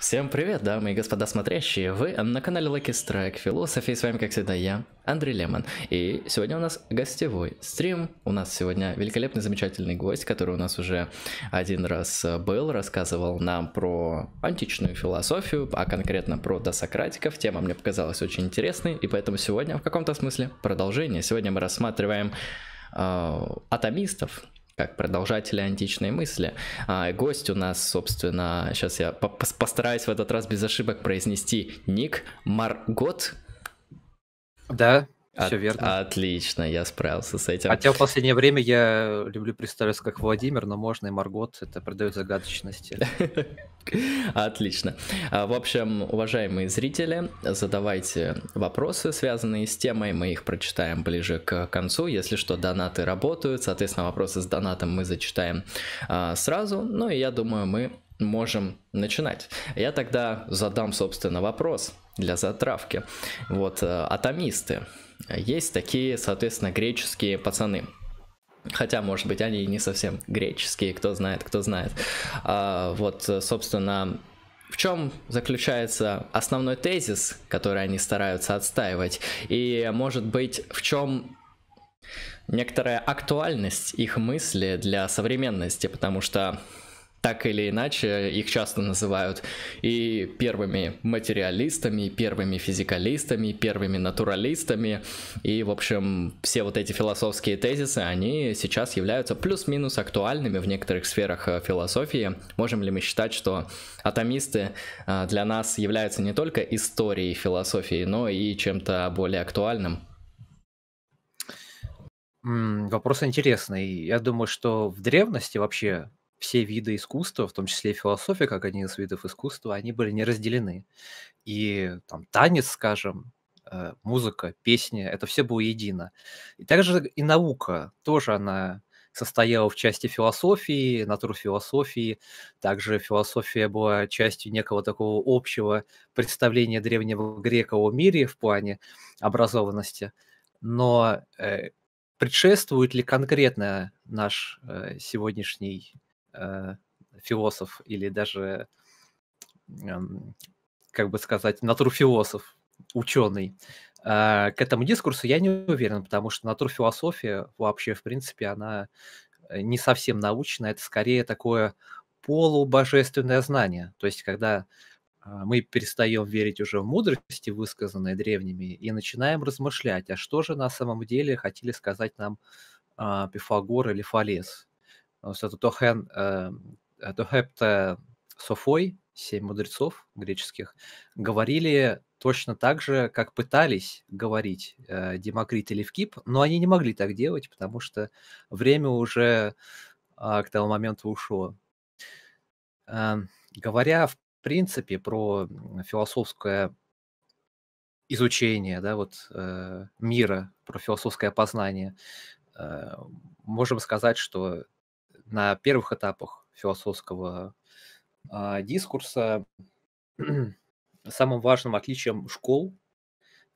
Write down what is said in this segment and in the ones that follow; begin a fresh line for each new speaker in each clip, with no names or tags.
Всем привет, дамы и господа смотрящие! Вы на канале Lucky Strike Philosophy, с вами, как всегда, я, Андрей Лемон. И сегодня у нас гостевой стрим. У нас сегодня великолепный, замечательный гость, который у нас уже один раз э, был, рассказывал нам про античную философию, а конкретно про досократиков. Тема мне показалась очень интересной, и поэтому сегодня в каком-то смысле продолжение. Сегодня мы рассматриваем э, атомистов, как продолжатели античной мысли. А, гость у нас, собственно, сейчас я постараюсь в этот раз без ошибок произнести Ник Маргот. Да, все От, верно. Отлично, я справился с этим. Хотя в
последнее время я люблю представляться как Владимир, но можно и Маргот, это придает загадочности.
Отлично. А, в общем, уважаемые зрители, задавайте вопросы, связанные с темой, мы их прочитаем ближе к концу. Если что, донаты работают, соответственно, вопросы с донатом мы зачитаем а, сразу. Ну и я думаю, мы можем начинать. Я тогда задам, собственно, вопрос для затравки. Вот, э, атомисты. Есть такие, соответственно, греческие пацаны. Хотя, может быть, они не совсем греческие, кто знает, кто знает. А, вот, собственно, в чем заключается основной тезис, который они стараются отстаивать? И, может быть, в чем некоторая актуальность их мысли для современности? Потому что так или иначе, их часто называют и первыми материалистами, и первыми физикалистами, и первыми натуралистами. И, в общем, все вот эти философские тезисы, они сейчас являются плюс-минус актуальными в некоторых сферах э, философии. Можем ли мы считать, что атомисты э, для нас являются не только историей философии, но и чем-то более актуальным? Вопрос
интересный. Я думаю, что в древности вообще все виды искусства, в том числе философия, как один из видов искусства, они были не разделены. И там танец, скажем, э, музыка, песни, это все было едино. И также и наука тоже она состояла в части философии, натурфилософии. Также философия была частью некого такого общего представления древнего грека о мире в плане образованности. Но э, предшествует ли конкретно наш э, сегодняшний Э, философ или даже, эм, как бы сказать, натурфилософ, ученый. А, к этому дискурсу я не уверен, потому что натурфилософия вообще, в принципе, она э, не совсем научна это скорее такое полубожественное знание. То есть, когда а, мы перестаем верить уже в мудрости, высказанные древними, и начинаем размышлять, а что же на самом деле хотели сказать нам а, Пифагор или Фалес с это Тохен, эм, Тохепте Софой, семь мудрецов греческих, говорили точно так же, как пытались говорить э, Демокрит и Левкип, но они не могли так делать, потому что время уже э, к тому моменту ушло. Э, говоря, в принципе, про философское изучение да, вот, э, мира, про философское познание, э, можем сказать, что на первых этапах философского э, дискурса самым важным отличием школ,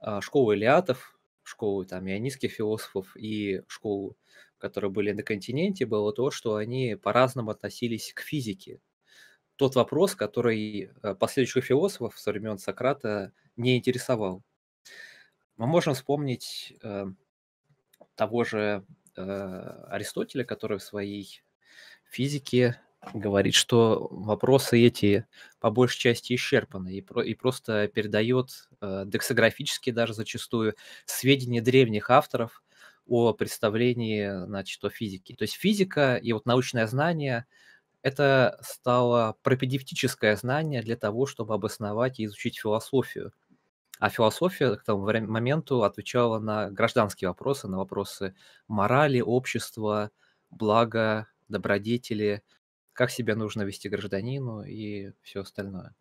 э, школы Илиатов, школы там ионийских философов и школ, которые были на континенте, было то, что они по-разному относились к физике. Тот вопрос, который э, последующих философов со времен Сократа не интересовал. Мы можем вспомнить э, того же э, Аристотеля, который в своей физики говорит, что вопросы эти по большей части исчерпаны и, про, и просто передает э, дексографически даже зачастую сведения древних авторов о представлении значит, о физике. То есть физика и вот научное знание – это стало пропедевтическое знание для того, чтобы обосновать и изучить философию. А философия к тому моменту отвечала на гражданские вопросы, на вопросы морали, общества, блага добродетели, как себя нужно вести гражданину и все остальное.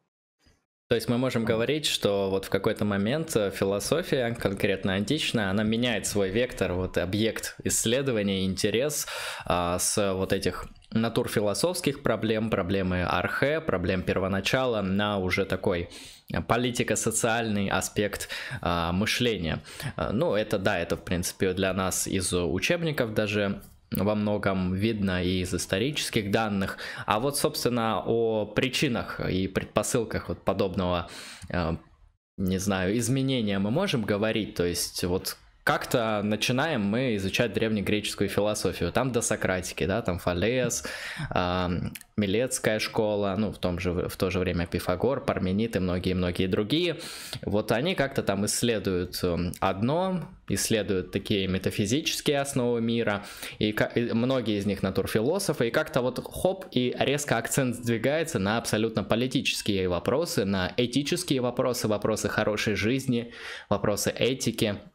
То есть мы можем говорить, что вот в какой-то момент э, философия, конкретно античная, она меняет свой вектор, вот объект исследования, интерес а, с вот этих натурфилософских проблем, проблемы архе, проблем первоначала на уже такой политико-социальный аспект а, мышления. А, ну, это да, это в принципе для нас из учебников даже во многом видно и из исторических данных. А вот, собственно, о причинах и предпосылках вот подобного э, не знаю, изменения мы можем говорить, то есть вот как-то начинаем мы изучать древнегреческую философию. Там до Сократики, да, там Фалес, э, Милецкая школа, ну, в, том же, в то же время Пифагор, Парменит и многие-многие другие. Вот они как-то там исследуют эм, одно, исследуют такие метафизические основы мира, и, и многие из них натурфилософы, и как-то вот хоп, и резко акцент сдвигается на абсолютно политические вопросы, на этические вопросы, вопросы хорошей жизни, вопросы этики –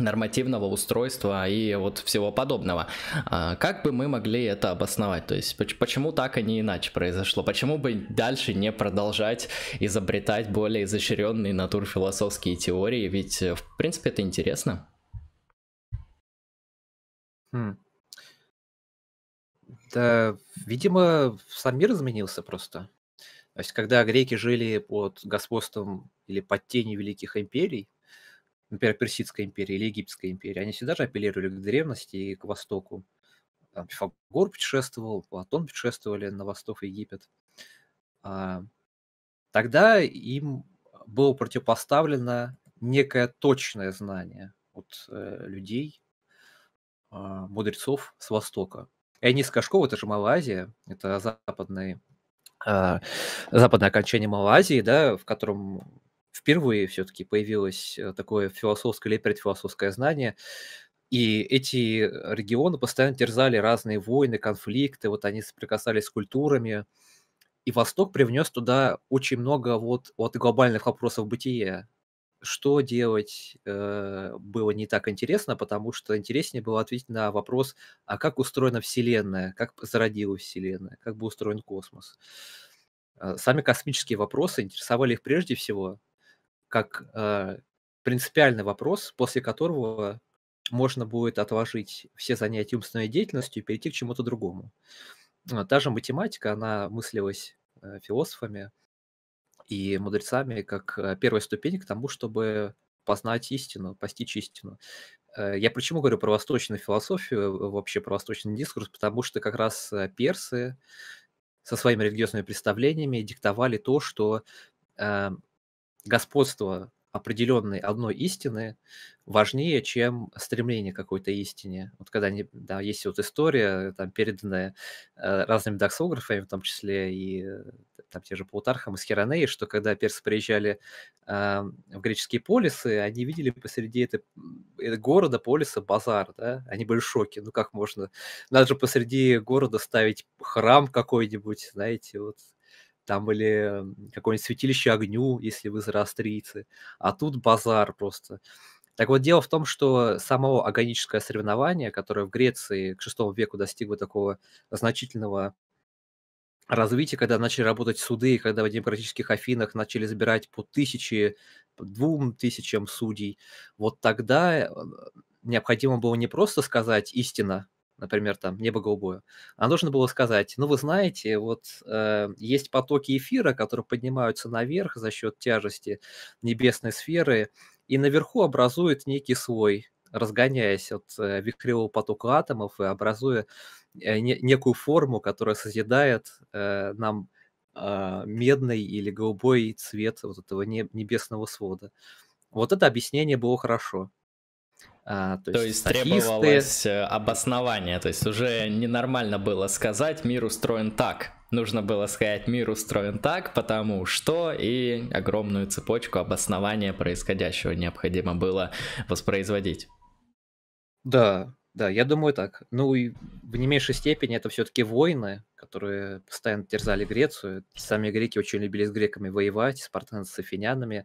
нормативного устройства и вот всего подобного. А как бы мы могли это обосновать? То есть почему так, а не иначе произошло? Почему бы дальше не продолжать изобретать более изощренные натурфилософские теории? Ведь, э, в принципе, это интересно.
Хм.
Да, видимо, сам мир изменился просто. То есть, когда греки жили под господством или под тенью великих империй, например, Персидская империя или Египетская империя, они всегда же апеллировали к древности и к Востоку. Там Пифагор путешествовал, Платон путешествовали на Восток Египет. А, тогда им было противопоставлено некое точное знание от э, людей, а, мудрецов с Востока. И они из Кашкова, это же Малайзия, это западный, а, западное окончание Малайзии, да, в котором впервые все-таки появилось э, такое философское или предфилософское знание, и эти э, регионы постоянно терзали разные войны, конфликты, вот они соприкасались с культурами, и Восток привнес туда очень много вот от глобальных вопросов бытия. Что делать э, было не так интересно, потому что интереснее было ответить на вопрос, а как устроена Вселенная, как зародилась Вселенная, как был устроен космос. Э, сами космические вопросы интересовали их прежде всего, как э, принципиальный вопрос, после которого можно будет отложить все занятия умственной деятельностью и перейти к чему-то другому. Та же математика, она мыслилась э, философами и мудрецами как э, первая ступень к тому, чтобы познать истину, постичь истину. Я почему говорю про восточную философию, вообще про восточный дискурс, потому что как раз персы со своими религиозными представлениями диктовали то, что господство определенной одной истины важнее, чем стремление какой-то истине. Вот когда они, да, есть вот история, там, переданная э, разными доксографами, в том числе и э, там те же Плутархом и Херонеи, что когда персы приезжали э, в греческие полисы, они видели посреди этой, э, города, полиса, базар, да, они были в шоке, ну как можно, надо же посреди города ставить храм какой-нибудь, знаете, вот там были какое-нибудь святилище огню, если вы зороастрийцы, а тут базар просто. Так вот, дело в том, что само агоническое соревнование, которое в Греции к VI веку достигло такого значительного развития, когда начали работать суды, когда в демократических Афинах начали забирать по тысячи, по двум тысячам судей, вот тогда э, необходимо было не просто сказать истина, например, там «Небо голубое», она должна была сказать, ну, вы знаете, вот э, есть потоки эфира, которые поднимаются наверх за счет тяжести небесной сферы, и наверху образует некий слой, разгоняясь от э, вихревого потока атомов и образуя э, не, некую форму, которая созидает э, нам э, медный или голубой цвет вот этого не, небесного свода. Вот это
объяснение было хорошо. А, то, то есть, статисты... требовалось э, обоснование, то есть уже ненормально было сказать «мир устроен так», нужно было сказать «мир устроен так, потому что» и огромную цепочку обоснования происходящего необходимо было воспроизводить. Да, да, я думаю так. Ну
и в не меньшей степени это все-таки войны, которые постоянно терзали Грецию. Сами греки очень любили с греками воевать, спартанцы с афинянами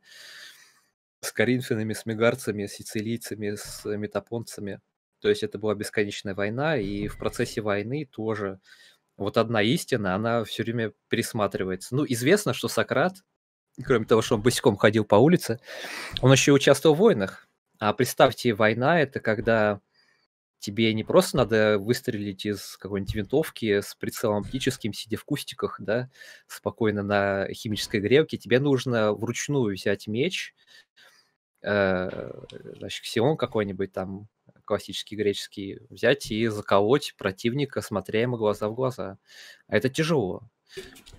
с коринфянами, с мегарцами, с сицилийцами, с метапонцами. То есть это была бесконечная война, и в процессе войны тоже вот одна истина, она все время пересматривается. Ну, известно, что Сократ, кроме того, что он босиком ходил по улице, он еще и участвовал в войнах. А представьте, война – это когда тебе не просто надо выстрелить из какой-нибудь винтовки с прицелом оптическим, сидя в кустиках, да, спокойно на химической грелке, тебе нужно вручную взять меч, Э, значит, ксион какой-нибудь там классический греческий взять и заколоть противника, смотря ему глаза в глаза. А это тяжело.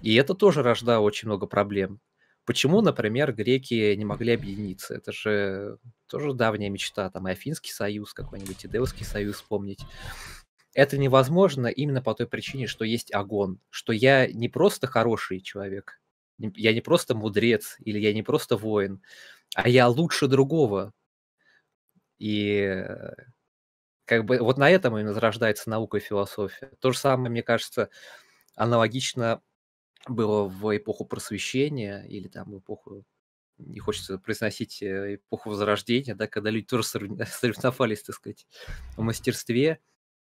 И это тоже рождало очень много проблем. Почему, например, греки не могли объединиться? Это же тоже давняя мечта, там, и Афинский союз какой-нибудь, и Девский союз вспомнить. Это невозможно именно по той причине, что есть огонь, что я не просто хороший человек, я не просто мудрец или я не просто воин, а я лучше другого. И как бы вот на этом именно зарождается наука и философия. То же самое, мне кажется, аналогично было в эпоху просвещения или там в эпоху не хочется произносить э, эпоху Возрождения, да, когда люди тоже соревновались, так сказать, в мастерстве,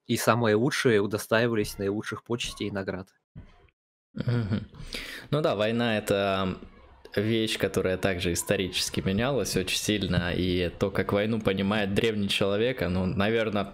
и самые
лучшие удостаивались наилучших почестей и наград. Ну да, война это вещь, которая также исторически менялась очень сильно, и то, как войну понимает древний человек, ну, наверное,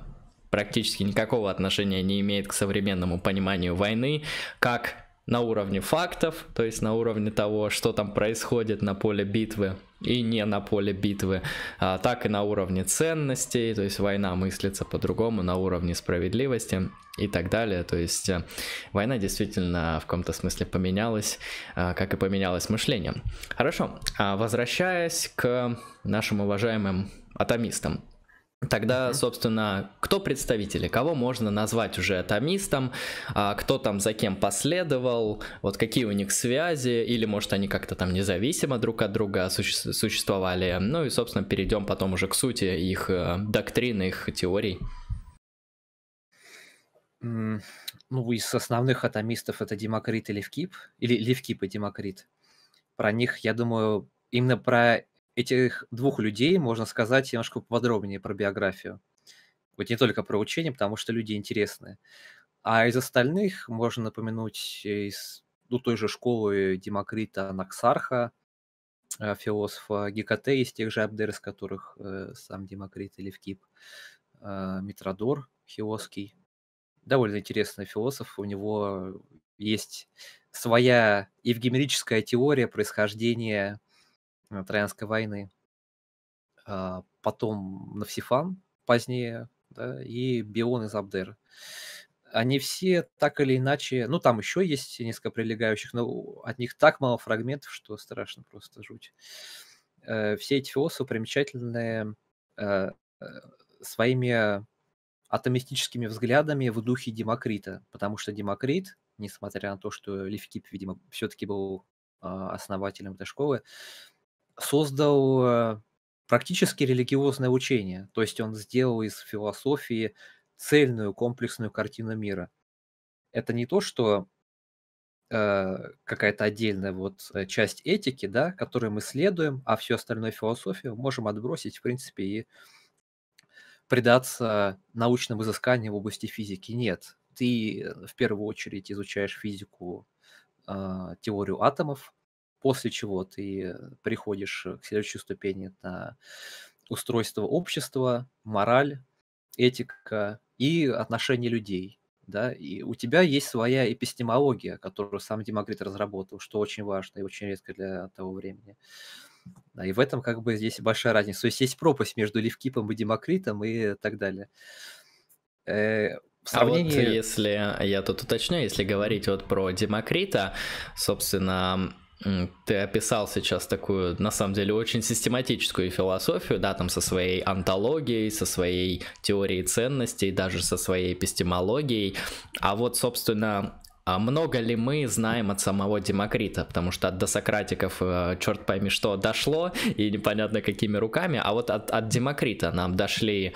практически никакого отношения не имеет к современному пониманию войны, как на уровне фактов, то есть на уровне того, что там происходит на поле битвы, и не на поле битвы, а, так и на уровне ценностей, то есть война мыслится по-другому, на уровне справедливости и так далее. То есть э, война действительно в каком-то смысле поменялась, э, как и поменялось мышление. Хорошо, а возвращаясь к нашим уважаемым атомистам. Тогда, собственно, кто представители, кого можно назвать уже атомистом, а, кто там за кем последовал, вот какие у них связи, или, может, они как-то там независимо друг от друга существовали. Ну и, собственно, перейдем потом уже к сути их э, доктрины, их теорий.
Ну, из основных атомистов это Демокрит и Левкип, или Левкип и Демокрит. Про них, я думаю, именно про этих двух людей, можно сказать, немножко подробнее про биографию. Вот не только про учение, потому что люди интересные. А из остальных можно напомянуть э, из ну, той же школы Демокрита Наксарха, э, философа Гекате, из тех же Абдер, из которых э, сам Демокрит или Вкип, э, Митродор Хиоский. Довольно интересный философ. У него есть своя евгемерическая теория происхождения Троянской войны, а, потом Навсифан позднее, да, и Бион из Абдера. Они все так или иначе, ну там еще есть несколько прилегающих, но от них так мало фрагментов, что страшно просто жуть. Э, все эти философы примечательные э, своими атомистическими взглядами в духе Демокрита, потому что Демокрит, несмотря на то, что Левкип, видимо, все-таки был а, основателем этой школы, создал э, практически религиозное учение, то есть он сделал из философии цельную комплексную картину мира. Это не то, что э, какая-то отдельная вот э, часть этики, да, которую мы следуем, а всю остальную философию можем отбросить, в принципе, и предаться научным изысканиям в области физики. Нет, ты в первую очередь изучаешь физику, теорию атомов, после чего ты приходишь э, к следующей ступени, это устройство общества, мораль, этика и отношения людей. Да? И у тебя есть своя эпистемология, которую сам Демокрит разработал, что очень важно и очень редко для того времени. и в этом как бы здесь большая разница. То есть
есть пропасть между Левкипом и Демокритом и так далее. Э, в сравнении... А вот если, я тут уточню, если говорить вот про Демокрита, собственно, ты описал сейчас такую, на самом деле, очень систематическую философию, да, там со своей антологией, со своей теорией ценностей, даже со своей эпистемологией. А вот, собственно, а много ли мы знаем от самого Демокрита, потому что от досократиков, э, черт пойми что, дошло, и непонятно какими руками, а вот от, от Демокрита нам дошли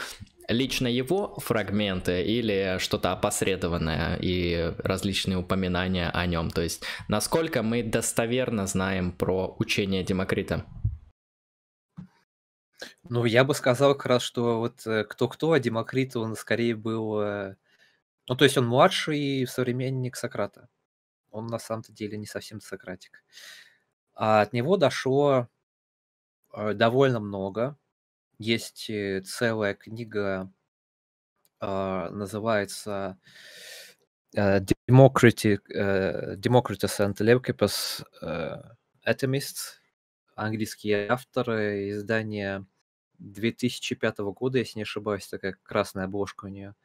лично его фрагменты или что-то опосредованное и различные упоминания о нем? То есть насколько мы достоверно знаем про учение Демокрита?
Ну, я бы сказал как раз, что вот э, кто-кто, а Демокрит, он скорее был... Э, ну, то есть он младший современник Сократа. Он на самом-то деле не совсем Сократик. А от него дошло э, довольно много есть э, целая книга, а, называется э, Democratic, э, Democritus and Leucippus Atomists, английские авторы, издание 2005 года, если не ошибаюсь, такая красная обложка у нее,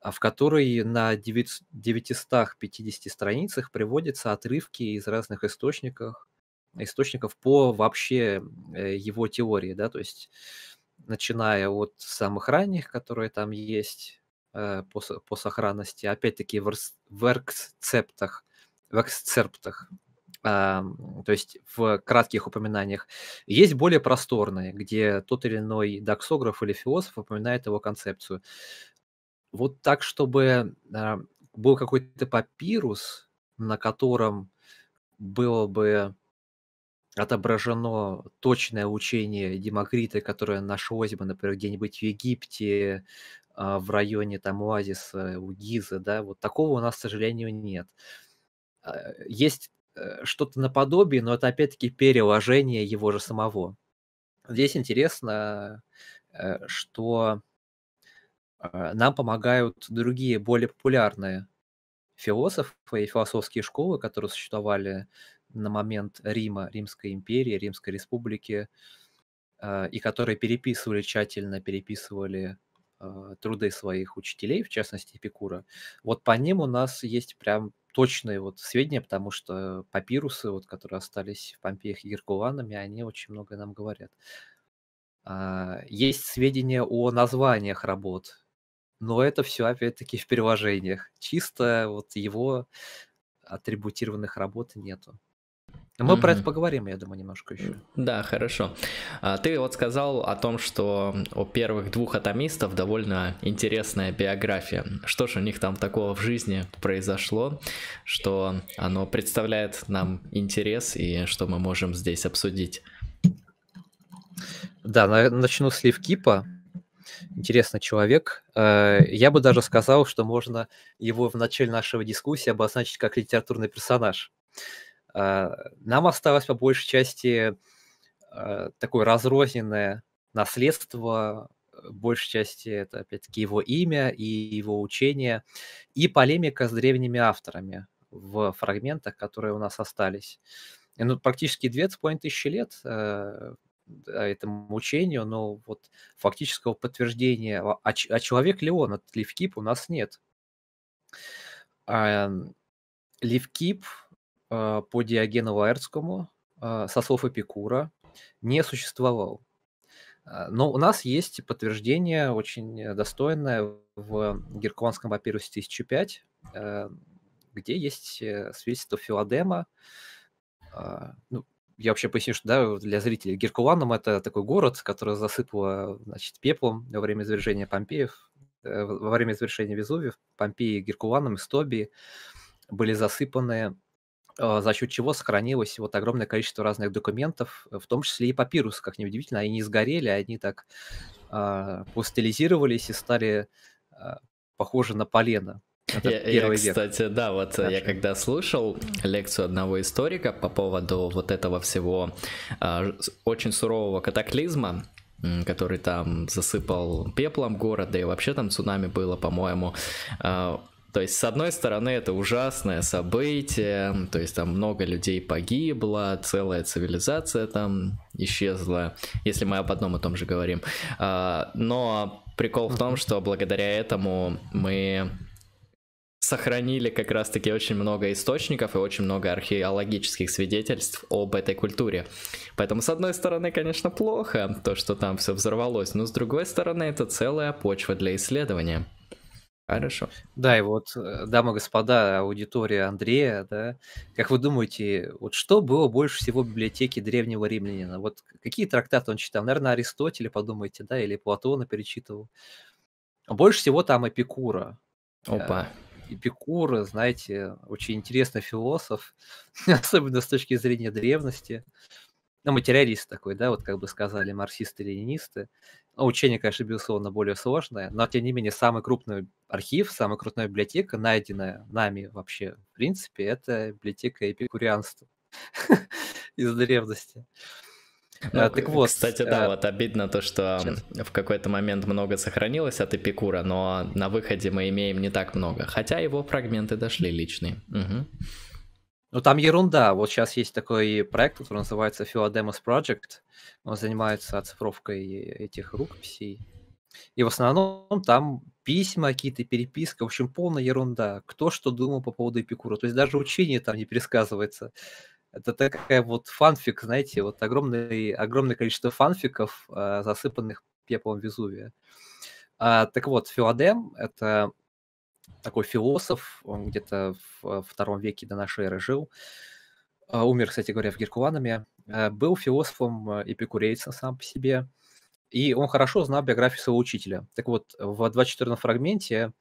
а в которой на 950 страницах приводятся отрывки из разных источников, источников по вообще его теории, да, то есть начиная от самых ранних, которые там есть э, по, по сохранности, опять-таки в, в эксцептах, в эксцептах, э, то есть в кратких упоминаниях, есть более просторные, где тот или иной доксограф или философ упоминает его концепцию. Вот так, чтобы э, был какой-то папирус, на котором было бы отображено точное учение Демокрита, которое нашлось бы, например, где-нибудь в Египте, а, в районе там Оазиса, у Гизы, да, вот такого у нас, к сожалению, нет. А, есть э, что-то наподобие, но это опять-таки переложение его же самого. Здесь интересно, э, что а, нам помогают другие, более популярные философы и философские школы, которые существовали на момент Рима, Римской империи, Римской республики, э, и которые переписывали тщательно, переписывали э, труды своих учителей, в частности Эпикура. Вот по ним у нас есть прям точные вот сведения, потому что папирусы, вот, которые остались в Помпеях и Геркуланами, они очень много нам говорят. А, есть сведения о названиях работ, но это все опять-таки в приложениях. Чисто вот его атрибутированных работ нету. Мы mm про это поговорим, я думаю, немножко еще.
Да, хорошо. А, ты вот сказал о том, что у первых двух атомистов довольно интересная биография. Что же у них там такого в жизни произошло, что оно представляет нам интерес и что мы можем здесь обсудить? Да, начну
с Левкипа. Интересный человек. Э, я бы даже сказал, что можно его в начале нашего дискуссии обозначить как литературный персонаж. Э, нам осталось по большей части э, такое разрозненное наследство, э, большей части это опять-таки его имя и его учение, и полемика с древними авторами в фрагментах, которые у нас остались. И, ну, практически две с половиной тысячи лет э, этому учению, но вот фактического подтверждения, а, а человек ли он, от Левкип у нас нет. Э, Левкип а, по Диогену Лаэртскому а, со слов Эпикура не существовал. А, но у нас есть подтверждение очень э, достойное в Геркуланском папирусе 1005, э, где есть э, свидетельство Филадема. Ну, я вообще поясню, что да, для зрителей Геркуланом это такой город, который засыпало значит, пеплом во время извержения Помпеев, во время извержения Везувия Помпеи Геркуланом и Стоби были засыпаны а, за счет чего сохранилось вот огромное количество разных документов, в том числе и папирусы, как ни удивительно, они не сгорели, а они так э, а, постилизировались и стали э, похожи на полено.
я, я, кстати,
век. да, вот Дальше. я когда слушал лекцию одного историка по поводу вот этого всего э, очень сурового катаклизма, который там засыпал пеплом город, да и вообще там цунами было, по-моему, то есть, с одной стороны, это ужасное событие, то есть там много людей погибло, целая цивилизация там исчезла, если мы об одном и том же говорим. А, но прикол в том, что благодаря этому мы сохранили как раз-таки очень много источников и очень много археологических свидетельств об этой культуре. Поэтому, с одной стороны, конечно, плохо то, что там все взорвалось, но с другой стороны, это целая почва для исследования. Хорошо. Да, и
вот, э, дамы и господа, аудитория Андрея, да, как вы думаете, вот что было больше всего в библиотеке древнего римлянина? Вот какие трактаты он читал? Наверное, Аристотеля, подумайте, да, или Платона перечитывал. Больше всего там Эпикура. Э, Опа. Эпикур, знаете, очень интересный философ, особенно с точки зрения древности ну, материалист такой, да, вот как бы сказали марксисты-ленинисты. Ну, учение, конечно, безусловно, более сложное, но, тем не менее, самый крупный архив, самая крупная библиотека, найденная нами вообще, в принципе, это библиотека эпикурианства
из древности. Ну, а, так вот. Кстати, а... да, вот обидно то, что Сейчас. в какой-то момент много сохранилось от Эпикура, но на выходе мы имеем не так много. Хотя его фрагменты дошли личные. Угу. Ну, там ерунда. Вот сейчас есть
такой проект, который называется Philodemus Project. Он занимается оцифровкой этих рукописей. И в основном там письма какие-то, переписка, в общем, полная ерунда. Кто что думал по поводу Эпикура. То есть даже учение там не пересказывается. Это такая вот фанфик, знаете, вот огромное, огромное количество фанфиков, а, засыпанных пеплом Везувия. А, так вот, Филадем — это такой философ, он где-то в э, втором веке до нашей эры жил, а, умер, кстати говоря, в Геркулануме, э, был философом э, эпикурейцем сам по себе, и он хорошо знал биографию своего учителя. Так вот, в 24 фрагменте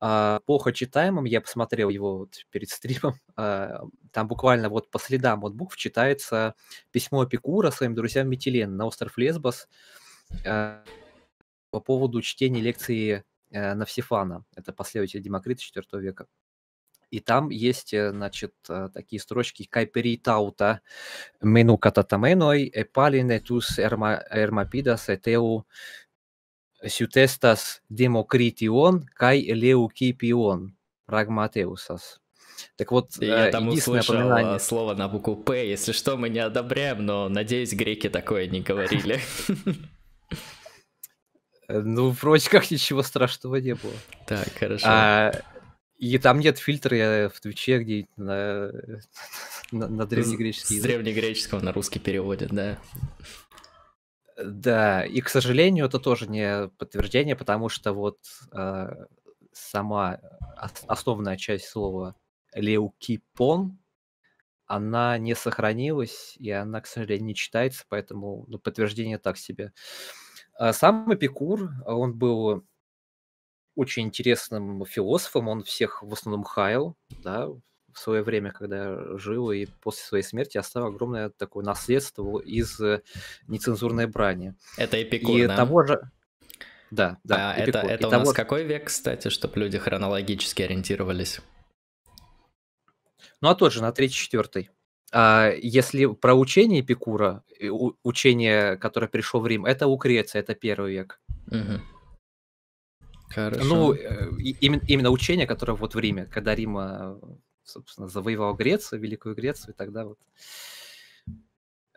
а, плохо читаемым, я посмотрел его вот перед стримом, а, там буквально вот по следам от букв читается письмо Эпикура своим друзьям Метилен на остров Лесбос по поводу чтения лекции Э, Навсифана, это последователь Демокрита 4 века. И там есть, э, значит, э, такие строчки «Кайпери таута мену кататаменой эпалине тус эрмапидас этеу сютестас демокритион кай леукипион
прагматеусас». Так вот, я там услышал упоминание... слово на букву «П», если что, мы не одобряем, но, надеюсь, греки такое не говорили.
Э, ну, вроде как ничего страшного не было. Так, хорошо. А, и там нет фильтра в Твиче где на, на, на древнегреческий язык. С древнегреческого на русский переводят, да. Да, и, к сожалению, это тоже не подтверждение, потому что вот э, сама основная часть слова леукипон, она не сохранилась, и она, к сожалению, не читается, поэтому ну, подтверждение так себе. Э, а сам Эпикур, а, он был очень интересным философом, он всех в основном хаял, да, в свое время, когда жил, и после своей смерти оставил огромное такое наследство из э, нецензурной брани. Это Эпикур, и да? того же...
Да, да. А это, это у того... нас какой век, кстати, чтобы люди хронологически ориентировались?
Ну, а тот же на 3-4. А, если про учение Эпикура, учение, которое пришло в Рим, это у Креции, это первый век. Угу. Хорошо. Ну, именно, именно учение, которое вот в Риме, когда Рима, собственно, завоевал Грецию, Великую Грецию, и тогда вот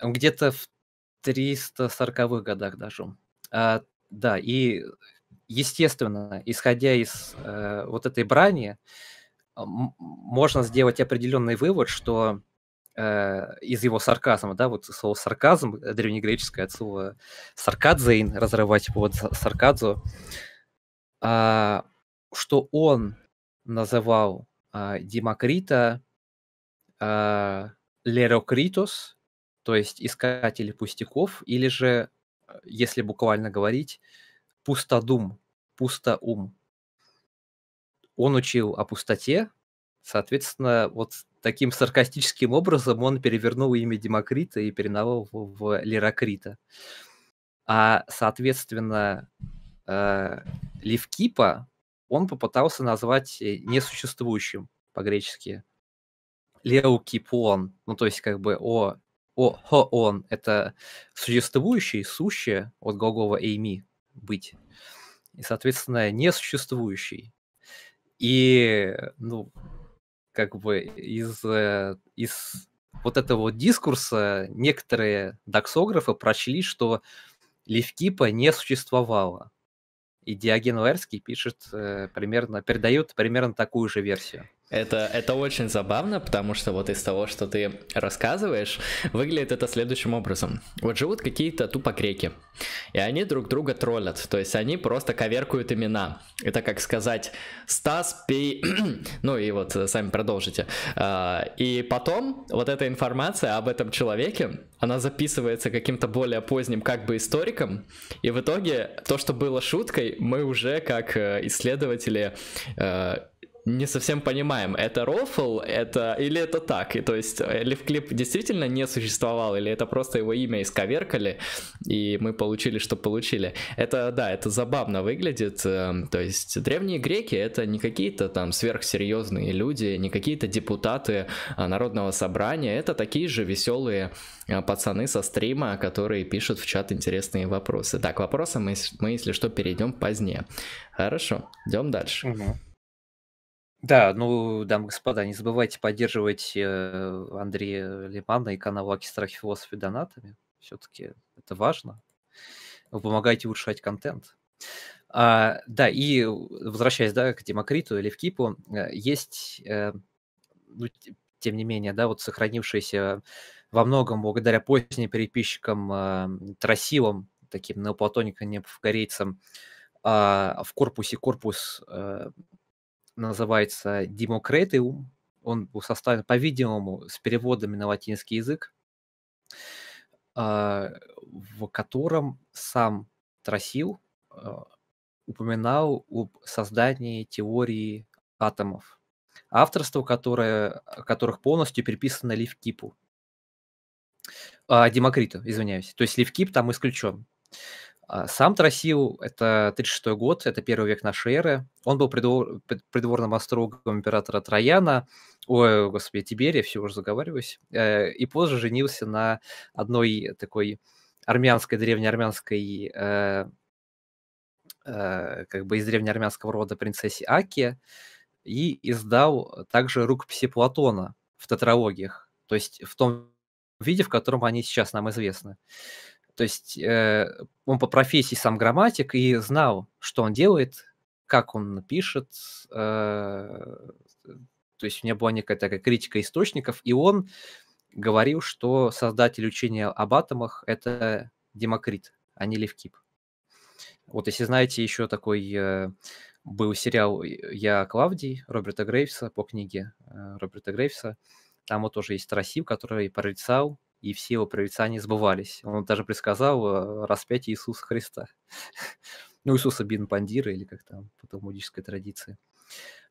где-то в 340-х годах даже. А, да, и, естественно, исходя из э, вот этой брани, можно сделать определенный вывод, что Э, из его сарказма, да, вот слово сарказм, э, древнегреческое от слова саркадзейн, разрывать вот саркадзу, а, что он называл а, Демокрита а, лерокритос, то есть искатель пустяков, или же, э, если буквально говорить, пустодум, пустоум. Он учил о пустоте, Соответственно, вот таким саркастическим образом он перевернул имя Демокрита и переназвал его в Лерокрита. А, соответственно, э, Левкипа он попытался назвать э, несуществующим по-гречески. Леукипон, ну то есть как бы о, о хо он, это существующее, сущее от глагола эйми быть, и соответственно несуществующий. И ну как бы из, э, из вот этого вот дискурса некоторые доксографы прочли, что Левкипа не существовало. И Диоген Лерский пишет э, примерно, передает примерно такую
же версию. Это, это очень забавно, потому что вот из того, что ты рассказываешь, выглядит это следующим образом. Вот живут какие-то тупо греки, и они друг друга троллят, то есть они просто коверкуют имена. Это как сказать «Стас, пей...» Ну и вот э, сами продолжите. А, и потом вот эта информация об этом человеке, она записывается каким-то более поздним как бы историком, и в итоге то, что было шуткой, мы уже как э, исследователи э, не совсем понимаем, это рофл, это или это так, и то есть э, левклип действительно не существовал, или это просто его имя исковеркали, и мы получили, что получили. Это, да, это забавно выглядит, эм, то есть древние греки это не какие-то там сверхсерьезные люди, не какие-то депутаты а, народного собрания, это такие же веселые э, пацаны со стрима, которые пишут в чат интересные вопросы. Так, вопросы мы, мы если что, перейдем позднее. Хорошо, идем дальше. Угу.
Да, ну, дамы и господа, не забывайте поддерживать э, Андрея Лимана и канал Акистра Философи донатами. Все-таки это важно. Вы помогаете улучшать контент. А, да, и возвращаясь, да, к Демокриту или в Кипу, э, есть, э, ну, тем не менее, да, вот сохранившиеся во многом благодаря поздним переписчикам э, Тросилам, таким неоплатоникам, неофгорейцам, э, а, в корпусе корпус э, называется «Демокретиум». Он был составлен, по-видимому, с переводами на латинский язык, а, в котором сам Тросил а, упоминал об создании теории атомов, авторство которое, которых полностью переписано Левкипу. А, Демокриту, извиняюсь. То есть Левкип там исключен. А, сам Тросил, это 36 год, это первый век нашей эры. Он был придвор, придворным астрологом императора Трояна, ой, господи, Тиберия, все уже заговариваюсь, э, и позже женился на одной такой армянской, древнеармянской, э, э, как бы из древнеармянского рода принцессе Аке и издал также рукописи Платона в тетралогиях, то есть в том виде, в котором они сейчас нам известны. То есть э, он по профессии сам грамматик и знал, что он делает, как он пишет. Э, то есть у меня была некая такая критика источников, и он говорил, что создатель учения об атомах – это Демокрит, а не Левкип. Вот если знаете, еще такой э, был сериал «Я Клавдий» Роберта Грейвса по книге э, Роберта Грейвса. Там вот тоже есть Тарасив, который прорицал и все его прорицания сбывались. Он даже предсказал э, распятие Иисуса Христа. ну, Иисуса бин Пандира, или как там по талмудической традиции.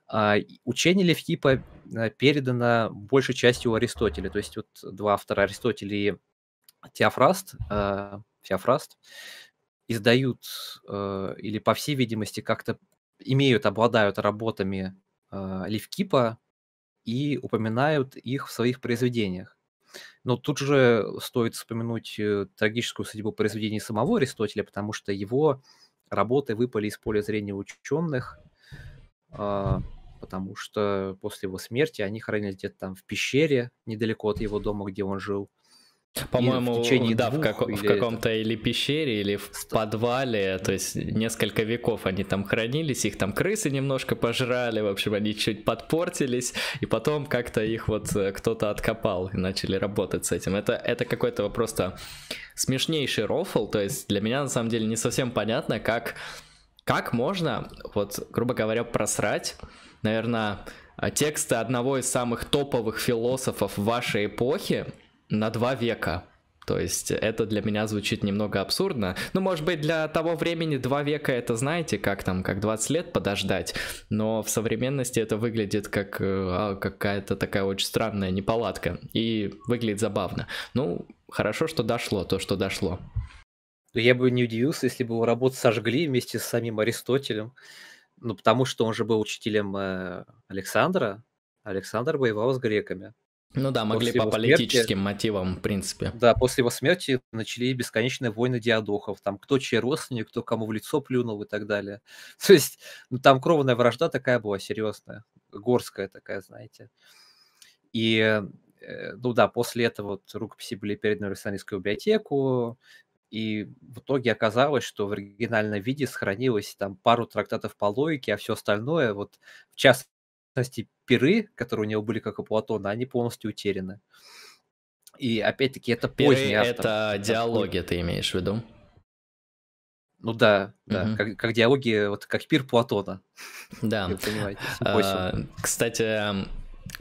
А, учение Левкипа э, передано большей частью у Аристотеля. То есть вот два автора, Аристотеля, и Теофраст, э, издают э, или, по всей видимости, как-то имеют, обладают работами Левкипа и упоминают их в своих произведениях. Но тут же стоит вспомянуть э, трагическую судьбу произведений самого Аристотеля, потому что его работы выпали из поля зрения ученых, а, потому что после его смерти они хранились где-то там в пещере, недалеко от его дома, где он жил.
По-моему, в течение да, в, как, в каком-то или пещере, или в подвале, то есть несколько веков они там хранились, их там крысы немножко пожрали, в общем, они чуть подпортились, и потом как-то их вот э, кто-то откопал и начали работать с этим. Это, это какой-то просто смешнейший рофл, то есть для меня на самом деле не совсем понятно, как, как можно, вот, грубо говоря, просрать, наверное, тексты одного из самых топовых философов вашей эпохи, на два века. То есть это для меня звучит немного абсурдно. Ну, может быть, для того времени два века это, знаете, как там, как 20 лет подождать. Но в современности это выглядит как э, а, какая-то такая очень странная неполадка. И выглядит забавно. Ну, хорошо, что дошло то, что дошло. Я бы не удивился, если бы его работу
сожгли вместе с самим Аристотелем. Ну, потому что он же был учителем э, Александра. Александр воевал с греками.
Ну да, могли после по политическим смерти,
мотивам, в принципе.
Да, после его смерти начались бесконечные войны диадохов. Там кто чей родственник, кто кому в лицо плюнул и так далее. То есть ну, там кровная вражда такая была серьезная, горская такая, знаете. И, э, ну да, после этого вот рукописи были переданы в Александрийскую библиотеку, и в итоге оказалось, что в оригинальном виде сохранилось там пару трактатов по логике, а все остальное, вот в частности, частности, перы, которые у него были, как у Платона, они полностью утеряны. И опять-таки это перы поздний автор. это диалоги,
ты имеешь в виду? Ну да, да, угу. как, как диалоги, вот как пир Платона. Да. А, кстати,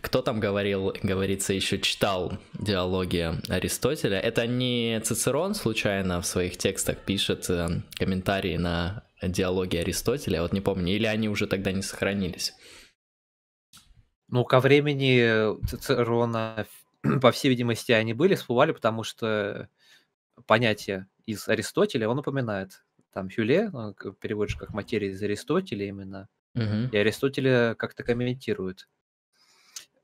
кто там говорил, говорится, еще читал диалоги Аристотеля? Это не Цицерон случайно в своих текстах пишет эм, комментарии на диалоги Аристотеля, вот не помню, или они уже тогда не сохранились? Ну, ко времени Цицерона, по всей видимости, они были, всплывали,
потому что понятие из Аристотеля он упоминает Там Хюле, ну, переводишь как материя из Аристотеля именно, угу. и Аристотеля как-то комментирует.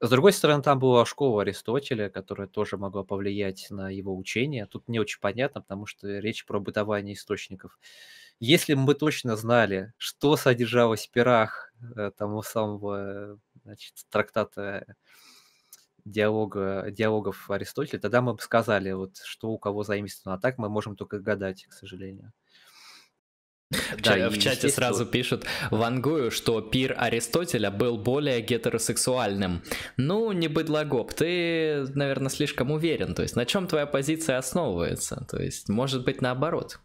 С другой стороны, там была школа Аристотеля, которая тоже могла повлиять на его учение. Тут не очень понятно, потому что речь про бытование источников. Если бы мы точно знали, что содержалось в перах э, того самого значит, трактата диалога, диалогов Аристотеля, тогда мы бы сказали, вот, что у кого заимствовано. А так мы можем только гадать, к сожалению.
В, да, в чате сразу пишут Вангую, что пир Аристотеля был более гетеросексуальным. Ну, не быдлогоп, ты, наверное, слишком уверен. То есть, на чем твоя позиция основывается? То есть, может быть, наоборот.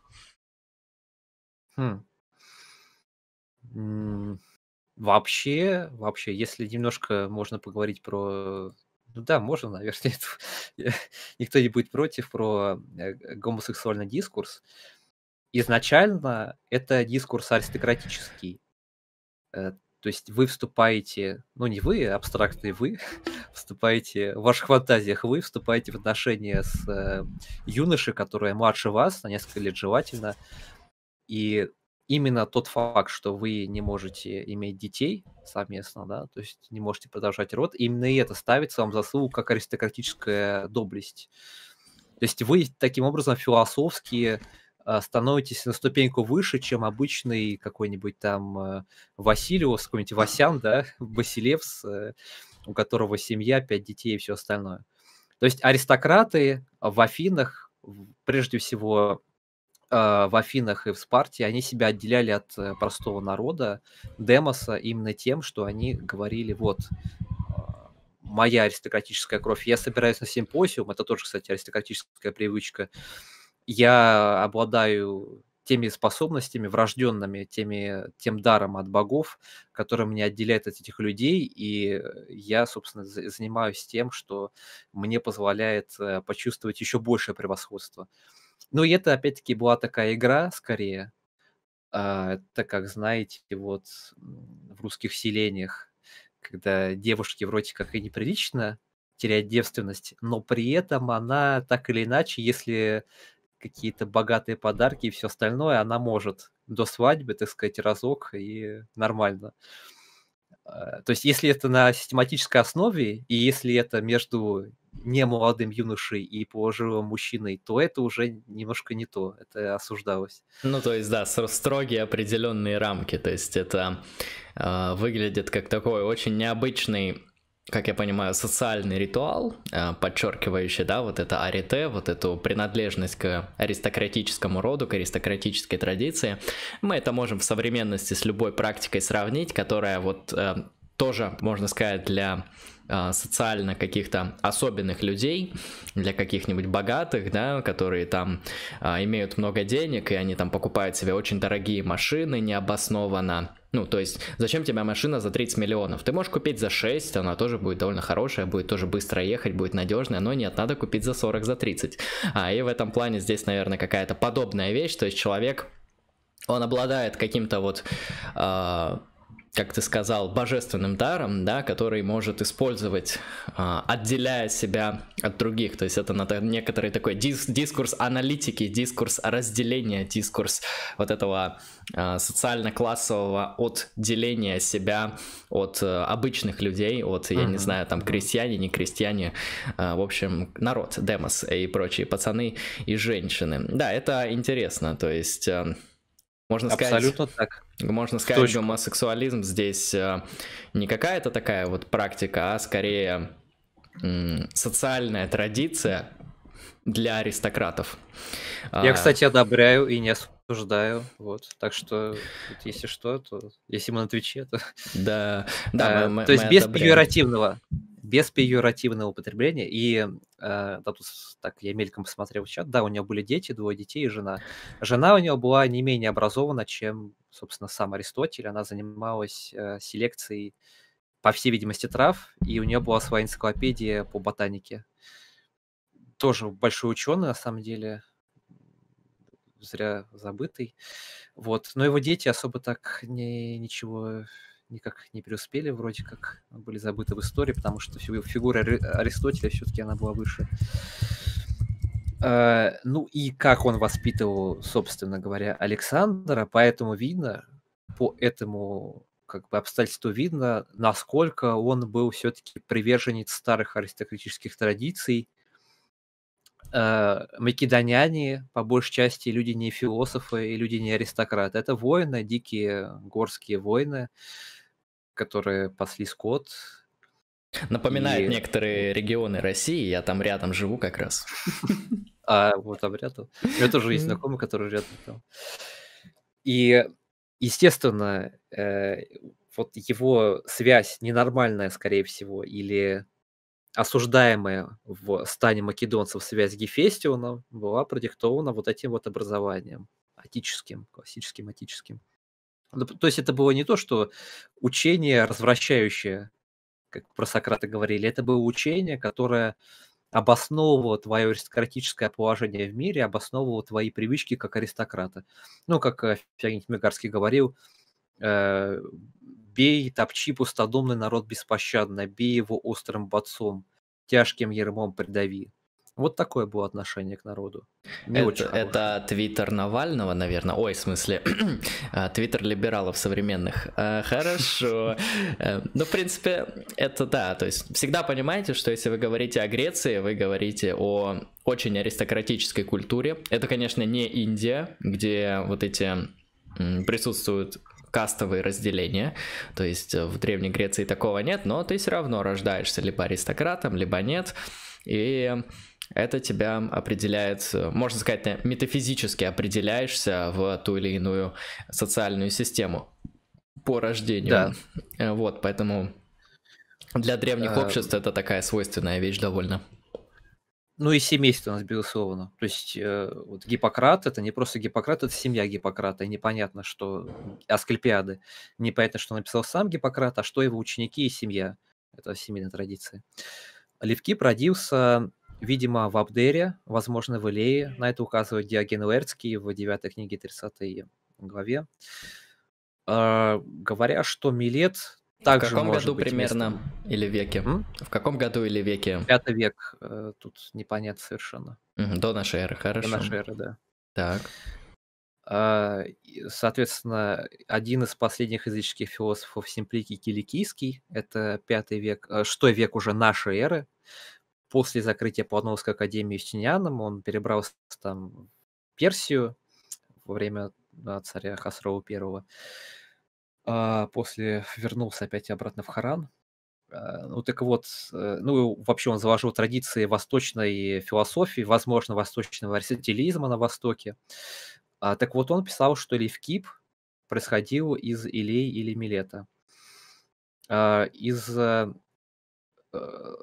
Хм
вообще, вообще, если немножко можно поговорить про ну да, можно, наверное, это, никто не будет против про э, гомосексуальный дискурс. Изначально это дискурс аристократический. Э, то есть вы вступаете, ну не вы, а абстрактный вы, вступаете, в ваших фантазиях вы вступаете в отношения с э, юношей, которые младше вас на несколько лет желательно, и именно тот факт, что вы не можете иметь детей совместно, да, то есть не можете продолжать род, именно это ставится вам заслугу как аристократическая доблесть. То есть вы таким образом философски э, становитесь на ступеньку выше, чем обычный какой-нибудь там э, Василиус, какой-нибудь Васян, да, Василевс, э, у которого семья, пять детей и все остальное. То есть аристократы в Афинах прежде всего а, в Афинах и в Спарте, они себя отделяли от э, простого народа, демоса, именно тем, что они говорили, вот, а, моя аристократическая кровь, я собираюсь на симпосиум, это тоже, кстати, аристократическая привычка, я обладаю теми способностями врожденными, теми, тем даром от богов, который меня отделяет от этих людей, и э, я, собственно, занимаюсь тем, что мне позволяет э, почувствовать еще большее превосходство. Uh, ну, и это, опять-таки, была такая игра, скорее. А, это, как знаете, вот в русских селениях, когда девушке вроде как и неприлично терять девственность, но при этом она так или иначе, если какие-то богатые подарки и все остальное, она может до свадьбы, так сказать, разок и нормально. Uh, Э, то есть, если это на систематической основе, и если это между не молодым юношей и
пожилым мужчиной, то это уже немножко не то, это осуждалось. Ну, то есть, да, строгие определенные рамки, то есть это э, выглядит как такой очень необычный как я понимаю, социальный ритуал, э, подчеркивающий, да, вот это арите, вот эту принадлежность к аристократическому роду, к аристократической традиции. Мы это можем в современности с любой практикой сравнить, которая вот э, тоже, можно сказать, для а, социально каких-то особенных людей, для каких-нибудь богатых, да, которые там а, имеют много денег, и они там покупают себе очень дорогие машины необоснованно, ну, то есть, зачем тебе машина за 30 миллионов? Ты можешь купить за 6, она тоже будет довольно хорошая, будет тоже быстро ехать, будет надежная, но нет, надо купить за 40, за 30. А, и в этом плане здесь, наверное, какая-то подобная вещь, то есть человек, он обладает каким-то вот... Э как ты сказал, божественным даром, да, который может использовать, а, отделяя себя от других. То есть это некоторый такой дис дискурс аналитики, дискурс разделения, дискурс вот этого а, социально-классового отделения себя от э, обычных людей, от, я не знаю, там, крестьяне, не крестьяне, а, в общем, народ, демос и прочие пацаны и женщины. Да, это интересно, то есть эм, можно сказать, так. Можно сказать, Точку. гомосексуализм здесь э, не какая-то такая вот практика, а скорее социальная традиция для аристократов. А, Я, кстати, одобряю и не осуждаю, вот. Так
что, если что, то если мы на Твиче, то... Да, да, а, мы, То мы есть мы без одобряем без пеюративного употребления. И э, да, тут, так я мельком посмотрел чат, да, у него были дети, двое детей и жена. Жена у него была не менее образована, чем, собственно, сам Аристотель. Она занималась э, селекцией, по всей видимости, трав, и у нее была своя энциклопедия по ботанике. Тоже большой ученый, на самом деле, зря забытый. Вот. Но его дети особо так не, ничего никак не преуспели, вроде как были забыты в истории, потому что фигура Аристотеля все-таки она была выше. Э, ну и как он воспитывал, собственно говоря, Александра, поэтому видно, по этому как бы обстоятельству видно, насколько он был все-таки приверженец старых аристократических традиций. Э, македоняне, по большей части, люди не философы и люди не аристократы. Это воины, дикие горские воины, которые пасли скот.
Напоминает и... некоторые регионы России, я там рядом живу как раз. А, вот там рядом. У меня тоже есть знакомый, который рядом там. И,
естественно, э, вот его связь ненормальная, скорее всего, или осуждаемая в стане македонцев связь с Гефестионом была продиктована вот этим вот образованием, атическим, классическим атическим. То есть это было не то, что учение развращающее, как про Сократа говорили, это было учение, которое обосновывало твое аристократическое положение в мире, обосновывало твои привычки как аристократа. Ну, как э, Феогенит Мегарский говорил, э, «Бей, топчи пустодомный народ беспощадно, бей его острым бацом, тяжким ермом придави, вот такое было отношение к народу. Не
это, твиттер Навального, наверное. Ой, в смысле, а, твиттер либералов современных. А, хорошо. Э, ну, в принципе, это да. То есть всегда понимаете, что если вы говорите о Греции, вы говорите о очень аристократической культуре. Это, конечно, не Индия, где вот эти присутствуют кастовые разделения. То есть э, в Древней Греции такого нет, но ты все равно рождаешься либо аристократом, либо нет. И это тебя определяет, э, можно сказать, ты метафизически определяешься в ту или иную социальную систему по рождению. Да. Э, вот, поэтому для древних а... обществ это такая свойственная вещь довольно.
Ну и семейство у нас, безусловно. То есть э, вот Гиппократ это не просто Гиппократ, это семья Гиппократа. И непонятно, что Асклепиады. Непонятно, что написал сам Гиппократ, а что его ученики и семья. Это семейная традиция. Левкип родился Видимо, в Абдере, возможно, в Илее. На это указывает Диоген Уэрцкий в 9 книге 30 главе. Э, говоря, что Милет также В каком может году быть примерно? Местом. Или веке? М? В каком году или веке? Пятый век. Э, тут непонятно совершенно.
До нашей эры, хорошо. До нашей эры, да. Так.
А, соответственно, один из последних языческих философов Симплики Киликийский, это пятый век, э, шестой век уже нашей эры, после закрытия Плановской академии Юстинианом он перебрался там в Персию во время да, царя Хасрова I. А после вернулся опять обратно в Харан. А, ну так вот, э, ну вообще он заложил традиции восточной философии, возможно, восточного аристотелизма на Востоке. А, так вот, он писал, что Левкип происходил из Илей или Милета. А, из э, э,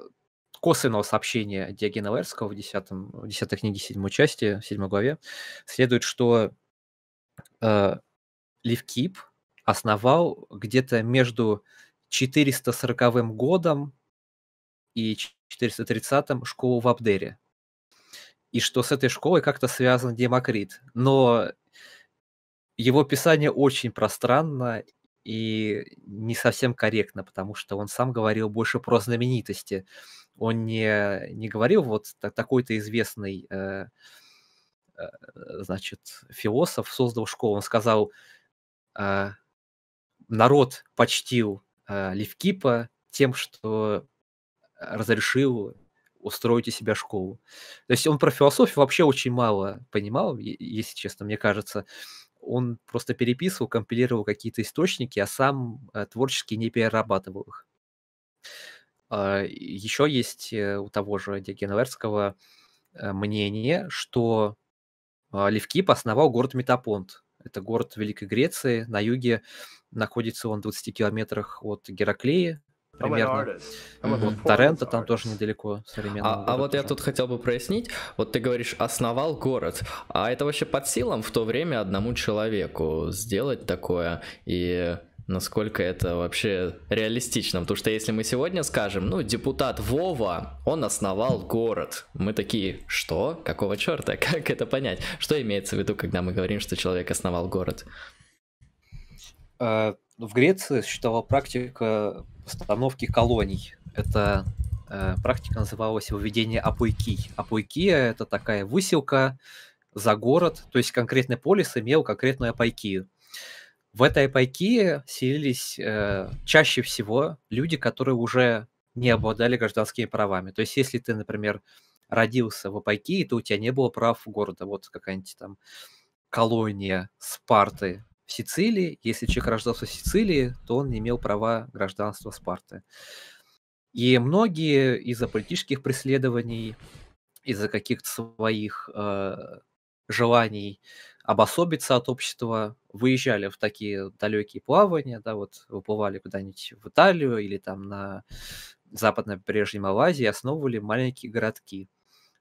косвенного сообщения Диогена Лерского в 10, 10 книге 7 части, 7 главе, следует, что э, Левкип основал где-то между 440 годом и 430 школу в Абдере. И что с этой школой как-то связан Демокрит. Но его писание очень пространно, и не совсем корректно, потому что он сам говорил больше про знаменитости. Он не, не говорил вот такой-то известный э, э, значит, философ создал школу. Он сказал, э, народ почтил э, Левкипа тем, что разрешил устроить у себя школу. То есть он про философию вообще очень мало понимал, если честно, мне кажется он просто переписывал, компилировал какие-то источники, а сам э, творчески не перерабатывал их. А, Еще есть э, у того же Диогеноверского э, мнение, что а, Левкип основал город Метапонт. Это город Великой Греции, на юге находится он в 20 километрах от Гераклея примерно.
Торрента там тоже недалеко современного. А, а вот я тут хотел бы прояснить, вот ты говоришь, основал город, а это вообще под силам в то время одному человеку сделать такое и насколько это вообще реалистично. Потому что если мы сегодня скажем, ну, депутат Вова, он основал город, мы такие, что? Какого черта? Как это понять? Что имеется в виду, когда мы говорим, что человек основал город?
А, в Греции существовала практика постановки колоний. Это э, практика называлась выведение апойки. Апойкия – это такая выселка за город, то есть конкретный полис имел конкретную апойкию. В этой апойкии селились э, чаще всего люди, которые уже не обладали гражданскими правами. То есть если ты, например, родился в апойкии, то у тебя не было прав города. Вот какая-нибудь там колония Спарты в Сицилии. Если человек рождался в Сицилии, то он не имел права гражданства Спарты. И многие из-за политических преследований, из-за каких-то своих э, желаний обособиться от общества, выезжали в такие далекие плавания, да, вот выплывали куда-нибудь в Италию или там на западное побережье Малайзии, основывали маленькие городки.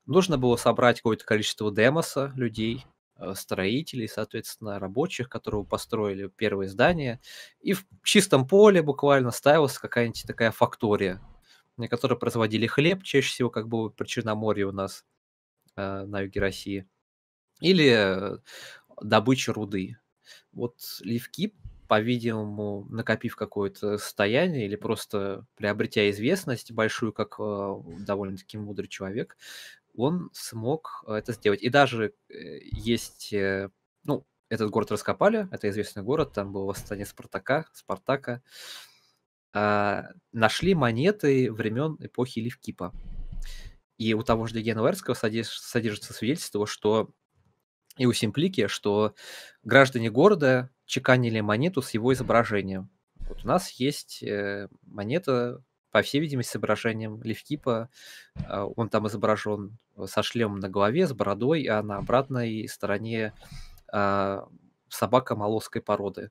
Нужно было собрать какое-то количество демоса людей, Э, строителей, соответственно, рабочих, которые построили первое здание. И в чистом поле буквально ставилась какая-нибудь такая фактория, на которой производили хлеб, чаще всего как бы при Черноморье у нас э, на юге России, или э, добыча руды. Вот левки, по-видимому, накопив какое-то состояние или просто приобретя известность большую, как довольно-таки мудрый человек, он смог э, это сделать. И даже э, есть, э, ну, этот город раскопали, это известный город, там было восстание Спартака, Спартака. А, нашли монеты времен эпохи Ливкипа, И у того же Легиона Варского содержится, свидетельство, что и у Симплики, что граждане города чеканили монету с его изображением. Вот у нас есть монета по всей видимости, с изображением Левкипа. А, он там изображен э, со шлемом на голове, с бородой, а на обратной стороне а, собака молосской породы.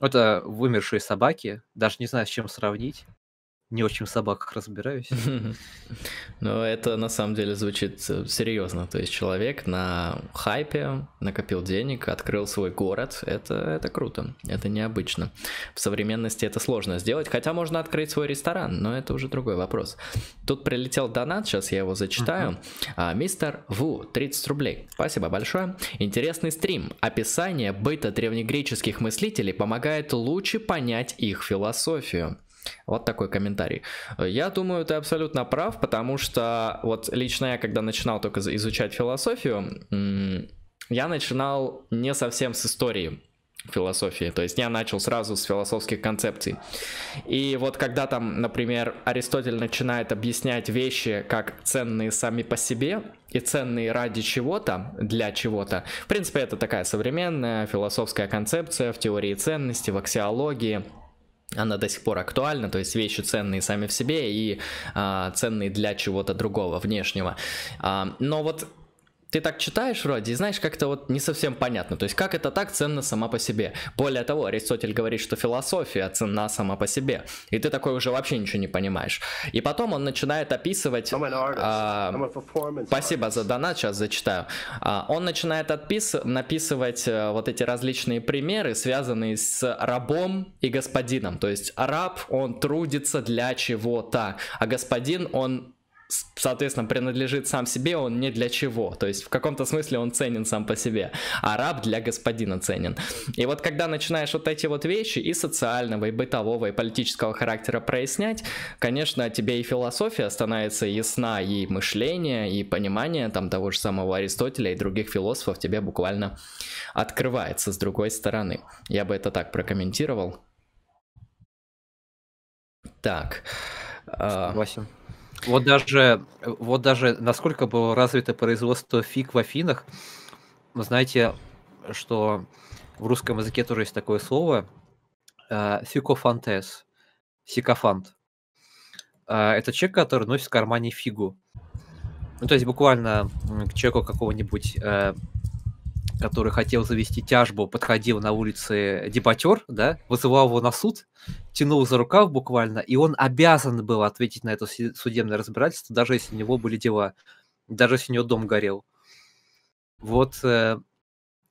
Это вымершие собаки, даже не знаю, с чем сравнить не очень в
собаках разбираюсь. Но это на самом деле звучит э, серьезно. То есть человек на хайпе накопил денег, открыл свой город. Это, это круто, это необычно. В современности это сложно сделать, хотя можно открыть свой ресторан, но это уже другой вопрос. Тут прилетел донат, сейчас я его зачитаю. А, Мистер Ву, 30 рублей. Спасибо большое. Интересный стрим. Описание быта древнегреческих мыслителей помогает лучше понять их философию. Вот такой комментарий. Я думаю, ты абсолютно прав, потому что вот лично я, когда начинал только изучать философию, я начинал не совсем с истории философии. То есть я начал сразу с философских концепций. И вот когда там, например, Аристотель начинает объяснять вещи как ценные сами по себе и ценные ради чего-то, для чего-то. В принципе, это такая современная философская концепция в теории ценности, в аксиологии – она до сих пор актуальна, то есть вещи ценные сами в себе и а, ценные для чего-то другого внешнего. А, но вот ты так читаешь вроде, и знаешь, как-то вот не совсем понятно. То есть, как это так ценно сама по себе? Более того, Аристотель говорит, что философия ценна сама по себе. И ты такой уже вообще ничего не понимаешь. И потом он начинает описывать... А, спасибо за донат, сейчас зачитаю. А, он начинает отпис... написывать э, вот эти различные примеры, связанные с рабом и господином. То есть, раб, он трудится для чего-то, а господин, он соответственно, принадлежит сам себе, он не для чего. То есть в каком-то смысле он ценен сам по себе, а раб для господина ценен. И вот когда начинаешь вот эти вот вещи и социального, и бытового, и политического характера прояснять, конечно, тебе и философия становится ясна, и мышление, и понимание там того же самого Аристотеля и других философов тебе буквально открывается с другой стороны. Я бы это так прокомментировал. Так.
А, Согласен. Вот даже, вот даже насколько было развито производство фиг в Афинах, вы знаете, что в русском языке тоже есть такое слово э, фикофантес, сикофант. Э, это человек, который носит в кармане фигу. Ну, то есть буквально к человеку какого-нибудь э, который хотел завести тяжбу, подходил на улице дебатер, да, вызывал его на суд, тянул за рукав буквально, и он обязан был ответить на это судебное разбирательство, даже если у него были дела, даже если у него дом горел. Вот э,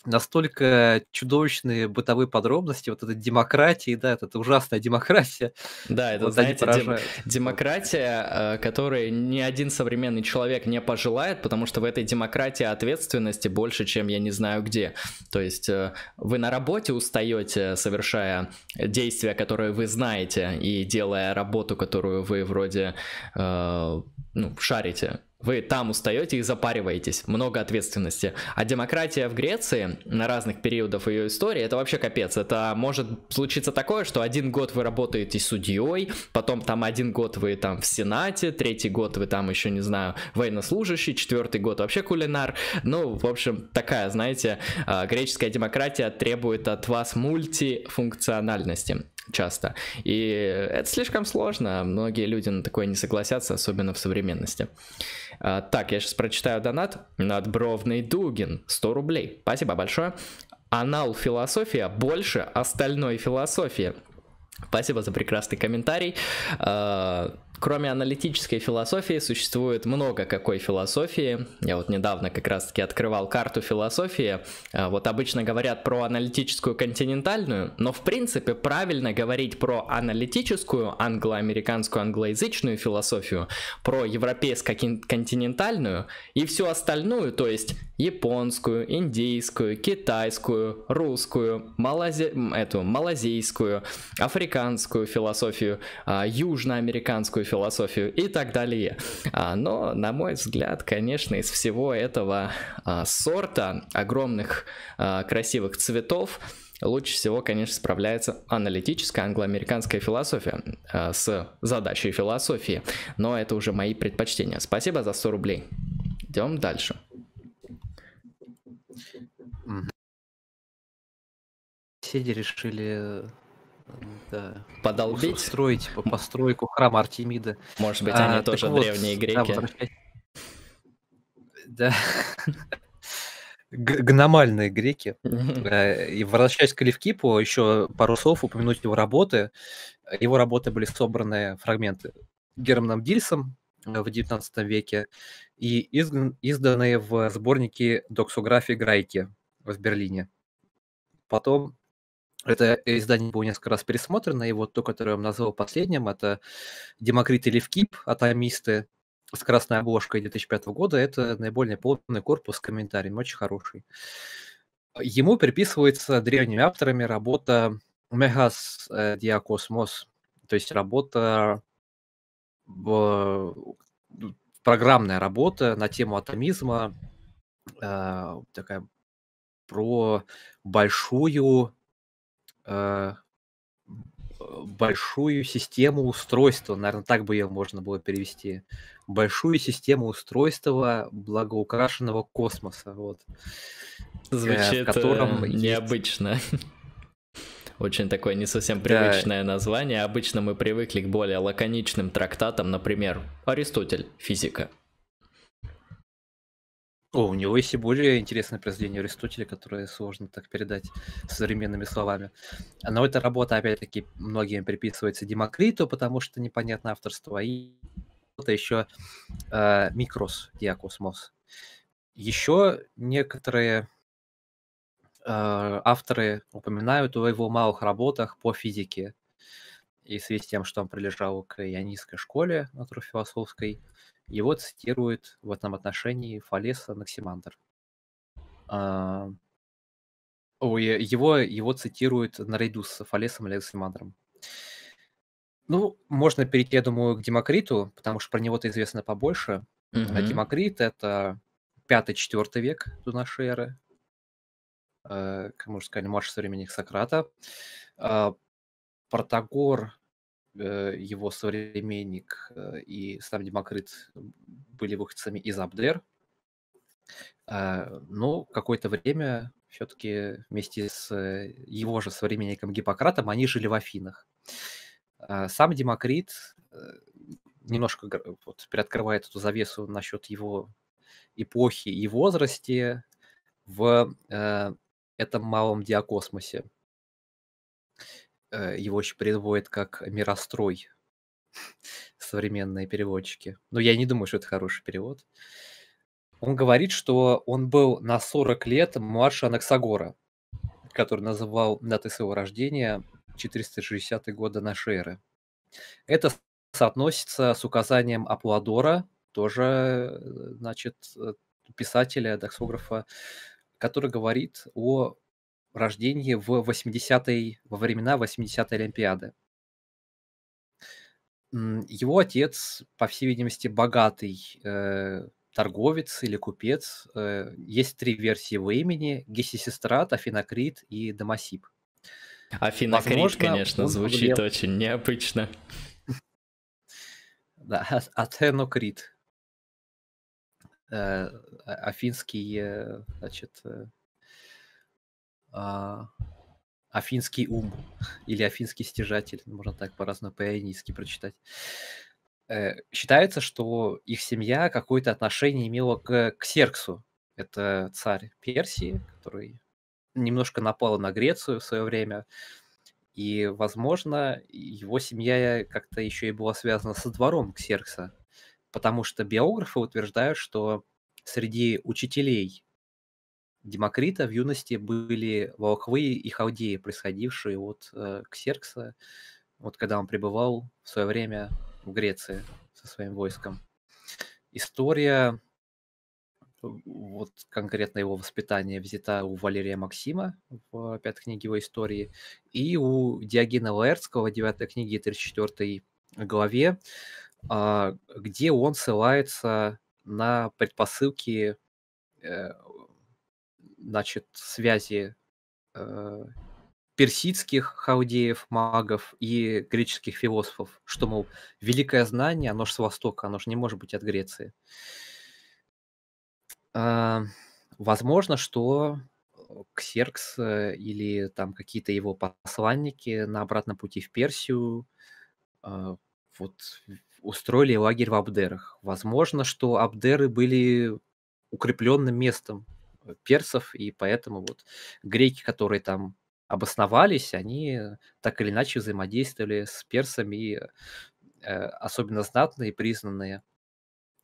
настолько чудовищные бытовые подробности,
вот эта демократия, да, эта ужасная демократия. Да, это, вот знаете, дем- демократия, а, которой ни один современный человек не пожелает, потому что в этой демократии ответственности больше, чем я не знаю где. То есть э, вы на работе устаете, совершая действия, которые вы знаете, и делая работу, которую вы вроде э, ну, шарите, вы там устаете и запариваетесь, много ответственности. А демократия в Греции на разных периодах ее истории, это вообще капец. Это может случиться такое, что один год вы работаете судьей, потом там один год вы там в Сенате, третий год вы там еще, не знаю, военнослужащий, четвертый год вообще кулинар. Ну, в общем, такая, знаете, а, греческая демократия требует от вас мультифункциональности часто. И это слишком сложно, многие люди на такое не согласятся, особенно в современности. А, так, я сейчас прочитаю донат. Надбровный Дугин, 100 рублей. Спасибо большое. Анал философия больше остальной философии. Спасибо за прекрасный комментарий. А, Кроме аналитической философии существует много какой философии. Я вот недавно как раз-таки открывал карту философии. А, вот обычно говорят про аналитическую континентальную, но в принципе правильно говорить про аналитическую англо-американскую англоязычную философию, про европейско-континентальную и всю остальную, то есть японскую, индийскую, китайскую, русскую, малази... эту, малазийскую, африканскую философию, а, южноамериканскую философию и так далее. А, но, на мой взгляд, конечно, из всего этого а, сорта огромных красивых цветов лучше всего, конечно, справляется аналитическая англоамериканская философия с задачей философии. Но это уже мои предпочтения. Спасибо за 100 рублей. Идем дальше. Соседи решили
э, да, подолбить, строить по постройку храма Артемида. Может быть, а, они а, тоже вот, древние греки. Да. Гномальные греки. Э, и возвращаясь к Левкипу, еще пару слов упомянуть его работы. Его работы были собраны фрагменты Германом Дильсом э, в XIX веке и изданные в сборнике доксографии Грайки в Берлине. Потом это издание было несколько раз пересмотрено, и вот то, которое я вам назвал последним, это «Демокрит или Кип, «Атомисты» с красной обложкой 2005 года. Это наиболее полный корпус с комментарием, очень хороший. Ему приписывается древними авторами работа «Мегас э, Диакосмос», то есть работа программная работа на тему атомизма, э, такая про большую э, большую систему устройства, наверное, так бы ее можно было перевести, большую систему устройства благоукрашенного космоса,
вот. Э, Звучит в котором э, необычно. Очень такое не совсем привычное да. название. Обычно мы привыкли к более лаконичным трактатам, например, Аристотель, физика. О, у него
есть и более интересное произведение Аристотеля, которое сложно так передать современными словами. Но эта работа, опять-таки, многим приписывается Демокриту, потому что непонятно авторство, и это еще э, Микрос Диакосмос. Еще некоторые э, авторы упоминают о его малых работах по физике, и в связи с тем, что он прилежал к ионистской школе натурфилософской, философской его цитирует в этом отношении Фалеса Наксимандр. А, ой, э, его, его цитирует наряду с Фалесом Александром. Ну, можно перейти, я думаю, к Демокриту, потому что про него-то известно побольше. mm Демокрит — это 5-4 век до нашей эры. Э, как можно сказать, сказали, марш современник Сократа. Э, Протагор Э, его современник э, и сам Демокрит были выходцами из Абдер. А, Но ну, какое-то время все-таки вместе с э, его же современником Гиппократом они жили в Афинах. А, сам Демокрит немножко вот, приоткрывает эту завесу насчет его эпохи и возрасте в этом малом диакосмосе – Э, его еще переводят как «мирострой» современные переводчики. Но я не думаю, что это хороший перевод. Он говорит, что он был на 40 лет младше Анаксагора, который называл даты своего рождения 460 года нашей эры. Это соотносится с указанием Аполлодора, тоже, э, значит, э, писателя, даксографа, который говорит о рождении в 80 во времена 80-й Олимпиады. Его отец, по всей видимости, богатый э, торговец или купец. Э, есть три версии его имени – Гесисестрат, Афинокрит и Домосип. Афинокрит, Возможно, конечно, звучит был... очень необычно. Да, а, Атенокрит. Э, а, афинский, э, значит, э, а, афинский ум или афинский стяжатель, можно так по-разному по-ионийски прочитать. Э, считается, что их семья какое-то отношение имела к Ксерксу. Это царь Персии, который немножко напал на Грецию в свое время. И, возможно, его семья как-то еще и была связана со двором Ксеркса, потому что биографы утверждают, что среди учителей Демокрита в юности были волхвы и халдеи, происходившие от э, Ксеркса, вот когда он пребывал в свое время в Греции со своим войском. История, вот конкретно его воспитание взята у Валерия Максима в пятой книге его истории и у Диогена Лаэртского, девятой книги, 34 главе, а, где он ссылается на предпосылки э, значит, связи э, персидских халдеев, магов и греческих философов, что, мол, великое знание, оно же с Востока, оно же не может быть от Греции. Э, возможно, что Ксеркс э, или там какие-то его посланники на обратном пути в Персию э, вот устроили лагерь в Абдерах. Возможно, что Абдеры были укрепленным местом Э, персов, и поэтому вот греки, которые там обосновались, они э, так или иначе взаимодействовали с персами, и э, особенно знатные признанные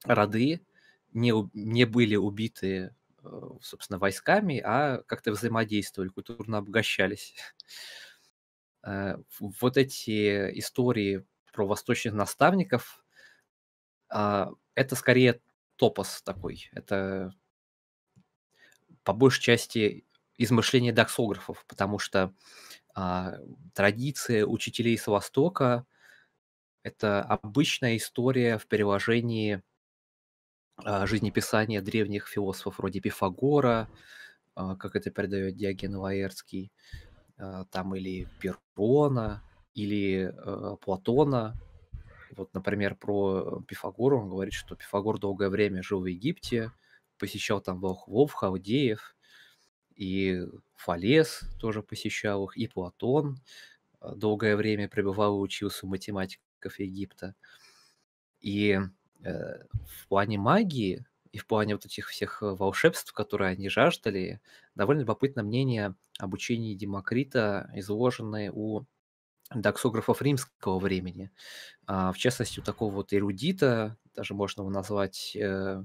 роды не, не были убиты, собственно, войсками, а как-то взаимодействовали, культурно обогащались. Вот эти истории про восточных наставников, а, это скорее топос такой, это по большей части измышления доксографов, потому что а, традиция учителей с Востока – это обычная история в переложении а, жизнеписания древних философов вроде Пифагора, а, как это передает Диоген Лаэртский, а, там или Перона, или а, Платона. Вот, например, про Пифагора он говорит, что Пифагор долгое время жил в Египте – посещал там волхвов, халдеев, и Фалес тоже посещал их, и Платон э, долгое время пребывал и учился у математиков Египта. И э, в плане магии и в плане вот этих всех э, волшебств, которые они жаждали, довольно любопытно мнение об учении Демокрита, изложенное у доксографов римского времени. А, в частности, у такого вот эрудита, даже можно его назвать э,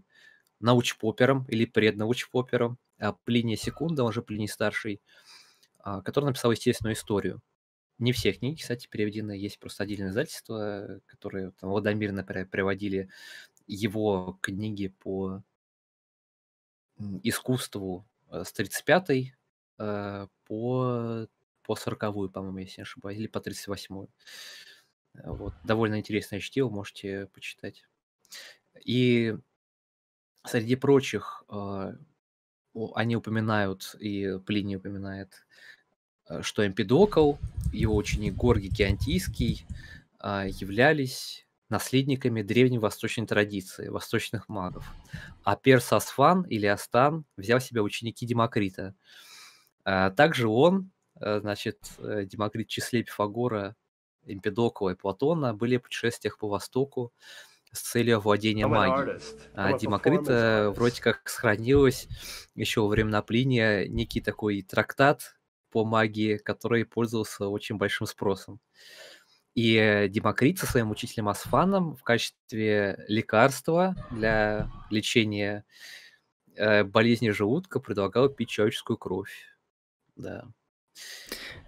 научпопером или преднаучпопером а Плиния Секунда, он же Плиний Старший, а, который написал естественную историю. Не все книги, кстати, переведены, есть просто отдельное издательство, которое там, Владимир, например, приводили его книги по искусству э, с 35-й э, по, по 40 по-моему, если не ошибаюсь, или по 38-ю. Вот, довольно интересное чтиво, можете почитать. И Среди прочих а, они упоминают, и Плиний упоминает, а, что Эмпидокл, его ученик Горгий Геонтийский а, являлись наследниками древней восточной традиции, восточных магов. А Перс Асфан или Астан взял себя ученики Демокрита. Также он, э, значит, э, Демокрит в числе Пифагора, Эмпидокла и Платона были в путешествиях по Востоку, с целью овладения магией. А Демокрит вроде как сохранилось еще во времена Плиния некий такой трактат по магии, который пользовался очень большим спросом. И э, Демокрит со своим учителем Асфаном в качестве лекарства для лечения э, болезни желудка предлагал пить человеческую кровь.
Да.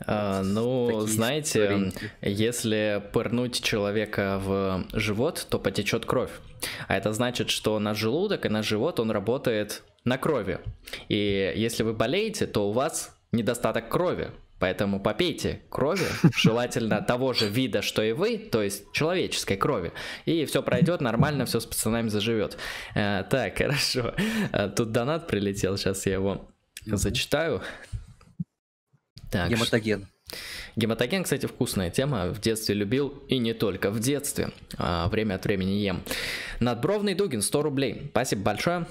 А, ну, Такие знаете, истории. если пырнуть человека в живот, то потечет кровь. А это значит, что наш желудок и наш живот, он работает на крови. И если вы болеете, то у вас недостаток крови. Поэтому попейте крови, желательно того же вида, что и вы, то есть человеческой крови. И все пройдет нормально, все с пацанами заживет. Э, так, хорошо. Э, тут донат прилетел, сейчас я его зачитаю. Так, Гематоген. Гематоген, кстати, вкусная тема. В детстве любил и не только в детстве. А, время от времени ем. Надбровный Дугин, 100 рублей. Спасибо большое.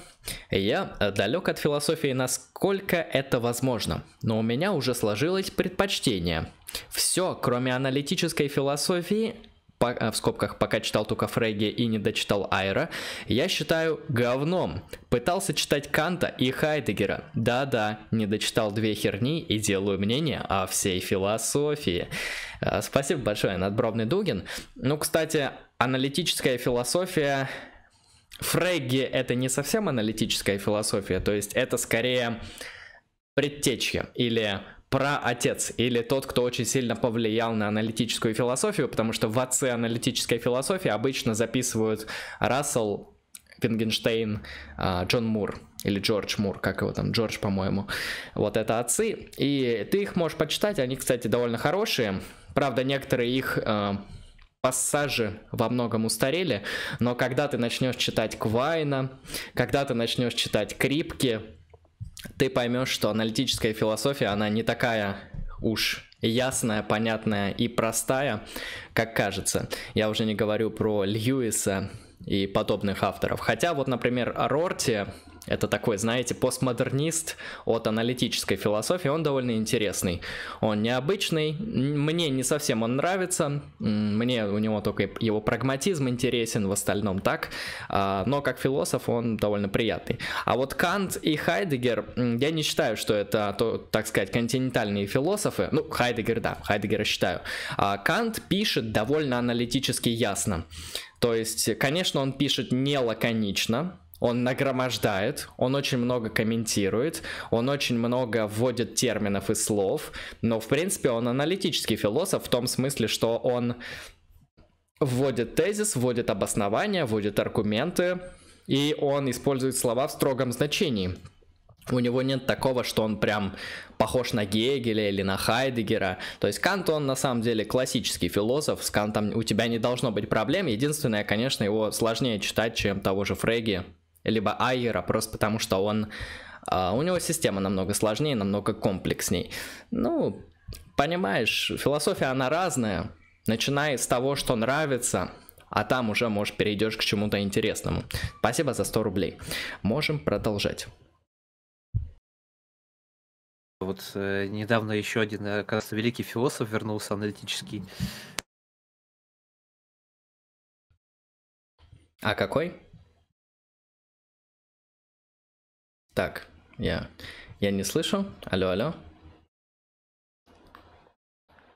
Я э, далек от философии, насколько это возможно. Но у меня уже сложилось предпочтение. Все, кроме аналитической философии, по, э, в скобках пока читал только Фреги и не дочитал Айра, я считаю говном. Пытался читать Канта и Хайдегера. Да-да, не дочитал две херни и делаю мнение о всей философии. Э, спасибо большое, надбровный Дугин. Ну, кстати, аналитическая философия... Фрейги это не совсем аналитическая философия, то есть это скорее предтечье или отец или тот, кто очень сильно повлиял на аналитическую философию, потому что в отце аналитической философии обычно записывают Рассел, Пингенштейн, а, Джон Мур или Джордж Мур, как его там, Джордж, по-моему. Вот это отцы, и ты их можешь почитать, они, кстати, довольно хорошие. Правда, некоторые их а, пассажи во многом устарели, но когда ты начнешь читать Квайна, когда ты начнешь читать Крипки, ты поймешь, что аналитическая философия, она не такая уж ясная, понятная и простая, как кажется. Я уже не говорю про Льюиса и подобных авторов. Хотя вот, например, Рорти, это такой, знаете, постмодернист от аналитической философии. Он довольно интересный. Он необычный. Мне не совсем он нравится. Мне у него только его прагматизм интересен, в остальном так. А, но как философ он довольно приятный. А вот Кант и Хайдегер, я не считаю, что это, так сказать, континентальные философы. Ну, Хайдегер, да, Хайдегера считаю. А Кант пишет довольно аналитически ясно. То есть, конечно, он пишет не лаконично, он нагромождает, он очень много комментирует, он очень много вводит терминов и слов, но в принципе он аналитический философ в том смысле, что он вводит тезис, вводит обоснования, вводит аргументы, и он использует слова в строгом значении. У него нет такого, что он прям похож на Гегеля или на Хайдегера. То есть Кант, он на самом деле классический философ, с Кантом у тебя не должно быть проблем. Единственное, конечно, его сложнее читать, чем того же Фреги либо Айера, просто потому что он... А, у него система намного сложнее, намного комплексней. Ну, понимаешь, философия, она разная. Начиная с того, что нравится, а там уже, может, перейдешь к чему-то интересному. Спасибо за 100 рублей. Можем продолжать.
Вот э, недавно еще один, оказывается, э, великий философ вернулся аналитический. А какой? Так, я, я не слышу. Алло, алло.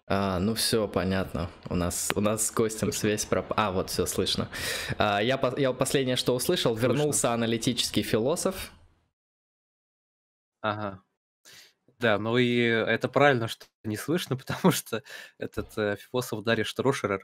А, ну все, понятно. У нас, у нас с Костем связь пропала. А, вот все слышно. А, я, я последнее, что услышал, слышно. вернулся аналитический философ. Ага. Да, ну и это правильно, что не слышно, потому что этот э, философ Дарья Штрошерер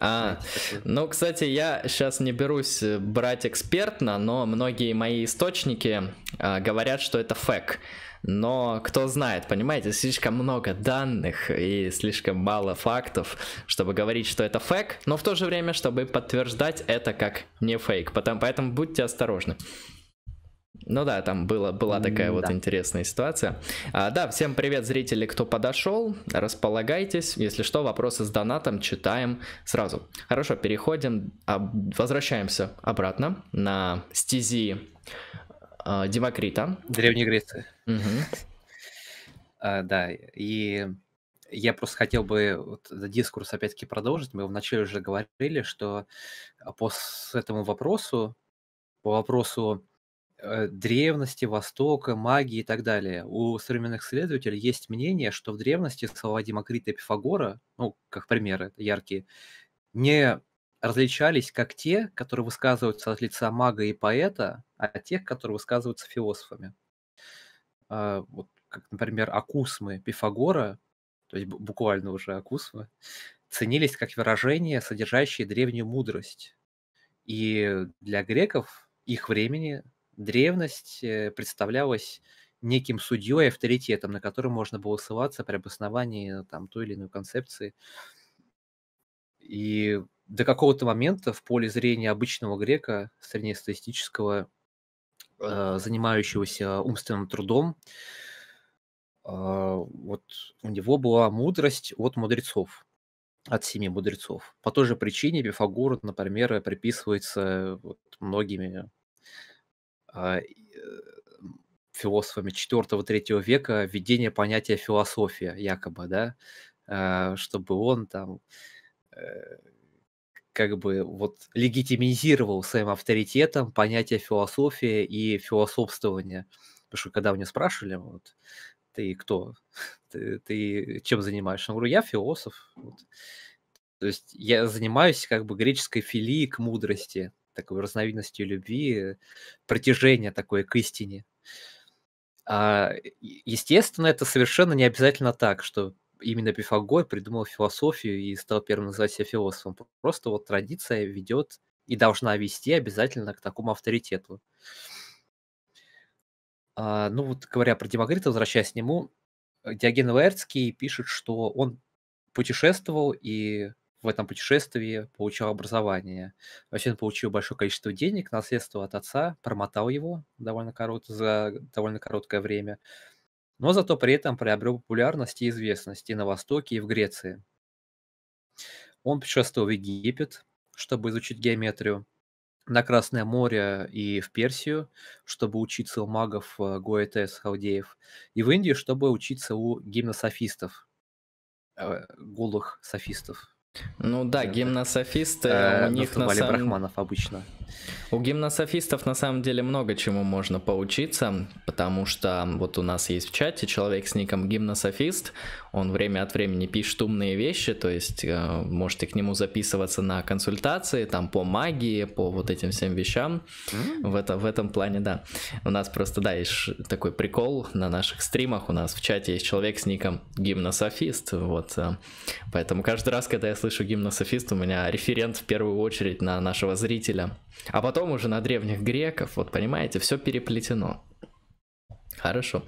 а, ну, кстати, я сейчас не берусь э, брать экспертно, но многие мои источники э, говорят, что это фэк. Но кто знает, понимаете, слишком много данных и слишком мало фактов, чтобы говорить, что это фэк, но в то же время, чтобы подтверждать это как не фейк. Потом, поэтому будьте осторожны. Ну да, там было, была такая mm, вот да. интересная ситуация. А, да, всем привет, зрители, кто подошел. Располагайтесь. Если что, вопросы с донатом читаем сразу. Хорошо, переходим, об, возвращаемся обратно на стези э, Демокрита. Древней Греции.
Угу.
а, да, и я просто хотел бы
вот этот дискурс опять-таки продолжить. Мы вначале уже говорили, что по этому вопросу, по вопросу Э, древности, Востока, магии и так далее. У современных исследователей есть мнение, что в древности слова Демокрита и Пифагора, ну, как примеры яркие, не различались как те, которые высказываются от лица мага и поэта, а тех, которые высказываются философами. А, вот, как, например, акусмы Пифагора, то есть буквально уже акусмы, ценились как выражения, содержащие древнюю мудрость. И для греков их времени древность э, представлялась неким судьей, авторитетом, на котором можно было ссылаться при обосновании там, той или иной концепции. И до какого-то момента в поле зрения обычного грека, среднестатистического, э, занимающегося умственным трудом, а, вот у него была мудрость от мудрецов, от семи мудрецов. По той же причине Пифагор, например, приписывается вот, многими а, э, философами 4-3 века введение понятия философия, якобы, да, а, чтобы он там э, как бы вот легитимизировал своим авторитетом понятие философия и философствования Потому что когда у него спрашивали, вот, ты кто, ты, ты чем занимаешься? Я говорю, я философ. Вот. То есть я занимаюсь как бы греческой филией к мудрости такой разновидностью любви, протяжения такое к истине. А, естественно, это совершенно не обязательно так, что именно Пифагор придумал философию и стал первым называть себя философом. Просто вот традиция ведет и должна вести обязательно к такому авторитету. А, ну вот говоря про Демокрита, возвращаясь к нему, Диоген Лаэртский пишет, что он путешествовал и в этом путешествии получил образование. Вообще он получил большое количество денег, наследство от отца, промотал его довольно корот, за довольно короткое время, но зато при этом приобрел популярность и известность и на Востоке, и в Греции. Он путешествовал в Египет, чтобы изучить геометрию, на Красное море и в Персию, чтобы учиться у магов э, Гоэтес, халдеев, и в Индию, чтобы учиться у гимнософистов, э,
голых софистов, ну да, гимнософисты э, у них на самом... Брахманов обычно. У гимнософистов на самом деле много чему можно поучиться, потому что вот у нас есть в чате человек с ником гимнософист, он время от времени пишет умные вещи, то есть э, можете к нему записываться на консультации там по магии, по вот этим всем вещам. Mm-hmm. В, это, в этом плане, да. У нас просто, да, есть такой прикол на наших стримах, у нас в чате есть человек с ником гимнософист, вот. Э, поэтому каждый раз, когда я слышу гимнософист, у меня референт в первую очередь на нашего зрителя. А потом уже на древних греков, вот понимаете, все переплетено. Хорошо.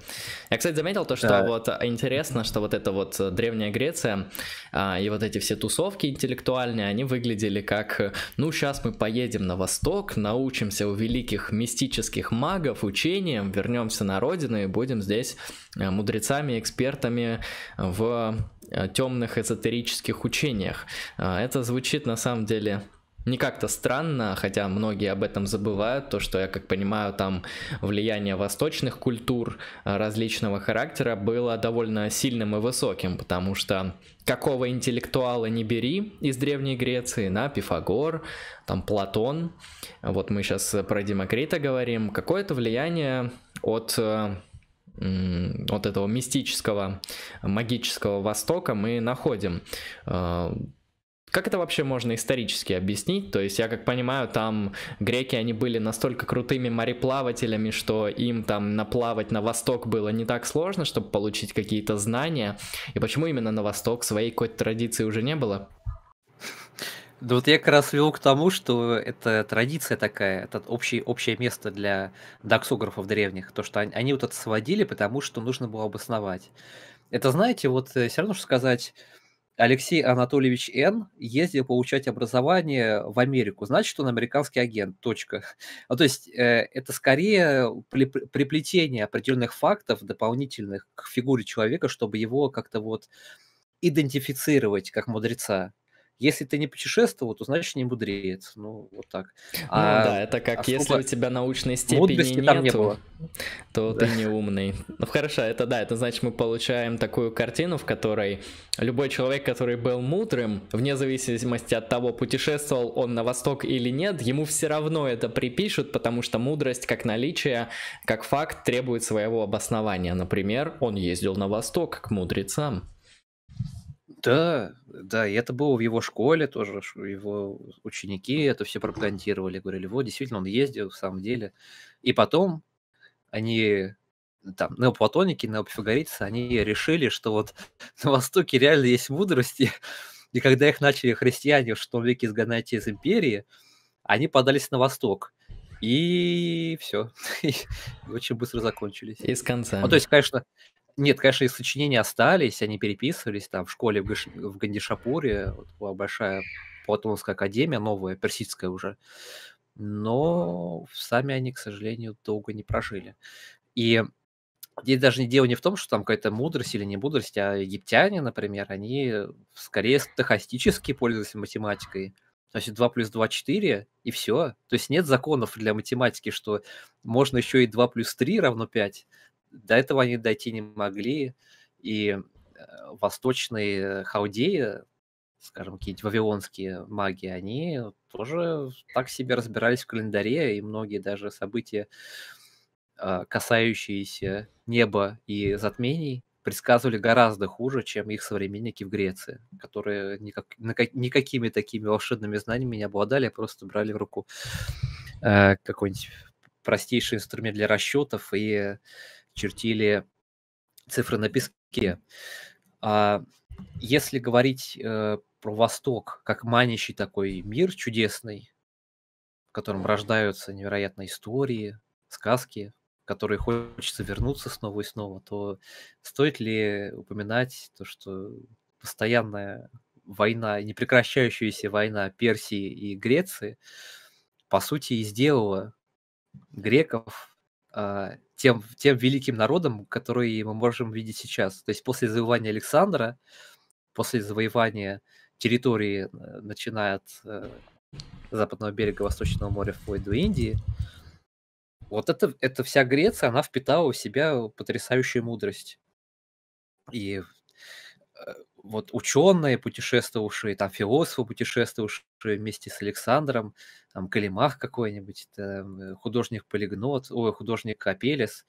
Я, кстати, заметил то, что да. вот интересно, что вот эта вот э, Древняя Греция а, и вот эти все тусовки интеллектуальные, они выглядели как, э, ну, сейчас мы поедем на восток, научимся у великих мистических магов учениям, вернемся на родину и будем здесь э, мудрецами, экспертами в темных эзотерических учениях. А, это звучит на самом деле не как-то странно, хотя многие об этом забывают, то, что, я как понимаю, там влияние восточных культур э, различного характера было довольно сильным и высоким, потому что какого интеллектуала не бери из Древней Греции, на Пифагор, там Платон, вот мы сейчас про Демокрита говорим, какое-то влияние от э, от этого мистического, магического Востока мы находим. Э, как это вообще можно исторически объяснить? То есть, я как понимаю, там греки, они были настолько крутыми мореплавателями, что им там наплавать на восток было не так сложно, чтобы получить какие-то знания. И почему именно на восток своей какой-то традиции уже не было?
Да вот я как раз вел к тому, что это традиция такая, это общий, общее место для доксографов древних, то, что они, они вот это сводили, потому что нужно было обосновать. Это, знаете, вот э, все равно, что сказать, Алексей Анатольевич Н. ездил получать образование в Америку. Значит, он американский агент. Точка. Ну, то есть э, это скорее приплетение определенных фактов дополнительных к фигуре человека, чтобы его как-то вот идентифицировать как мудреца. Если ты не путешествовал, то значит не мудрец. Ну, вот так. Ну а, да, это как а если у
тебя научной степени нету, не было. то да. ты не умный. Ну хорошо, это да, это значит мы получаем такую картину, в которой любой человек, который был мудрым, вне зависимости от того, путешествовал он на восток или нет, ему все равно это припишут, потому что мудрость как наличие, как факт требует своего обоснования. Например, он ездил на восток к мудрецам. Да, да, и это было в его школе тоже, его ученики это все пропагандировали, говорили,
вот, действительно, он ездил, в самом деле. И потом они, там, неоплатоники, неопифагорейцы, они решили, что вот на Востоке реально есть мудрости, и когда их начали христиане в шестом веке изгонять из империи, они подались на Восток. И все. Очень быстро закончились. И с конца. Ну, то есть, конечно, нет, конечно, и сочинения остались, они переписывались там в школе в, Гаш... в Гандишапуре, вот была большая платонская академия, новая, персидская уже. Но сами они, к сожалению, долго не прожили. И здесь даже не дело не в том, что там какая-то мудрость или не мудрость, а египтяне, например, они скорее стахастически пользовались математикой. То есть 2 плюс 2 – 4, и все. То есть нет законов для математики, что можно еще и 2 плюс 3 равно 5 до этого они дойти не могли, и э, восточные халдеи, скажем, какие-нибудь вавилонские маги, они тоже так себе разбирались в календаре, и многие даже события, а, касающиеся неба и затмений, предсказывали гораздо хуже, чем их современники в Греции, которые никак, никакими такими волшебными знаниями не обладали, а просто брали в руку э, какой-нибудь простейший инструмент для расчетов и чертили цифры на песке. А если говорить э, про Восток как манящий такой мир чудесный, в котором рождаются невероятные истории, сказки, которые хочется вернуться снова и снова, то стоит ли упоминать то, что постоянная война, непрекращающаяся война Персии и Греции, по сути, и сделала греков а, тем, тем великим народом, который мы можем видеть сейчас. То есть после завоевания Александра, после завоевания территории, э, начиная от э, западного берега Восточного моря вплоть до Индии, вот это, эта вся Греция, она впитала в себя потрясающую мудрость. И э, вот ученые, путешествовавшие, там философы, путешествовавшие вместе с Александром, там Калимах какой-нибудь, э, художник Полигнот, ой, художник Капелес.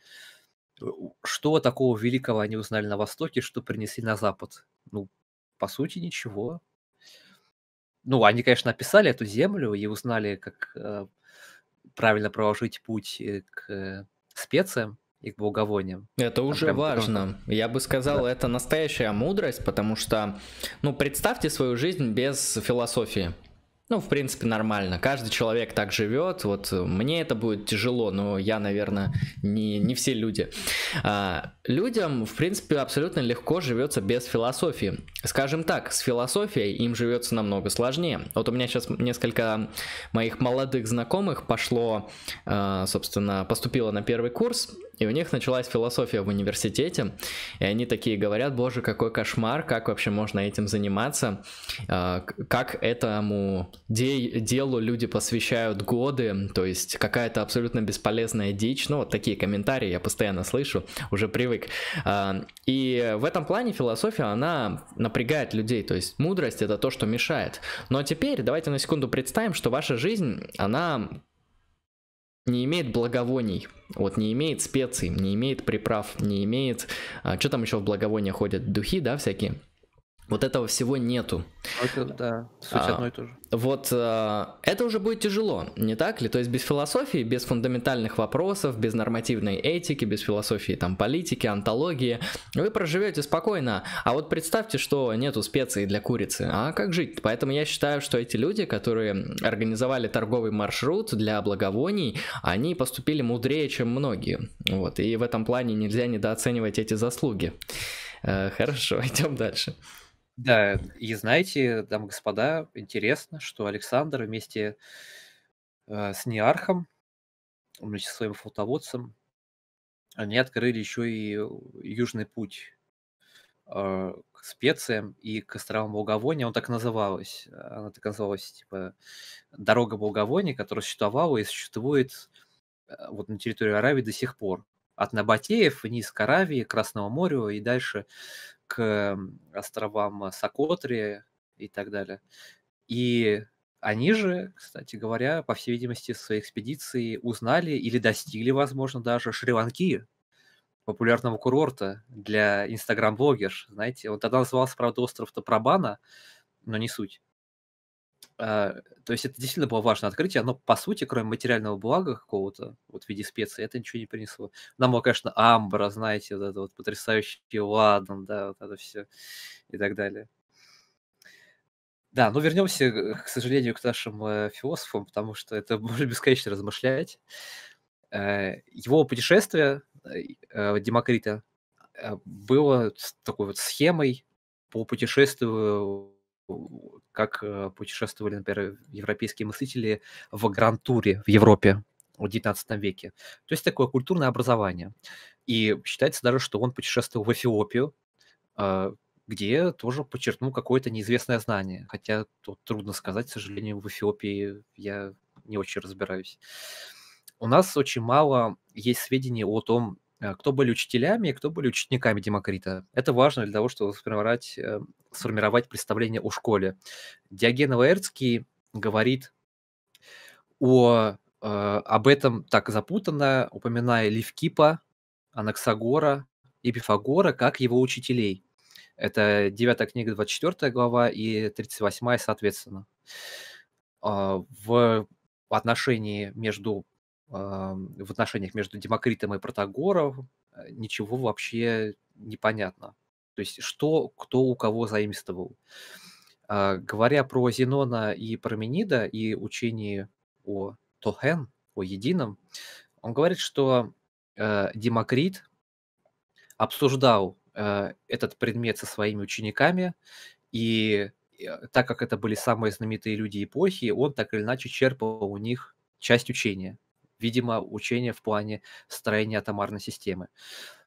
Э, что такого великого они узнали на Востоке, что принесли на Запад? Ну, по сути, ничего. Ну, они, конечно, описали эту землю и узнали, как э, правильно проложить путь к специям, и к благовониям. Это
уже а важно. Потому... Я бы сказал, да. это настоящая мудрость, потому что, ну, представьте свою жизнь без философии. Ну, в принципе, нормально. Каждый человек так живет. Вот мне это будет тяжело, но я, наверное, не, не все люди. А, людям, в принципе, абсолютно легко живется без философии. Скажем так, с философией им живется намного сложнее. Вот у меня сейчас несколько моих молодых знакомых пошло, а, собственно, поступило на первый курс и у них началась философия в университете, и они такие говорят, боже, какой кошмар, как вообще можно этим заниматься, а, как этому де делу люди посвящают годы, то есть какая-то абсолютно бесполезная дичь, ну вот такие комментарии я постоянно слышу, уже привык. А, и в этом плане философия, она напрягает людей, то есть мудрость это то, что мешает. Но теперь давайте на секунду представим, что ваша жизнь, она не имеет благовоний, вот не имеет специй, не имеет приправ, не имеет, а, что там еще в благовония ходят, духи, да, всякие, вот этого всего нету. Ну, это, да, суть а, одно и то же. Вот э, это уже будет тяжело, не так ли? То есть без философии, без фундаментальных вопросов, без нормативной этики, без философии там политики, антологии, вы проживете спокойно. А вот представьте, что нету специй для курицы. А как жить? Поэтому я считаю, что эти люди, которые организовали торговый маршрут для благовоний, они поступили мудрее, чем многие. Вот. И в этом плане нельзя недооценивать эти заслуги. Э, хорошо, идем дальше. Да, и
знаете, дамы и господа, интересно, что Александр вместе э, с Неархом, вместе со своим флотоводцем, они открыли еще и э, Южный путь э, к специям и к островам Благовония. Он так называлась. Она так называлась, типа, дорога Благовония, которая существовала и существует э, вот на территории Аравии до сих пор. От Набатеев вниз к Аравии, Красному морю и дальше к эм, островам э, Сокотри и так далее. И они же, кстати говоря, по всей видимости, с своей экспедиции узнали или достигли, возможно, даже Шри-Ланки, популярного курорта для инстаграм-блогер, знаете. Он тогда назывался, правда, остров Тапрабана, но не суть. А, то есть это действительно было важное открытие, оно, по сути, кроме материального блага какого-то, вот в виде специй, это ничего не принесло. Нам было, конечно, Амбра, знаете, вот это вот потрясающий Ладан, да, вот это все и так далее. Да, ну вернемся, э, к сожалению, к нашим э, философам, потому что это можно бесконечно размышлять. Э, его путешествие э, э Демокрита э, было такой вот схемой по путешествию как э, путешествовали, например, европейские мыслители в грантуре в Европе в XIX веке. То есть такое культурное образование. И считается даже, что он путешествовал в Эфиопию, а, где тоже подчеркнул какое-то неизвестное знание. Хотя тут трудно сказать, к сожалению, в Эфиопии я не очень разбираюсь. У нас очень мало есть сведений о том, Э, кто были учителями кто были учениками Демокрита. Это важно для того, чтобы сформировать, э, сформировать представление о школе. Диоген Лаэртский говорит о, э, об этом так запутанно, упоминая Левкипа, Анаксагора и Пифагора как его учителей. Это 9 книга, 24 глава и 38, соответственно. А, в отношении между в отношениях между Демокритом и Протагором э, ничего вообще не понятно. То есть что, кто у кого заимствовал. А, говоря про Зенона и Парменида и учение о Тохен, о едином, он говорит, что э, Демокрит обсуждал э, этот предмет со своими учениками, и так как это были самые знаменитые люди эпохи, он так или иначе черпал у них часть учения видимо, учение в плане строения атомарной системы.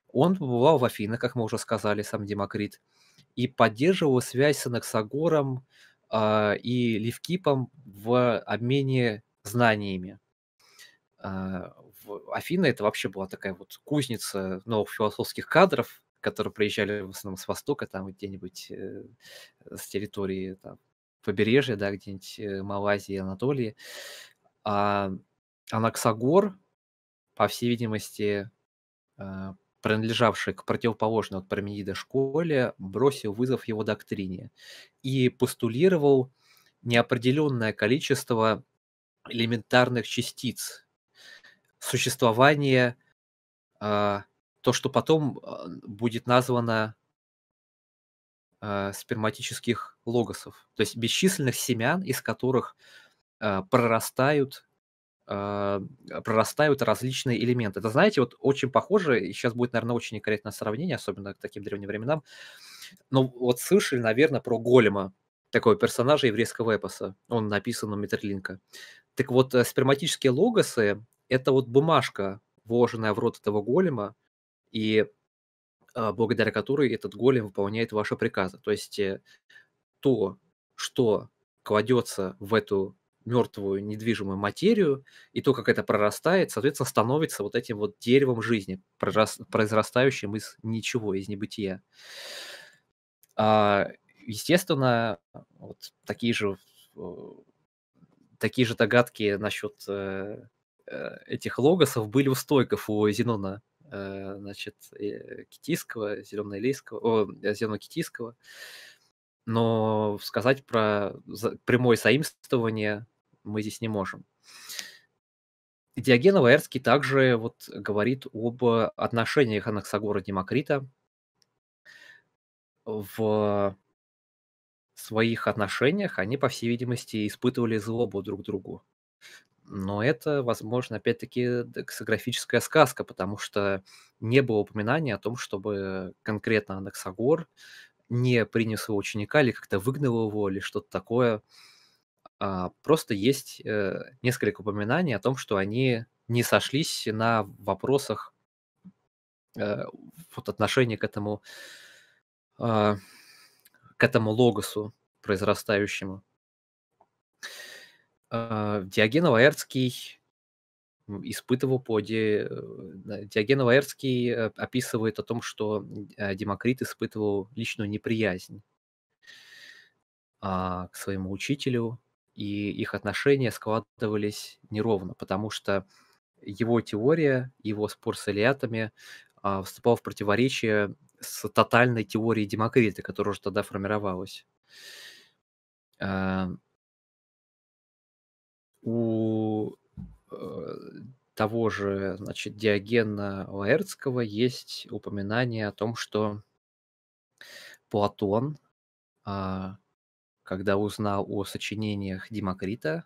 Он побывал в Афинах, как мы уже сказали, сам Демокрит, и поддерживал связь с Анаксагором э, и Левкипом в обмене знаниями. А, Афина это вообще была такая вот кузница новых философских кадров, которые приезжали в основном с Востока, там где-нибудь э, с территории там, побережья, да, где-нибудь э, Малайзии, Анатолии. А Анаксагор, по всей видимости, э, принадлежавший к противоположной от Парменида школе, бросил вызов его доктрине и постулировал неопределенное количество элементарных частиц, существование, э, то, что потом э, будет названо сперматических логосов, то есть бесчисленных семян, из которых прорастают а, прорастают различные элементы. Это, знаете, вот очень похоже, и сейчас будет, наверное, очень некорректное сравнение, особенно к таким древним временам, но ну, вот слышали, наверное, про голема, такого персонажа еврейского эпоса. Он написан у Метерлинка. Так вот, э, сперматические логосы – это вот бумажка, вложенная в рот этого голема, и а, благодаря которой этот голем выполняет ваши приказы. То есть э, то, что кладется в эту мертвую недвижимую материю, и то, как это прорастает, соответственно, становится вот этим вот деревом жизни, произрастающим из ничего, из небытия. А, естественно, вот такие же, э, такие же догадки насчет э, э, этих логосов были у стойков у Зенона значит, Китийского, Зеленого Зеленого Китийского но сказать про прямое заимствование мы здесь не можем. Диоген Лаэрский также вот говорит об отношениях Анаксагора Демокрита в своих отношениях они, по всей видимости, испытывали злобу друг другу. Но это, возможно, опять-таки дексографическая сказка, потому что не было упоминания о том, чтобы конкретно Анаксагор не принял своего ученика или как-то выгнал его или что-то такое. А, просто есть э, несколько упоминаний о том, что они не сошлись на вопросах э, вот отношения к этому э, к этому логосу произрастающему. А, Диоген Лаэртский испытывал поди Ди... Э, Диогену Лаэрский э, описывает о том, что э, Демокрит испытывал личную неприязнь а, к своему учителю, и их отношения складывались неровно, потому что его теория, его спор с Элиатами а, вступал в противоречие с тотальной теорией Демокрита, которая уже тогда формировалась. у Э, того же, значит, Диогена Лаэртского есть упоминание о том, что Платон, а, когда узнал о сочинениях Демокрита,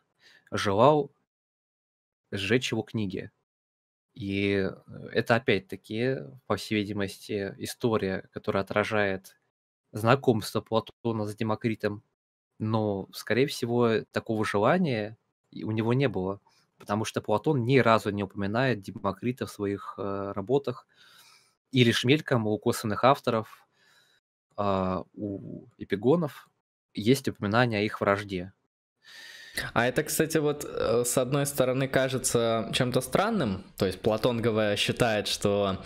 желал сжечь его книги. И э, это опять-таки, по всей видимости, история, которая отражает знакомство Платона с Демокритом. Но, скорее всего, такого желания у него не было потому что Платон ни разу не упоминает Демокрита в своих э, работах, или Шмелька, у косвенных авторов, э, у эпигонов есть
упоминания о их вражде. А это, кстати, вот э, с одной стороны кажется чем-то странным, то есть Платон считает, что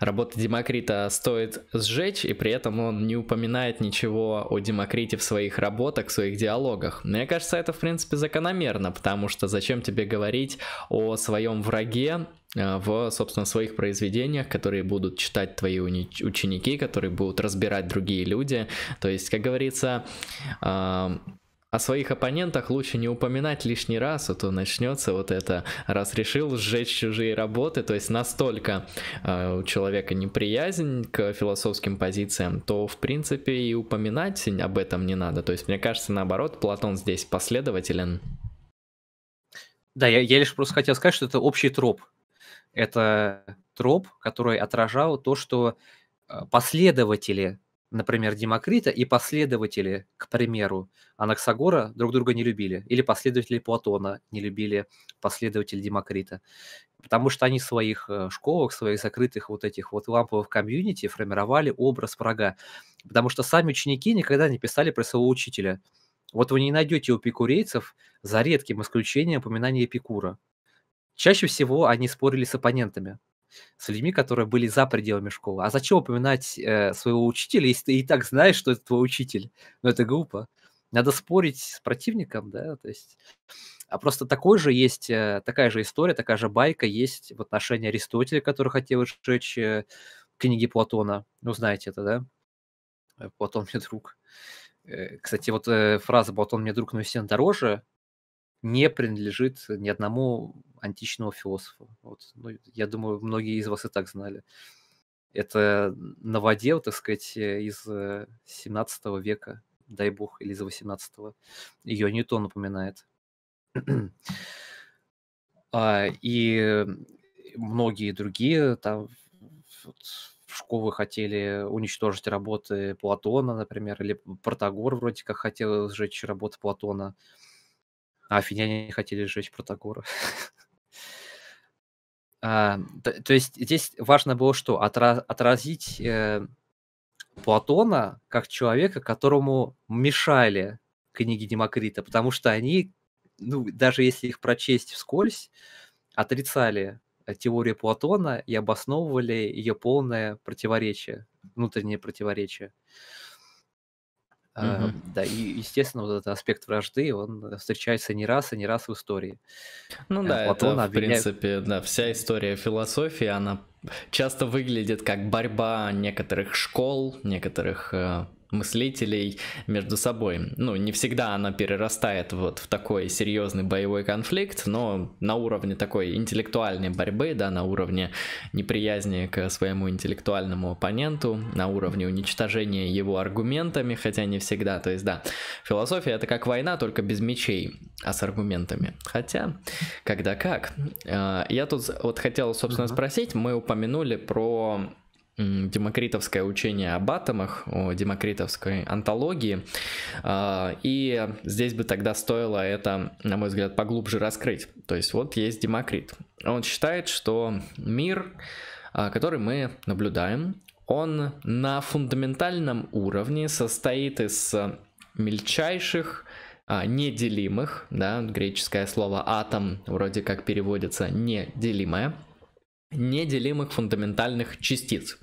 работа Демокрита стоит сжечь, и при этом он не упоминает ничего о Демокрите в своих работах, в своих диалогах. Мне кажется, это, в принципе, закономерно, потому что зачем тебе говорить о своем враге, э, в, собственно, своих произведениях, которые будут читать твои ученики, которые будут разбирать другие люди. То есть, как говорится, э, о своих оппонентах лучше не упоминать лишний раз, а то начнется вот это, раз решил сжечь чужие работы, то есть настолько э, у человека неприязнь к философским позициям, то в принципе и упоминать об этом не надо. То есть мне кажется, наоборот, Платон здесь последователен. Да, я, я лишь просто хотел сказать, что это общий троп. Это троп, который отражал то, что
э, последователи например, Демокрита и последователи, к примеру, Анаксагора друг друга не любили, или последователи Платона не любили последователей Демокрита, потому что они в своих э, школах, в своих закрытых вот этих вот ламповых комьюнити формировали образ врага, потому что сами ученики никогда не писали про своего учителя. Вот вы не найдете у пикурейцев, за редким исключением, упоминания Эпикура. Чаще всего они спорили с оппонентами, с людьми, которые были за пределами школы. А зачем упоминать э, своего учителя, если ты и так знаешь, что это твой учитель? Ну, это глупо. Надо спорить с противником, да, то есть... А просто такой же есть, э, такая же история, такая же байка есть в отношении Аристотеля, который хотел сжечь э, книги Платона. Ну, знаете это, да? Э, Платон мне друг. Кстати, вот фраза «Платон мне друг, но всем дороже» не принадлежит ни одному античного философа. Вот. Ну, я думаю, многие из вас и так знали. Это Новодел, так сказать, э, из 17 э, века, дай бог, или из 18 -го. Ее Ньютон напоминает. а, и многие другие там вот, школы хотели уничтожить работы Платона, например, или Протагор вроде как хотел сжечь работы Платона, а афиняне хотели сжечь Протагора. А, то, то есть здесь важно было что? Отра- отразить э, Платона как человека, которому мешали книги Демокрита, потому что они, ну, даже если их прочесть вскользь, отрицали э, теорию Платона и обосновывали ее полное противоречие, внутреннее противоречие. Uh, Uh-huh. Да, и, естественно, вот этот аспект вражды, он встречается не раз и не раз в истории.
Ну э, да, Платон это, обвиняет... в принципе, да, вся история философии, она часто выглядит как борьба некоторых школ, некоторых э, мыслителей между собой. Ну, не всегда она перерастает вот в такой серьезный боевой конфликт, но на уровне такой интеллектуальной борьбы, да, на уровне неприязни к своему интеллектуальному оппоненту, на уровне уничтожения его аргументами, хотя не всегда. То есть, да, философия это как война, только без мечей, а с аргументами. Хотя, когда как. Э, я тут вот хотел, собственно, спросить, мы упомянули про демокритовское учение об атомах, о демокритовской антологии. А, и здесь бы тогда стоило это, на мой взгляд, поглубже раскрыть. То есть вот есть демокрит. Он считает, что мир, а, который мы наблюдаем, он на фундаментальном уровне состоит из мельчайших а, неделимых, да, греческое слово атом вроде как переводится неделимое, неделимых фундаментальных частиц.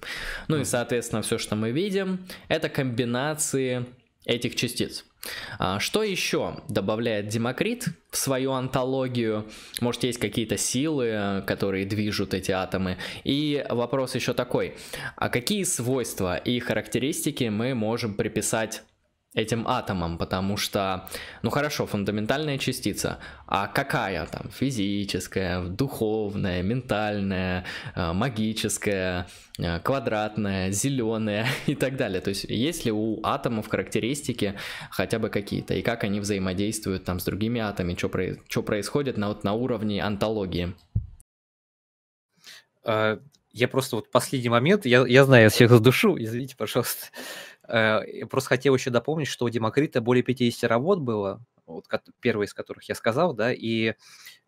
Ну и, соответственно, все, что мы видим, это комбинации этих частиц. А, что еще добавляет Демокрит в свою антологию? Может, есть какие-то силы, которые движут эти атомы? И вопрос еще такой, а какие свойства и характеристики мы можем приписать этим атомом, потому что, ну хорошо, фундаментальная частица, а какая там, физическая, духовная, ментальная, э, магическая, э, квадратная, зеленая и так далее. То есть есть ли у атомов характеристики хотя бы какие-то, и как они взаимодействуют там с другими атомами, что, про... что происходит на, вот, на уровне антологии?
А, я просто вот последний момент, я, я знаю, я всех задушу, извините, пожалуйста. Я э, просто хотел еще дополнить, что у Демокрита более 50 работ было, вот первые из которых я сказал, да, и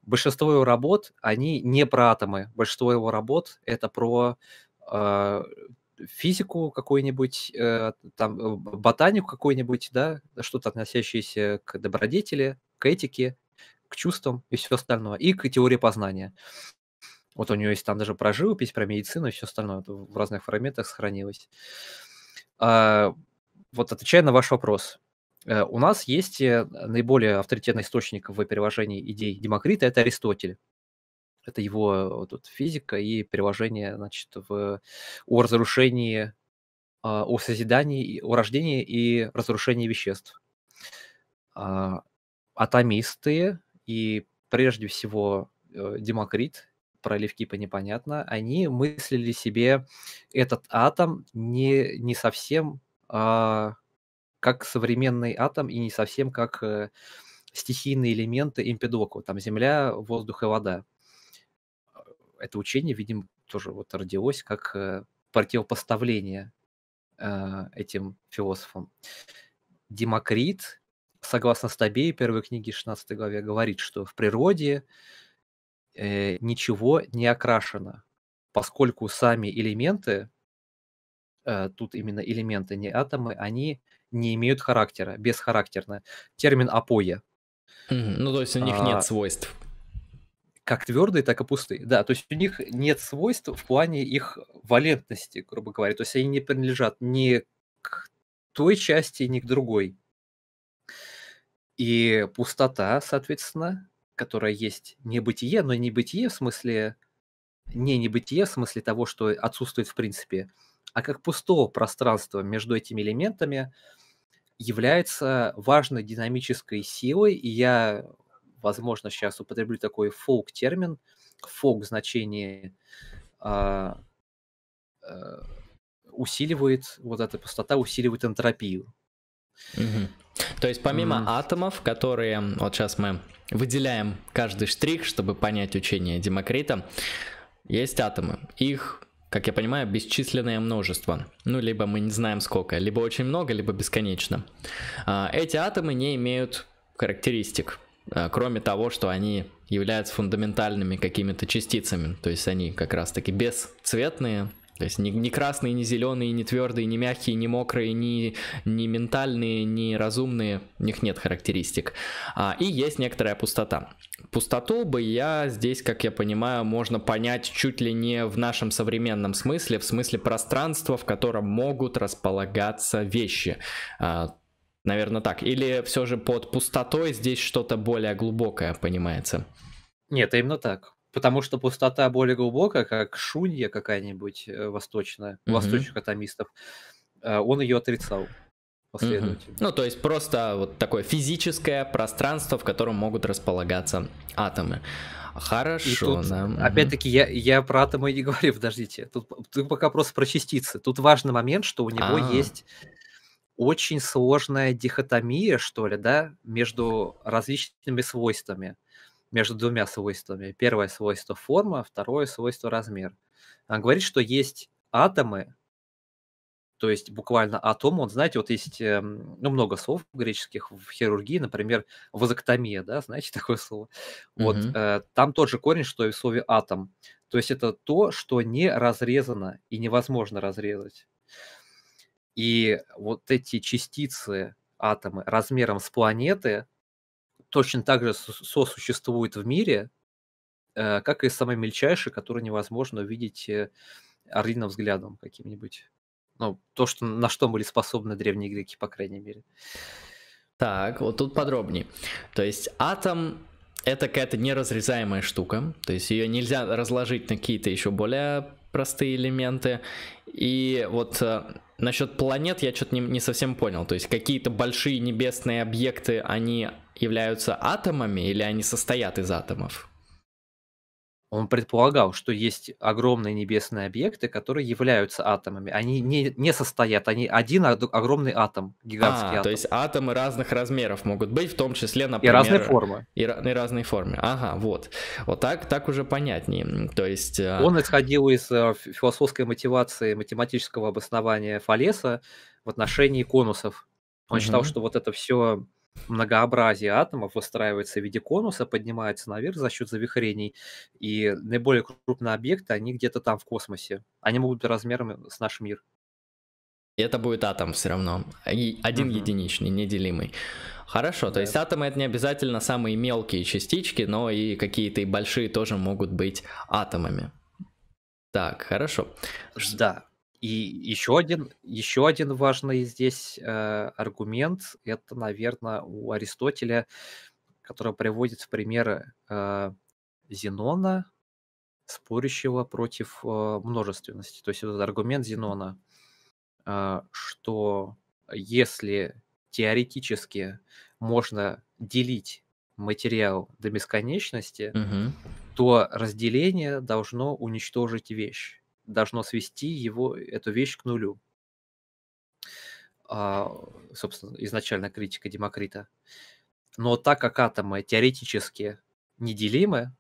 большинство его работ, они не про атомы. Большинство его работ – это про э, физику какую-нибудь, э, там, э, ботанику какую-нибудь, да, что-то относящееся к добродетели, к этике, к чувствам и все остальное, и к теории познания. Вот у него есть там даже про живопись, про медицину и все остальное. В разных фрагментах сохранилось. А, вот отвечая на ваш вопрос, э, у нас есть э, наиболее авторитетный источник в переложении идей Демокрита – это Аристотель. Это его вот, э, вот, физика и переложение значит, в, о разрушении, а, о созидании, о рождении и разрушении веществ. А, атомисты и прежде всего Демокрит про Левкипа непонятно, они мыслили себе этот атом не, не совсем а, как современный атом и не совсем как а, стихийные элементы импедоку, там земля, воздух и вода. Это учение, видимо, тоже вот родилось как а, противопоставление а, этим философам. Демокрит, согласно стабе первой книги 16 главе, говорит, что в природе э, ничего не окрашено, поскольку сами элементы, э, тут именно элементы, не атомы, они не имеют характера, бесхарактерны. Термин апоя.
Ну, то есть у них а, нет
свойств. Как твердые, так и пустые. Да, то есть у них нет свойств в плане их валентности, грубо говоря. То есть они не принадлежат ни к той части, ни к другой. И пустота, соответственно, которая есть небытие, но не бытие в смысле, не небытие в смысле того, что отсутствует в принципе, а как пустого пространства между этими элементами является важной динамической силой, и я, возможно, сейчас употреблю такой фолк-термин, фолк значение значении э,
усиливает, вот эта пустота
усиливает энтропию.
То есть помимо mm. атомов, которые вот сейчас мы выделяем каждый штрих, чтобы понять учение Демокрита, есть атомы. Их, как я понимаю, бесчисленное множество. Ну, либо мы не знаем сколько, либо очень много, либо бесконечно. А, эти атомы не имеют характеристик, а, кроме того, что они являются фундаментальными какими-то частицами. То есть они как раз-таки бесцветные, то есть не, не красные, не зеленые, не твердые, не мягкие, не мокрые, не, не ментальные, не разумные, у них нет характеристик. А, и есть некоторая пустота. Пустоту бы я здесь, как я понимаю, можно понять чуть ли не в нашем современном смысле, в смысле пространства, в котором могут располагаться вещи. А, наверное, так. Или все же под пустотой здесь что-то более глубокое понимается. Нет, именно так потому
что пустота более глубокая, как шунья какая-нибудь э, восточная, mm-hmm. восточных атомистов,
а, он ее отрицал
последовательно.
Ну, то есть просто вот такое физическое пространство, в котором могут располагаться атомы. Хорошо, тут, да. Опять-таки,
я, я про атомы не говорю, подождите. Тут ты пока просто про частицы. Тут важный момент, что у него А-а-а. есть очень сложная дихотомия, что ли, да, между различными свойствами между двумя свойствами. Первое свойство форма, второе свойство размер. Он а говорит, что есть атомы, то есть буквально атом, он, знаете, вот есть эм, ну, много слов греческих в хирургии, например, вазоктомия, да, знаете такое слово? Mm-hmm. Вот э, там тот же корень, что и в слове атом. То есть это то, что не разрезано и невозможно разрезать. И вот эти частицы, атомы размером с планеты, точно так же сосуществует в мире, э, как и самый мельчайший, который невозможно увидеть э, орлиным взглядом каким-нибудь.
Ну, то, что, на что были способны древние греки, по крайней мере. Так, вот тут подробнее. То есть атом это какая-то неразрезаемая штука, то есть ее нельзя разложить на какие-то еще более простые элементы. И вот э, насчет планет я что-то не, не совсем понял. То есть какие-то большие небесные объекты, они являются атомами или они состоят из атомов?
Он предполагал, что есть огромные небесные объекты, которые являются атомами. Они не,
не состоят, они один огромный атом, гигантский а, атом. То есть атомы разных размеров могут быть, в том числе, например... И разной формы. И, и разной формы. Ага, вот. Вот так, так уже понятнее. То есть... А Он
исходил из э, философской мотивации математического обоснования Фалеса в отношении конусов. Он угу. считал, что вот это все многообразие атомов выстраивается в виде конуса, поднимается наверх за счет завихрений, и наиболее крупные объекты, они где-то там в космосе. Они могут быть размером с наш мир.
Это будет атом все равно. Один uh-huh. единичный, неделимый. Хорошо, да. то есть атомы это не обязательно самые мелкие частички, но и какие-то и большие тоже могут быть атомами. Так, хорошо. Да. И еще
один, еще один важный здесь э, аргумент, это, наверное, у Аристотеля, который приводит в пример э, Зенона, спорящего против э, множественности. То есть этот аргумент Зенона, э, что если теоретически можно делить материал до бесконечности, угу. то разделение должно уничтожить вещь должно свести его, эту вещь к нулю. А, собственно, изначально критика Демокрита. Но так как атомы теоретически неделимы,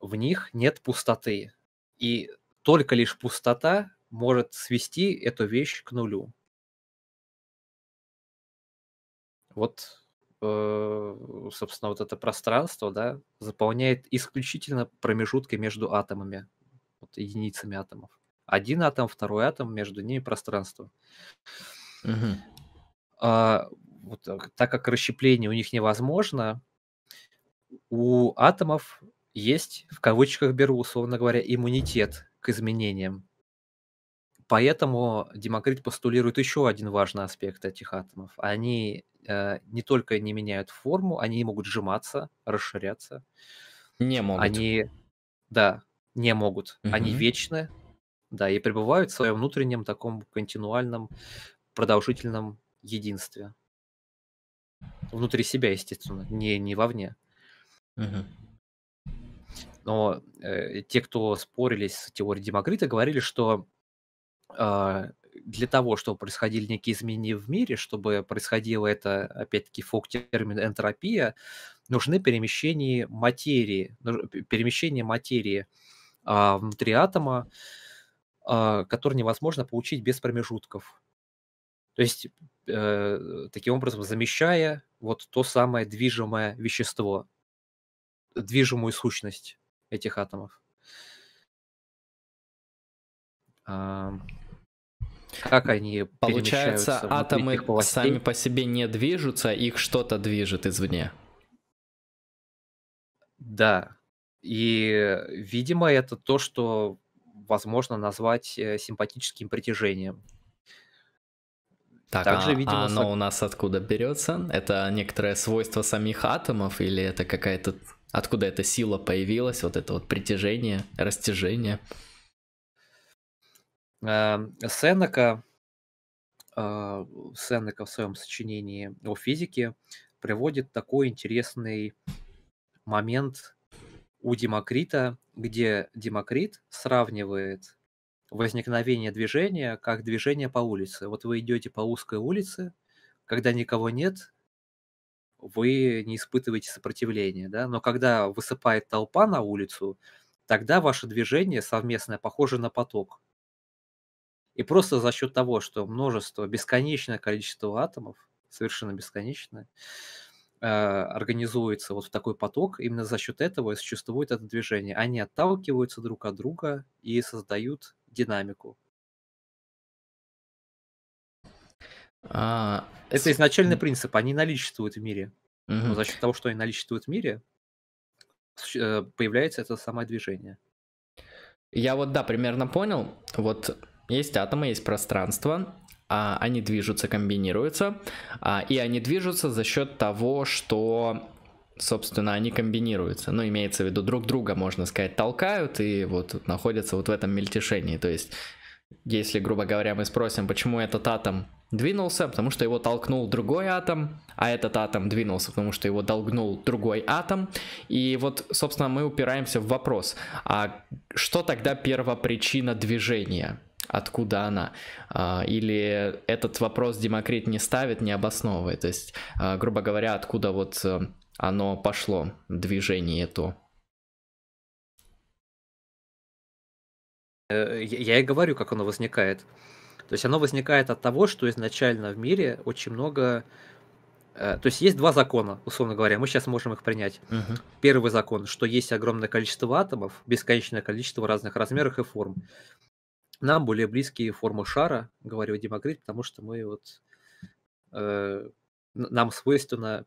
в них нет пустоты. И только лишь пустота может свести эту вещь к нулю. Вот, э, собственно, вот это пространство да, заполняет исключительно промежутки между атомами единицами атомов. Один атом, второй атом, между ними пространство. Угу. А, вот, так как расщепление у них невозможно, у атомов есть, в кавычках беру, условно говоря, иммунитет к изменениям. Поэтому Демокрит постулирует еще один важный аспект этих атомов. Они э, не только не меняют форму, они могут сжиматься, расширяться. Не могут. Они, да, не могут. Угу. Они вечны, да, и пребывают в своем внутреннем таком континуальном продолжительном единстве. Внутри себя, естественно, не, не вовне.
Угу.
Но э, те, кто спорились с теорией Демокрита, говорили, что э, для того, чтобы происходили некие изменения в мире, чтобы происходило это, опять-таки, фок термин энтропия, нужны перемещения материи, перемещения материи а, внутри атома, а, который невозможно получить без промежутков. То есть э, таким образом замещая вот то самое движимое вещество, движимую сущность этих атомов. А,
как они Получается, атомы сами по себе не движутся, их что-то движет извне. Да,
и, видимо, это то, что возможно назвать э, симпатическим притяжением.
Так, Также, а, видимо, а оно у нас откуда берется? Это некоторое свойство самих атомов или это какая-то... Откуда эта сила появилась, вот это вот притяжение, растяжение? Эм,
Сенека, а, Сенека в своем сочинении о физике приводит такой интересный момент у Демокрита, где Демокрит сравнивает возникновение движения как движение по улице. Вот вы идете по узкой улице, когда никого нет, вы не испытываете сопротивления, да, но когда высыпает толпа на улицу, тогда ваше движение совместное похоже на поток. И просто за счет того, что множество, бесконечное количество атомов, совершенно бесконечное, Э, организуется вот в такой поток, именно за счет этого и существует это движение. Они отталкиваются друг от друга и создают динамику. А... Это изначальный принцип, они наличествуют в мире. Угу. Но за счет того, что они наличествуют в мире, э, появляется это
самое движение. Я вот, да, примерно понял. Вот есть атомы, есть пространство, а, они движутся, комбинируются, а, и они движутся за счет того, что собственно, они комбинируются. Ну, имеется в виду, друг друга, можно сказать, толкают и вот находятся вот в этом мельтешении. То есть, если, грубо говоря, мы спросим, почему этот атом двинулся, потому что его толкнул другой атом, а этот атом двинулся, потому что его долгнул другой атом. И вот, собственно, мы упираемся в вопрос, а что тогда первопричина движения? откуда она. А, или этот вопрос Демокрит не ставит, не обосновывает. То есть, а, грубо говоря, откуда вот э, оно пошло, движение это?
Э, я и говорю, как оно возникает. То есть оно возникает от того, что изначально в мире очень много... Э, то есть есть два закона, условно говоря, мы сейчас можем их принять. Угу. Первый закон, что есть огромное количество атомов, бесконечное количество разных размеров и форм нам более близкие формы шара, говорил Демокрит, потому что мы вот э, нам свойственно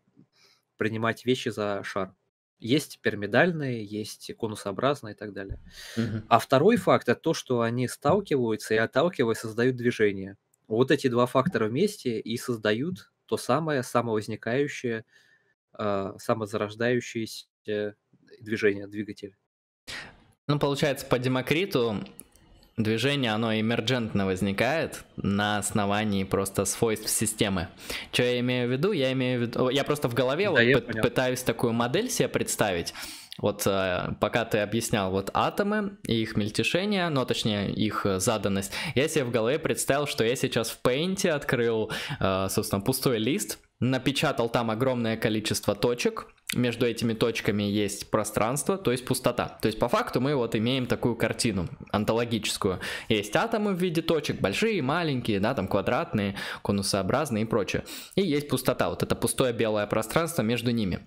принимать вещи за шар. Есть пирамидальные, есть конусообразные и так далее. Угу. А второй факт это то, что они сталкиваются и отталкиваясь создают движение. Вот эти два фактора вместе и создают то самое самовозникающее, э, самозарождающееся движение, двигатель.
Ну, получается, по Демокриту движение, оно эмерджентно возникает на основании просто свойств системы. Что я имею в виду? Я имею в виду... Я просто в голове да, вот п- пытаюсь такую модель себе представить. Вот э, пока ты объяснял вот атомы и их мельтешение, ну а точнее их э, заданность, я себе в голове представил, что я сейчас в Paint открыл, э, собственно, пустой лист, напечатал там огромное количество точек, между этими точками есть пространство, то есть пустота. То есть по факту мы вот имеем такую картину антологическую. Есть атомы в виде точек, большие, маленькие, да, там квадратные, конусообразные и прочее. И есть пустота, вот это пустое белое пространство между ними.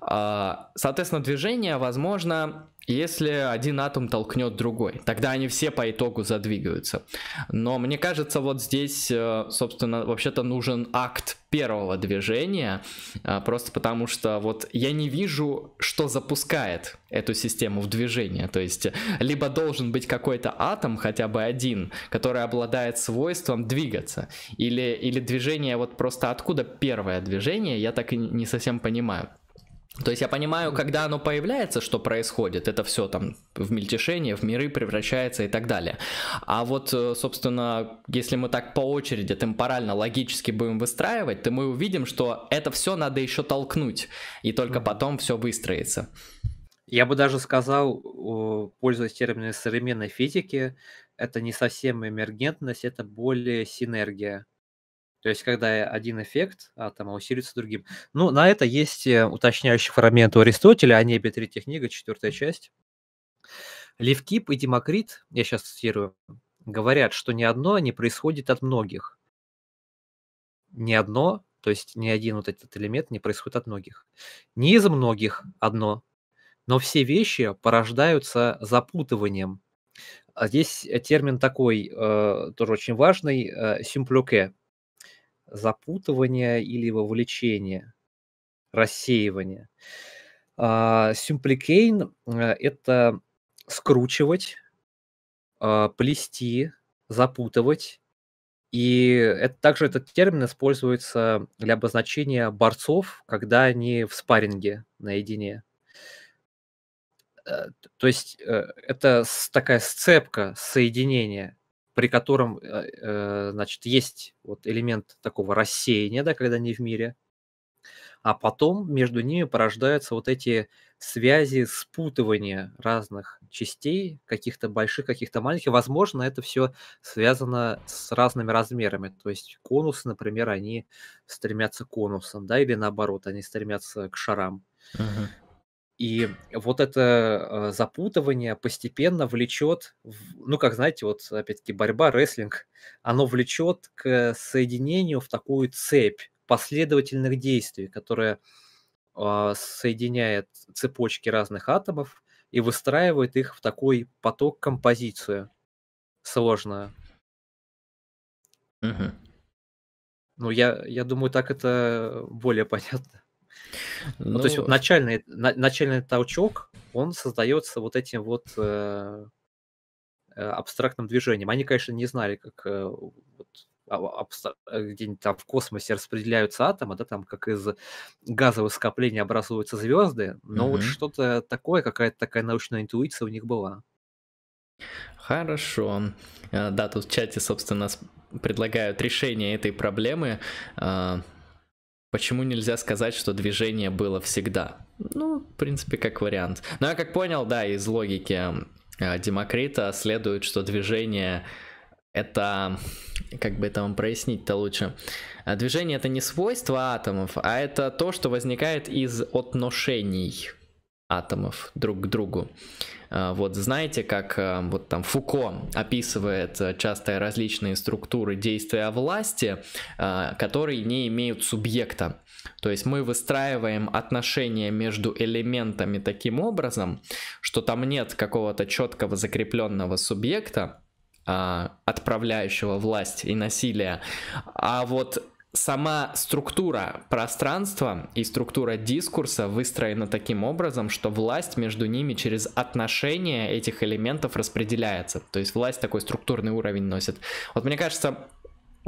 А, соответственно, движение возможно если один атом толкнет другой, тогда они все по итогу задвигаются. Но мне кажется, вот здесь, э, собственно, вообще-то нужен акт первого движения, э, просто потому что вот я не вижу, что запускает эту систему в движение. То есть, э, либо должен быть какой-то атом, хотя бы один, который обладает свойством двигаться, или, или движение вот просто откуда первое движение, я так и не совсем понимаю. То есть я понимаю, когда оно появляется, что происходит, это все там в мельтешение, в миры превращается и так далее. А вот, э, собственно, если мы так по очереди, темпорально, логически будем выстраивать, то мы увидим, что это все надо еще толкнуть, и только потом все выстроится. Я бы даже сказал,
пользуясь терминами современной физики, это не совсем эмергентность, это более синергия. То есть, когда один эффект атома усилится другим. Ну, на это есть э, уточняющий фрагмент у Аристотеля о небе, третья книга, четвертая часть. Левкип и Демокрит, я сейчас цитирую, говорят, что ни одно не происходит от многих. Ни одно, то есть ни один вот этот элемент не происходит от многих. Не из многих одно, но все вещи порождаются запутыванием. А здесь э, термин такой, э, тоже очень важный, симплюке – запутывания или вовлечение, рассеивание. А, Симпликейн э, – это скручивать, а, плести, запутывать. И это, также этот термин используется для обозначения борцов, когда они в спарринге наедине. Э, то есть э, это такая сцепка, соединение при котором, э, э, значит, есть вот элемент такого рассеяния, да, когда они в мире, а потом между ними порождаются вот эти связи, спутывания разных частей, каких-то больших, каких-то маленьких. Возможно, это все связано с разными размерами. То есть конусы, например, они стремятся к конусам, да, или наоборот, они стремятся к шарам. Uh-huh. И вот это э, запутывание постепенно влечет, ну, как знаете, вот опять-таки борьба, рестлинг, оно влечет к соединению в такую цепь последовательных действий, которая а, соединяет цепочки разных атомов и выстраивает их в такой поток-композицию сложную. Угу. Ну, я, я думаю, так это более понятно. Ну, ну, то есть вот ну, начальный, на, начальный толчок, он создается вот этим вот э, э абстрактным движением. Они, конечно, не знали, как э, вот, а, абстр... Э, где-нибудь там в космосе распределяются атомы, да, там как из газовых скоплений образуются звезды, но угу. вот что-то такое, какая-то такая научная интуиция
у них была. Хорошо. Э, да, тут в чате, собственно, предлагают решение этой проблемы почему нельзя сказать, что движение было всегда? Ну, в принципе, как вариант. Но ну, я как понял, да, из логики а, Демокрита следует, что движение это, как бы это вам прояснить-то лучше, а, движение это не свойство атомов, а это то, что возникает из отношений атомов друг к другу. А, вот знаете, как а, вот там Фуко описывает э, часто различные структуры действия власти, а, которые не имеют субъекта. То есть мы выстраиваем отношения между элементами таким образом, что там нет какого-то четкого закрепленного субъекта, отправляющего власть и насилие, а вот сама структура пространства и структура дискурса выстроена таким образом, что власть между ними через отношения этих элементов распределяется. То есть власть такой структурный уровень носит. Вот мне кажется,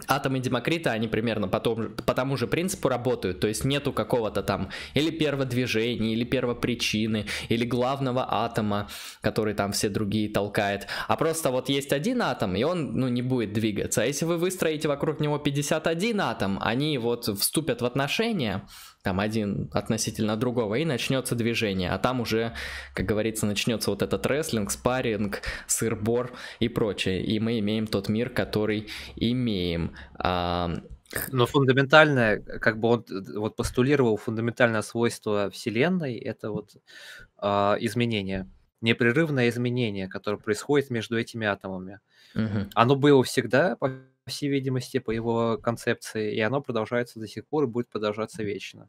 атомы Демокрита, они примерно по, том, по тому же принципу работают, то есть нету какого-то там или перводвижения, или первопричины, или главного атома, который там все другие толкает, а просто вот есть один атом, и он, ну, не будет двигаться, а если вы выстроите вокруг него 51 атом, они вот вступят в отношения, там один относительно другого, и начнется движение. А там уже, как говорится, начнется вот этот рестлинг, спарринг, сырбор и прочее. И мы имеем тот мир, который имеем. А, Но фундаментальное, как бы он вот постулировал
фундаментальное свойство Вселенной, это вот э, изменение, непрерывное изменение, которое происходит между этими атомами. Угу. Оно было всегда по всей видимости, по его концепции, и оно продолжается до сих пор и будет продолжаться вечно.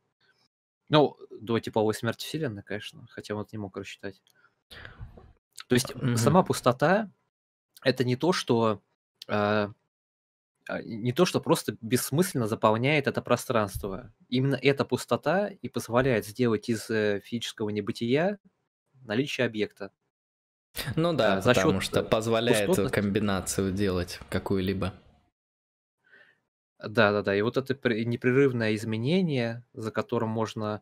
Ну, до типовой смерти Вселенной, конечно, хотя он это не мог рассчитать. То есть mm-hmm. сама пустота это не то, что э, не то, что просто бессмысленно заполняет это пространство. Именно эта пустота и позволяет сделать из э, физического небытия наличие объекта. Ну да, а, за потому счет что э, позволяет пустотности.
комбинацию делать какую-либо.
Да-да-да, и вот это непрерывное изменение, за которым можно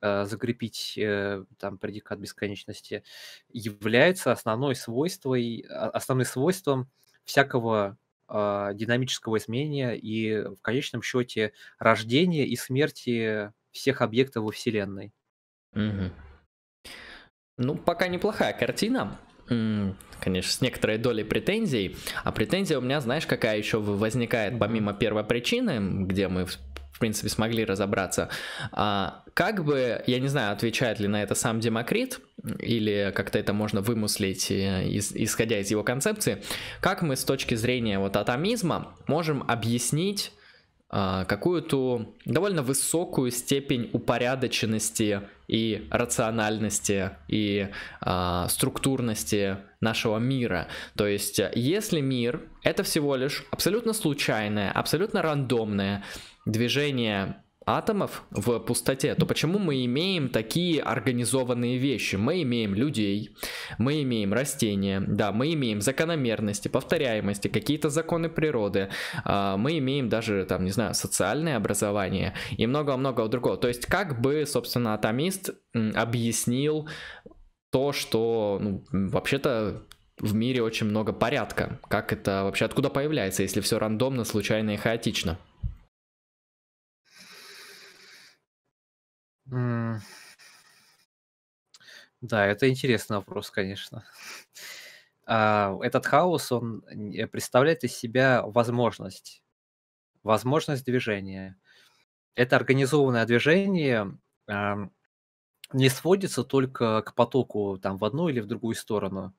э, закрепить э, там предикат бесконечности, является основной свойствой, а, основным свойством всякого э, динамического изменения и э, в конечном счете рождения и смерти всех
объектов во Вселенной. Угу. Ну, пока неплохая картина конечно, с некоторой долей претензий. А претензия у меня, знаешь, какая еще возникает, помимо первой причины, где мы в принципе, смогли разобраться. А, как бы, я не знаю, отвечает ли на это сам Демокрит, или как-то это можно вымыслить, э, исходя из его концепции, как мы с точки зрения вот атомизма можем объяснить а, какую-то довольно высокую степень упорядоченности и рациональности и э, структурности нашего мира. То есть, если мир это всего лишь абсолютно случайное, абсолютно рандомное движение атомов в пустоте, то почему мы имеем такие организованные вещи? Мы имеем людей, мы имеем растения, да, мы имеем закономерности, повторяемости, какие-то законы природы, а, мы имеем даже, там, не знаю, социальное образование и много-много другого. То есть как бы, собственно, атомист объяснил то, что ну, вообще-то в мире очень много порядка. Как это вообще, откуда появляется, если все рандомно, случайно и хаотично? да, это интересный вопрос, конечно.
А, этот хаос, он э, представляет из себя возможность. Возможность движения. Это организованное движение не сводится только к потоку там в одну или в другую сторону.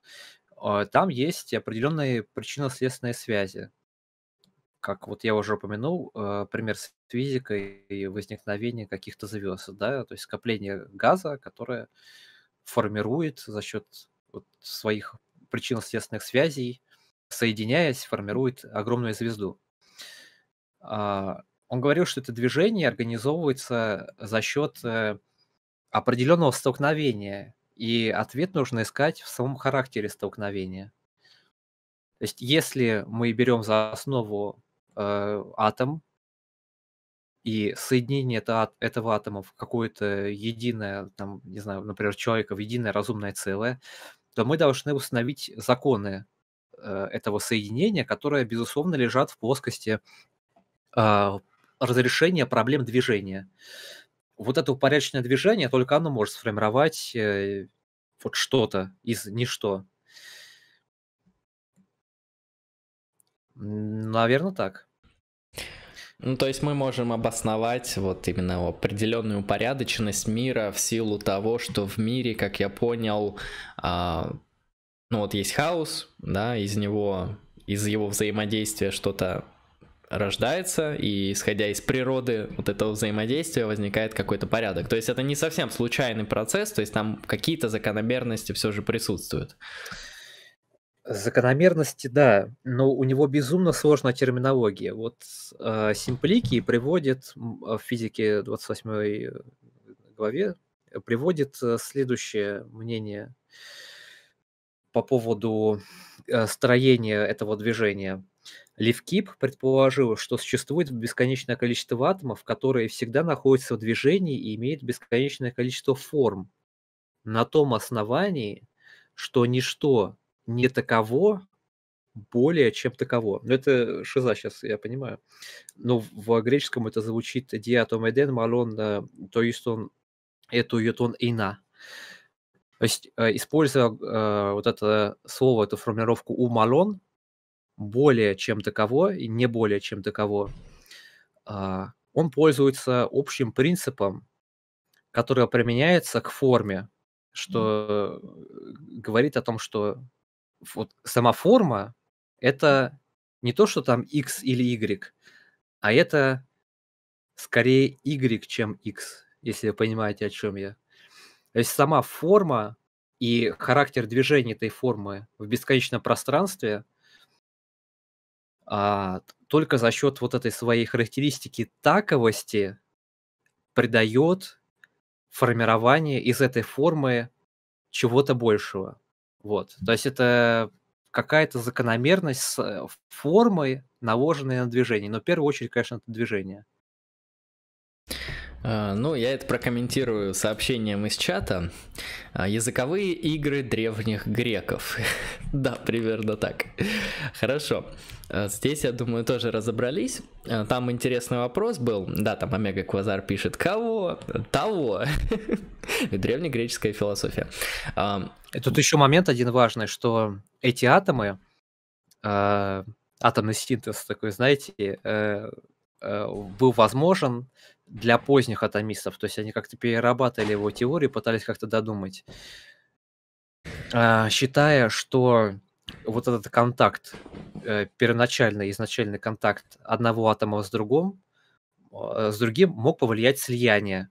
А, там есть определенные причинно-следственные связи как вот я уже упомянул, э, пример с физикой и возникновение каких-то звезд, да, то есть скопление газа, которое формирует за счет вот своих причинно-следственных связей, соединяясь, формирует огромную звезду. А, он говорил, что это движение организовывается за счет э, определенного столкновения, и ответ нужно искать в самом характере столкновения. То есть если мы берем за основу Э, атом, и соединение это, этого атома в какое-то единое, там, не знаю, например, человека в единое разумное целое, то мы должны установить законы э, этого соединения, которые, безусловно, лежат в плоскости а, разрешения проблем движения. Вот это упорядоченное движение, только оно может сформировать э, вот что-то из
ничто. Наверное, так. Ну, то есть мы можем обосновать вот именно определенную упорядоченность мира в силу того, что в мире, как я понял, а, ну вот есть хаос, да, из него, из его взаимодействия что-то рождается, и исходя из природы вот этого взаимодействия возникает какой-то порядок. То есть это не совсем случайный процесс, то есть там какие-то закономерности все же присутствуют. Закономерности, да, но у него безумно сложная
терминология. Вот э, Симплики приводит в физике 28 э, главе приводит э, следующее мнение по поводу э, строения этого движения. Левкип предположил, что существует бесконечное количество атомов, которые всегда находятся в движении и имеют бесконечное количество форм. На том основании, что ничто не таково более чем таково. Но ну, это шиза сейчас, я понимаю. Но в греческом это звучит диатомеден малон, э, то есть он эту йотон ина. То есть, э, используя э, вот это слово, эту формулировку умалон, более чем таково и не более чем таково, он пользуется общим принципом, который применяется к форме, что mm. говорит о том, что вот сама форма – это не то, что там X или Y, а это скорее Y, чем X, если вы понимаете, о чем я. То есть сама форма и характер движения этой формы в бесконечном пространстве а, только за счет вот этой своей характеристики таковости придает формирование из этой формы чего-то большего. Вот. То есть это какая-то закономерность с э, формой, наложенной
на движение. Но в первую очередь, конечно, это движение. А, ну, я это прокомментирую сообщением из чата. А, языковые игры древних греков. да, примерно так. Хорошо. А, здесь, я думаю, тоже разобрались. А, там интересный вопрос был. Да, там Омега Квазар пишет «Кого? Того?» Древнегреческая философия. И тут еще момент один
важный, что эти атомы, атомный синтез такой, знаете, э, Э, был возможен для поздних атомистов. То есть они как-то перерабатывали его теорию, пытались как-то додумать, а, считая, что вот этот контакт, э, первоначальный, изначальный контакт одного атома с другим, э, с другим мог повлиять слияние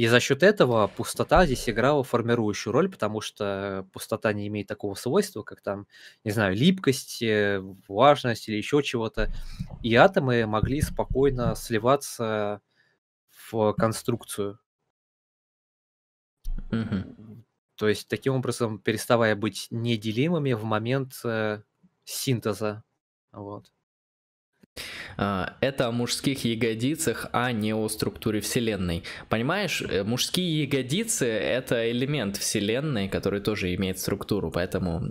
и за счет этого пустота здесь играла формирующую роль, потому что пустота не имеет такого свойства, как там, не знаю, липкость, э, влажность или еще чего-то. И атомы могли спокойно сливаться в конструкцию.
Угу.
То есть таким образом переставая быть неделимыми в момент э, синтеза.
Вот.
Э, это о мужских ягодицах, а не о структуре вселенной. Понимаешь, э, мужские ягодицы — это элемент вселенной, который тоже имеет структуру, поэтому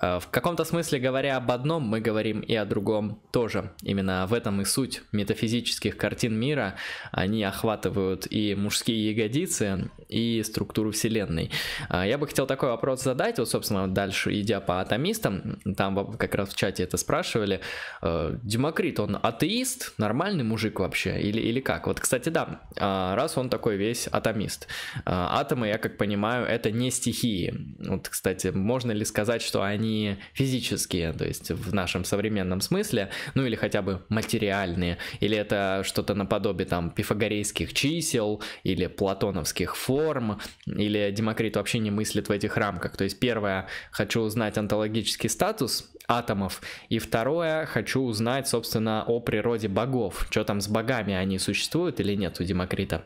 э, в каком-то смысле, говоря об одном, мы говорим и о другом тоже. Именно в этом и суть метафизических картин мира. Они охватывают и мужские ягодицы, и структуру вселенной. Я бы хотел такой вопрос задать, вот, собственно, дальше идя по атомистам, там как раз в чате это спрашивали. Демокрит, он атеист, нормальный мужик вообще, или, или как? Вот, кстати, да, а, раз он такой весь атомист. А, атомы, я как понимаю, это не стихии. Вот, кстати, можно ли сказать, что они физические, то есть в нашем современном смысле, ну или хотя бы материальные, или это что-то наподобие там пифагорейских чисел, или платоновских форм, или Демокрит вообще не мыслит в этих рамках. То есть первое, хочу узнать онтологический статус атомов. И второе, хочу узнать, собственно, о природе богов. Что там с богами, они существуют или нет у Демокрита?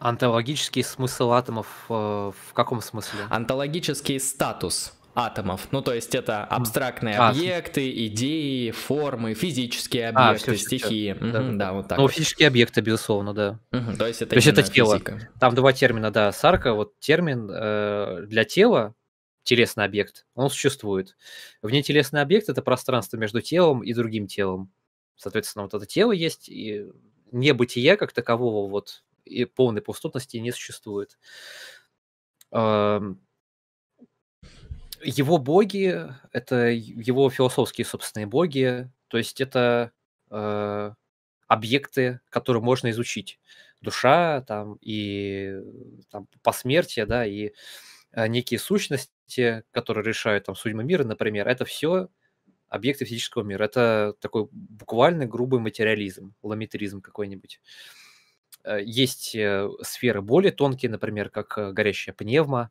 Антологический смысл атомов э, в каком смысле? Антологический статус атомов. Ну, то есть это абстрактные а, объекты, идеи, формы, физические а, объекты, а, все, стихии. Все, все. Угу, да, да, вот так. Ну,
физические объекты, безусловно, да. Угу, то есть это, то есть это тело. Там два термина, да, Сарка, вот термин э, для тела, телесный объект, он существует. Внетелесный объект – это пространство между телом и другим телом. Соответственно, вот это тело есть, и небытия как такового вот и полной пустотности не существует. Его боги – это его философские собственные боги, то есть это э, объекты, которые можно изучить. Душа там и э, там, посмертие, да, и э, Э, некие сущности, которые решают там судьбы мира, например, это все объекты физического мира. Это такой буквально грубый материализм, ламитеризм какой-нибудь. Э, есть э, сферы более тонкие, например, как горящая пневма.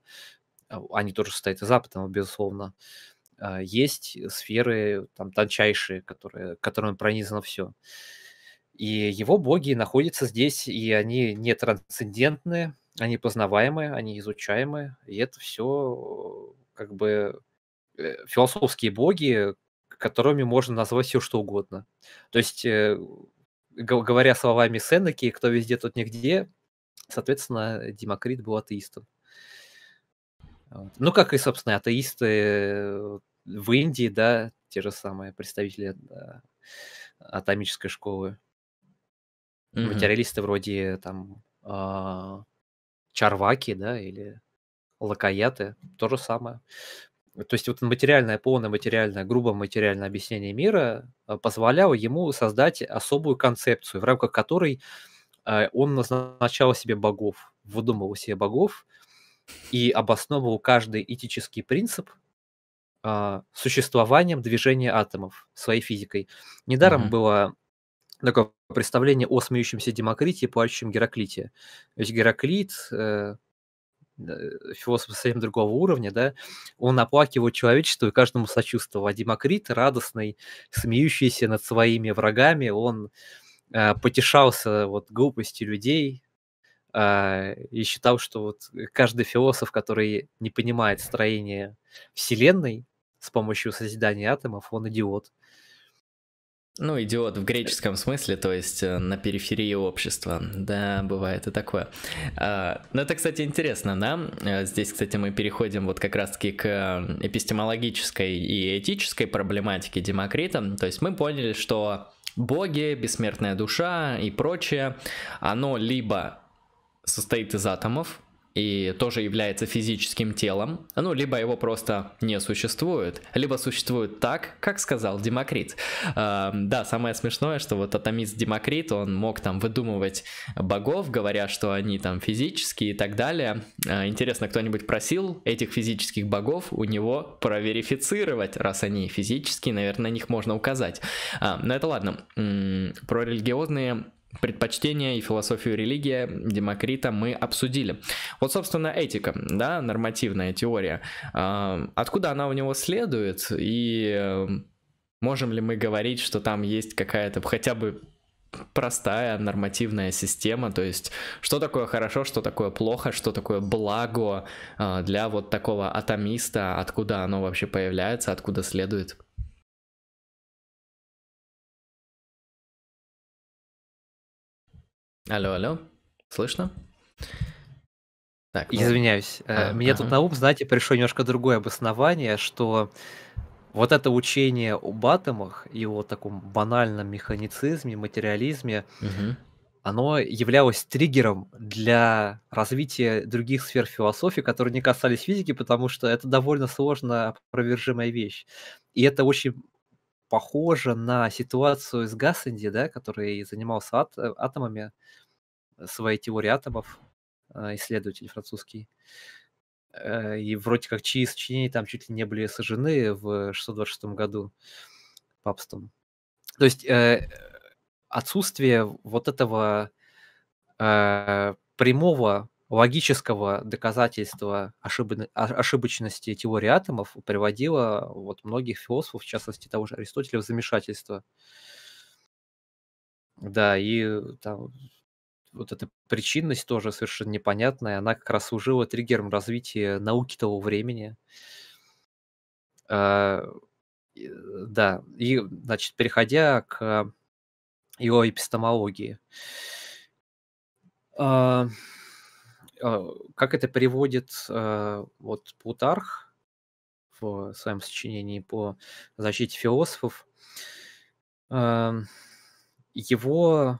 Они тоже состоят из атомов, безусловно. Есть сферы там, тончайшие, которые, которыми пронизано все. И его боги находятся здесь, и они не трансцендентные, они познаваемые, они изучаемые, и это все э, как бы э, философские боги, которыми можно назвать все что угодно. То есть, э, говоря словами Сенеки, кто везде, тот нигде, соответственно, Демокрит был атеистом. Ну, как и, собственно, атеисты в Индии, да, те же самые представители да, атомической школы. Mm-hmm. Материалисты вроде там а, чарваки, да, или лакаяты, то же самое. То есть вот материальное, полное материальное, грубо материальное объяснение мира э, позволяло ему создать особую концепцию, в рамках которой э, он назначал себе богов, выдумывал себе богов и обосновывал каждый этический принцип э, существованием движения атомов своей физикой. Недаром mm-hmm. было такое представление о смеющемся Демокрите и плачущем Гераклите. Ведь Гераклит, э, э, философ совсем другого уровня, да, он оплакивает человечество и каждому сочувствовал. А Демокрит, радостный, смеющийся над своими врагами, он э, потешался вот глупостью людей, а, и считал, что вот каждый философ, который не понимает строение Вселенной с помощью созидания атомов, он
идиот. Ну, идиот в греческом смысле, то есть э, на периферии общества. Да, бывает и такое. А, Но ну, это, кстати, интересно, да? Э, здесь, кстати, мы переходим вот как раз-таки к э, эпистемологической и этической проблематике Демокрита. То есть мы поняли, что боги, бессмертная душа и прочее, оно либо состоит из атомов, и тоже является физическим телом, ну, либо его просто не существует, либо существует так, как сказал Демокрит. Э, да, самое смешное, что вот атомист Демокрит, он мог там выдумывать богов, говоря, что они там физические и так далее. Э, интересно, кто-нибудь просил этих физических богов у него проверифицировать, раз они физические, наверное, на них можно указать. Э, но это ладно. М -м, про религиозные предпочтения и философию религии Демокрита мы обсудили. Вот, собственно, этика, да, нормативная теория. А, откуда она у него следует и э, можем ли мы говорить, что там есть какая-то хотя бы простая нормативная система, то есть что такое хорошо, что такое плохо, что такое благо а,
для вот такого атомиста, откуда оно вообще появляется, откуда следует. Алло, алло, слышно? Так, ну... Извиняюсь, э, а, мне ага.
тут на ум, знаете, пришло немножко другое обоснование, что вот это учение об атомах и о таком банальном механицизме, материализме, угу. оно являлось триггером для развития других сфер философии, которые не касались физики, потому что это довольно сложно опровержимая вещь. И это очень похоже на ситуацию с Гассенди, да, который занимался ат- э, атомами, э, своей теорией атомов, э, исследователь французский. И вроде как чьи сочинения там чуть ли не были сожжены в 626 году папством. То есть отсутствие вот этого прямого логического доказательства ошиб... ошибочности теории атомов приводило вот многих философов, в частности того же Аристотеля, в замешательство. Да, и там вот эта причинность тоже совершенно непонятная, она как раз служила триггером развития науки того времени. А, да, и, значит, переходя к его эпистемологии. А, а, как это приводит а, вот Плутарх в своем сочинении по защите философов, а, его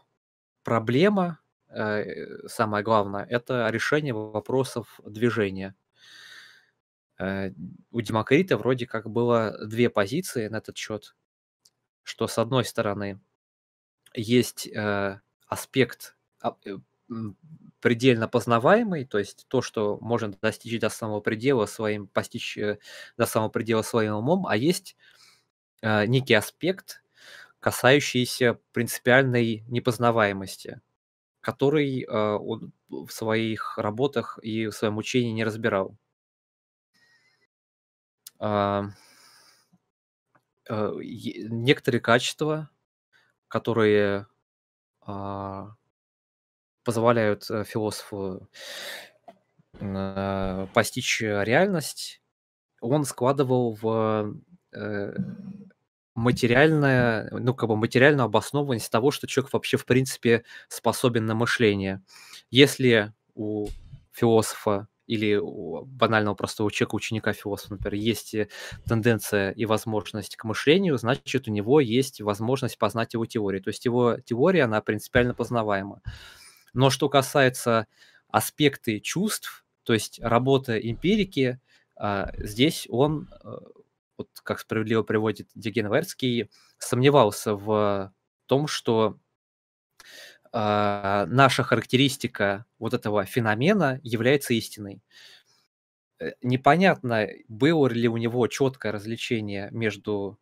проблема, э, самое главное, это решение вопросов движения. Э, у Демокрита вроде как было две позиции на этот счет, что с одной стороны есть э, аспект предельно познаваемый, то есть то, что можно достичь до самого предела своим, постичь э, до самого предела своим умом, а есть э, некий аспект, касающийся принципиальной непознаваемости, который э, он в своих работах и в своем учении не разбирал. Э, э, некоторые качества, которые а, позволяют э, философу э, постичь реальность, он складывал в э, материальное, ну, как бы материальную обоснованность того, что человек вообще, в принципе, способен на мышление. Если у философа или у банального простого человека, ученика философа, например, есть тенденция и возможность к мышлению, значит, у него есть возможность познать его теорию. То есть его теория, она принципиально познаваема. Но что касается аспекты чувств, то есть работа эмпирики, а, здесь он, э, вот как справедливо приводит Диген Верский, сомневался в том, что а, наша характеристика вот этого феномена является истиной. Э, непонятно, было ли у него четкое развлечение между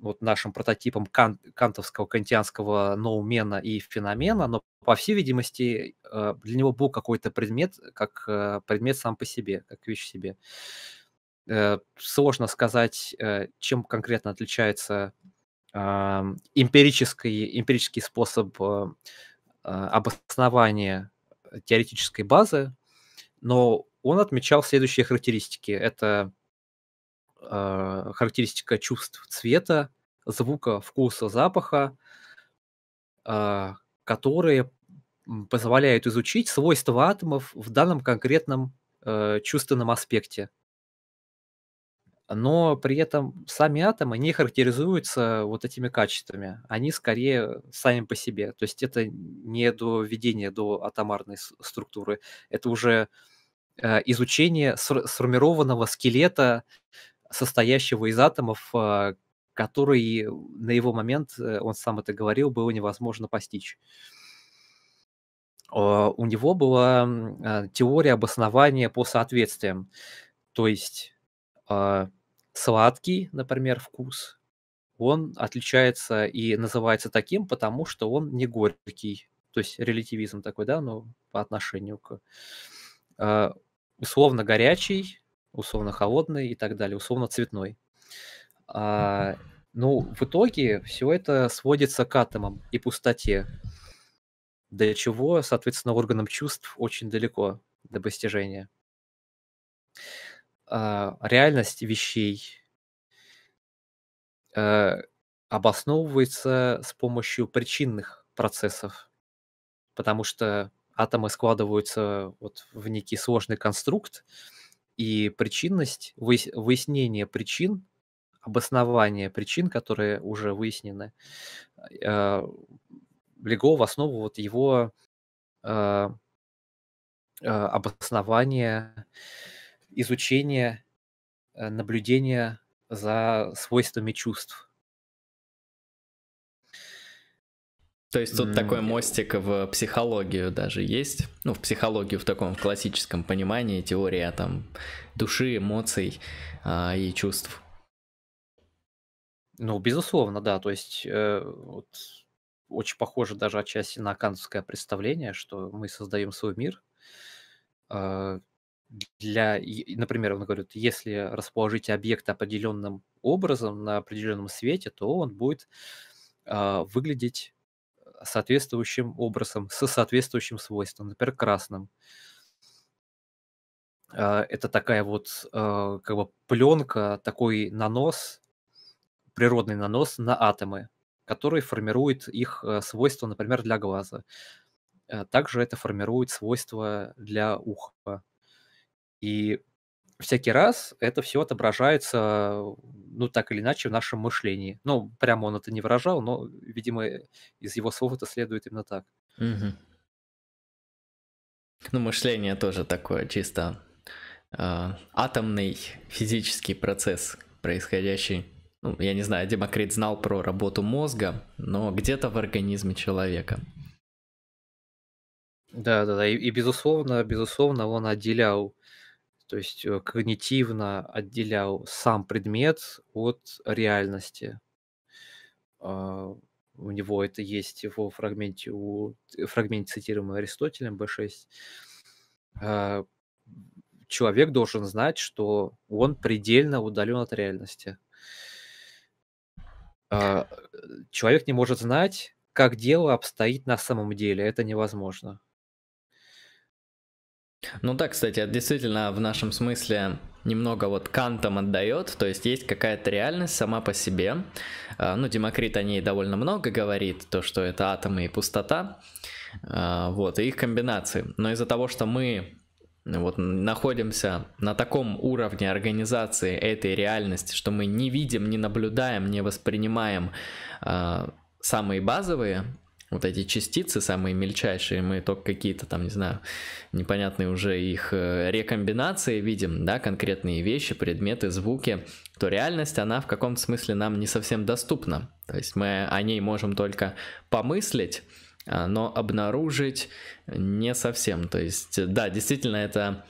вот нашим прототипом кан, кантовского, кантианского ноумена и феномена, но, по всей видимости, э, для него был какой-то предмет, как э, предмет сам по себе, как вещь в себе. Э, сложно сказать, чем конкретно отличается эмпирический, эмпирический способ а, обоснования теоретической базы, но он отмечал следующие характеристики. Это э, характеристика чувств цвета, звука, вкуса, запаха, э, которые позволяют изучить свойства атомов в данном конкретном э, чувственном аспекте. Но при этом сами атомы не характеризуются вот этими качествами. Они скорее сами по себе. То есть это не до введения до атомарной структуры. Это уже э, изучение сформированного скелета состоящего из атомов, а, который на его момент, э, он сам это говорил, было невозможно постичь. А, у него была а, теория обоснования по соответствиям. То есть сладкий, например, вкус, он отличается и называется таким, потому что он не горький. То есть релятивизм такой, да, но по отношению к условно горячий, условно холодный и так далее, условно цветной. А, ну, в итоге все это сводится к атомам и пустоте, для чего, соответственно, органам чувств очень далеко до постижения. А, реальность вещей а, обосновывается с помощью причинных процессов, потому что атомы складываются вот в некий сложный конструкт, и причинность, выяснение причин, обоснование причин, которые уже выяснены, а, легло в основу вот его а, а, обоснования, изучения, э, наблюдения за свойствами чувств.
То есть тут mm-hmm. такой мостик в психологию даже есть. Ну, в психологию в таком в классическом понимании, теория там души, эмоций а, и чувств. Ну,
безусловно, да. То есть э, вот, очень похоже даже отчасти на кантовское представление, что мы создаем свой мир. Э, для, например, он говорит, если расположить объект определенным образом на определенном свете, то он будет э, выглядеть соответствующим образом, со соответствующим свойством, например, красным. А, это такая вот а, как бы пленка, такой нанос, природный нанос на атомы, который формирует их э, свойства, например, для глаза. Э, также это формирует свойства для уха. И всякий раз это все отображается, ну, так или иначе, в нашем мышлении. Ну, прямо он это не выражал, но, видимо, э, из его слов это следует именно так.
Угу.
Ну, мышление тоже такое чисто э, атомный физический процесс, происходящий. Ну, я не знаю, Демокрит знал про работу мозга, но где-то в организме человека.
Да, да, да. И, и безусловно, безусловно, он отделял то есть э, когнитивно отделял сам предмет от реальности. А, у него это есть в фрагменте, у, э, фрагмент цитируемый Аристотелем B6. А, человек должен знать, что он предельно удален от реальности. А, э, человек не может знать, как дело обстоит на самом деле. Это невозможно.
Ну да, кстати, действительно в нашем смысле немного вот кантом отдает, то есть есть какая-то реальность сама по себе. А, ну, Демокрит о ней довольно много говорит, то, что это атомы и пустота, а, вот, и их комбинации. Но из-за того, что мы вот находимся на таком уровне организации этой реальности, что мы не видим, не наблюдаем, не воспринимаем а, самые базовые вот эти частицы, самые мельчайшие, мы только какие-то там, не знаю, непонятные уже их э, рекомбинации видим, да, конкретные вещи, предметы, звуки, то реальность, она в каком-то смысле нам не совсем доступна. То есть мы о ней можем только помыслить, а, но обнаружить не совсем. То есть, да, действительно, это,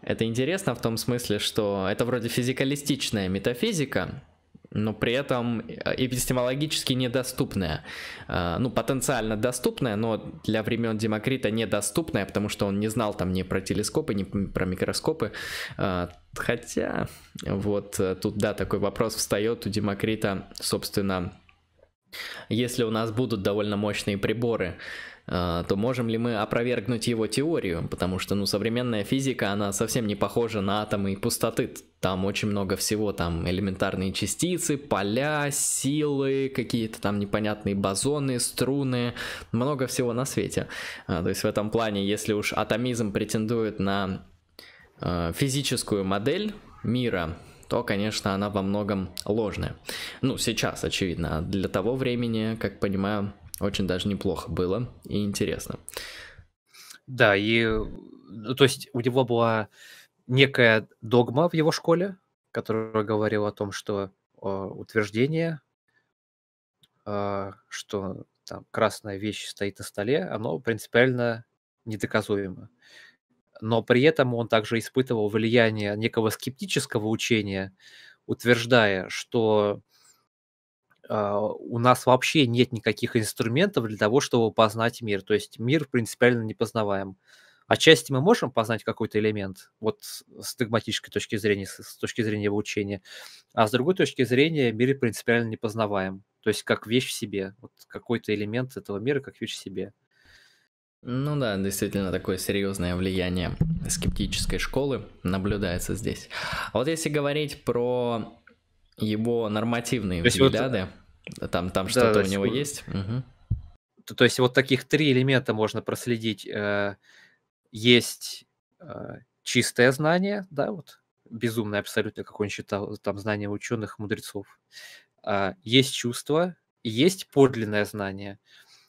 это интересно в том смысле, что это вроде физикалистичная метафизика, но при этом э, эпистемологически недоступная. Э, ну, потенциально доступная, но для времен Демокрита недоступная, потому что он не знал там ни про телескопы, ни про микроскопы. Э, хотя, вот тут, да, такой вопрос встает у Демокрита, собственно, если у нас будут довольно мощные приборы, а, то можем ли мы опровергнуть его теорию? Потому что, ну, современная физика, она совсем не похожа на атомы и пустоты. Там очень много всего, там элементарные частицы, поля, силы, какие-то там непонятные бозоны, струны, много всего на свете. А, то есть в этом плане, если уж атомизм претендует на а, физическую модель мира, то, конечно, она во многом ложная. Ну, сейчас, очевидно, для того времени, как понимаю, очень даже неплохо было и интересно. Да, и ну, то есть у него была некая
догма в его школе, которая говорила о том, что э, утверждение, э, что там красная вещь стоит на столе, оно принципиально недоказуемо. Но при этом он также испытывал влияние некого скептического учения, утверждая, что а, у нас вообще нет никаких инструментов для того, чтобы познать мир. То есть мир принципиально не познаваем. Отчасти мы можем познать какой-то элемент, вот с догматической точки зрения, с точки зрения его учения, а с другой точки зрения мир принципиально не познаваем. То есть как вещь в себе, вот какой-то элемент этого мира как вещь в себе.
Ну да, действительно, такое серьезное влияние скептической школы наблюдается здесь. А вот если говорить про его нормативные то взгляды. Вот... Там, там что-то да, у него есть. есть? Угу. То, то есть вот таких три элемента можно проследить.
Э, есть э, чистое знание, да, вот безумное абсолютно, как он считал, там знание ученых, мудрецов. Э, есть чувство, есть подлинное знание.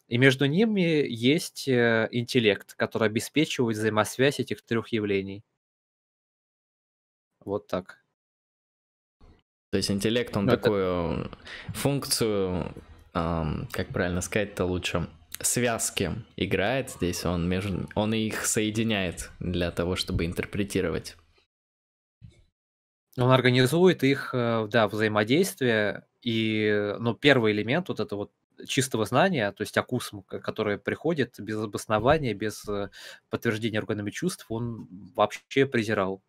И между ними есть интеллект, который обеспечивает взаимосвязь этих трех явлений. Вот так.
То есть интеллект, он ну, Это... такую э, функцию, эм, как правильно сказать-то лучше, связки играет здесь, он, между... он их соединяет для того, чтобы интерпретировать.
Он организует их, э, да, взаимодействие, и, ну, первый элемент вот это вот чистого знания, то есть акусм, который приходит без обоснования, без э, подтверждения органами чувств, он вообще презирал.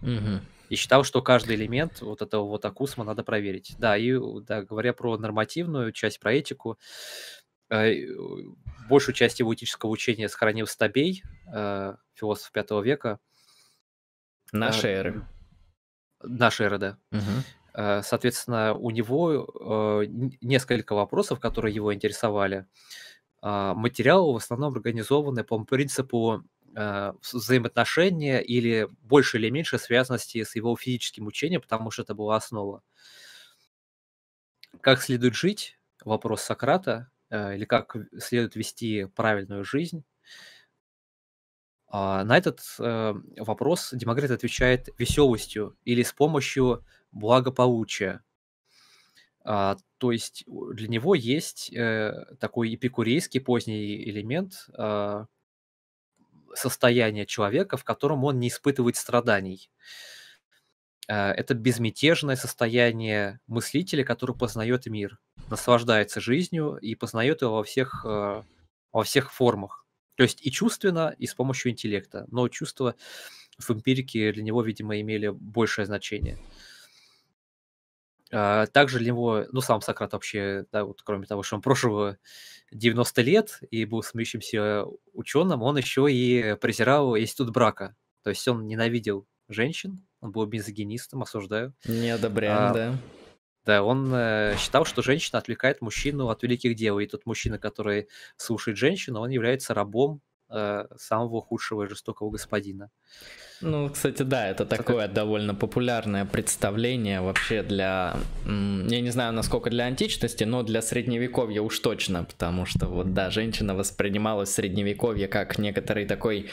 Угу. И считал, что каждый элемент вот этого вот акусма надо проверить. Да, и да, говоря про нормативную часть, про этику, э, большую часть его этического учения сохранил Стабей, э, философ V века. Нашей э, эры. Нашей эры, да. Угу. Соответственно, у него несколько вопросов, которые его интересовали. Материалы в основном организованы по принципу Э, взаимоотношения или больше или меньше связанности с его физическим учением, потому что это была основа. Как следует жить? Вопрос Сократа. Э, или как следует вести правильную жизнь? А, на этот э, вопрос Демокрит отвечает веселостью или с помощью благополучия. А, то есть для него есть такой эпикурейский поздний элемент а, – состояние человека, в котором он не испытывает страданий. Э, это безмятежное состояние мыслителя, который познает мир, наслаждается жизнью и познает его во всех, э, во всех формах. То есть и чувственно, и с помощью интеллекта. Но чувства в эмпирике для него, видимо, имели большее значение. А, также для него, ну, сам Сократ вообще, да, вот кроме того, что он прожил 90 лет и был смеющимся ученым, он еще и презирал институт брака. То есть он ненавидел женщин, он был мизогинистом, осуждаю. Не одобряем, а, да. Да, он э, считал, что женщина отвлекает мужчину от великих дел. И тот мужчина, который слушает женщину, он является рабом э, самого худшего и жестокого господина.
Ну,
кстати, да, это такое так... довольно популярное представление вообще для, я не знаю, насколько для античности, но для средневековья уж точно, потому что вот, да, женщина воспринималась в средневековье как некоторый такой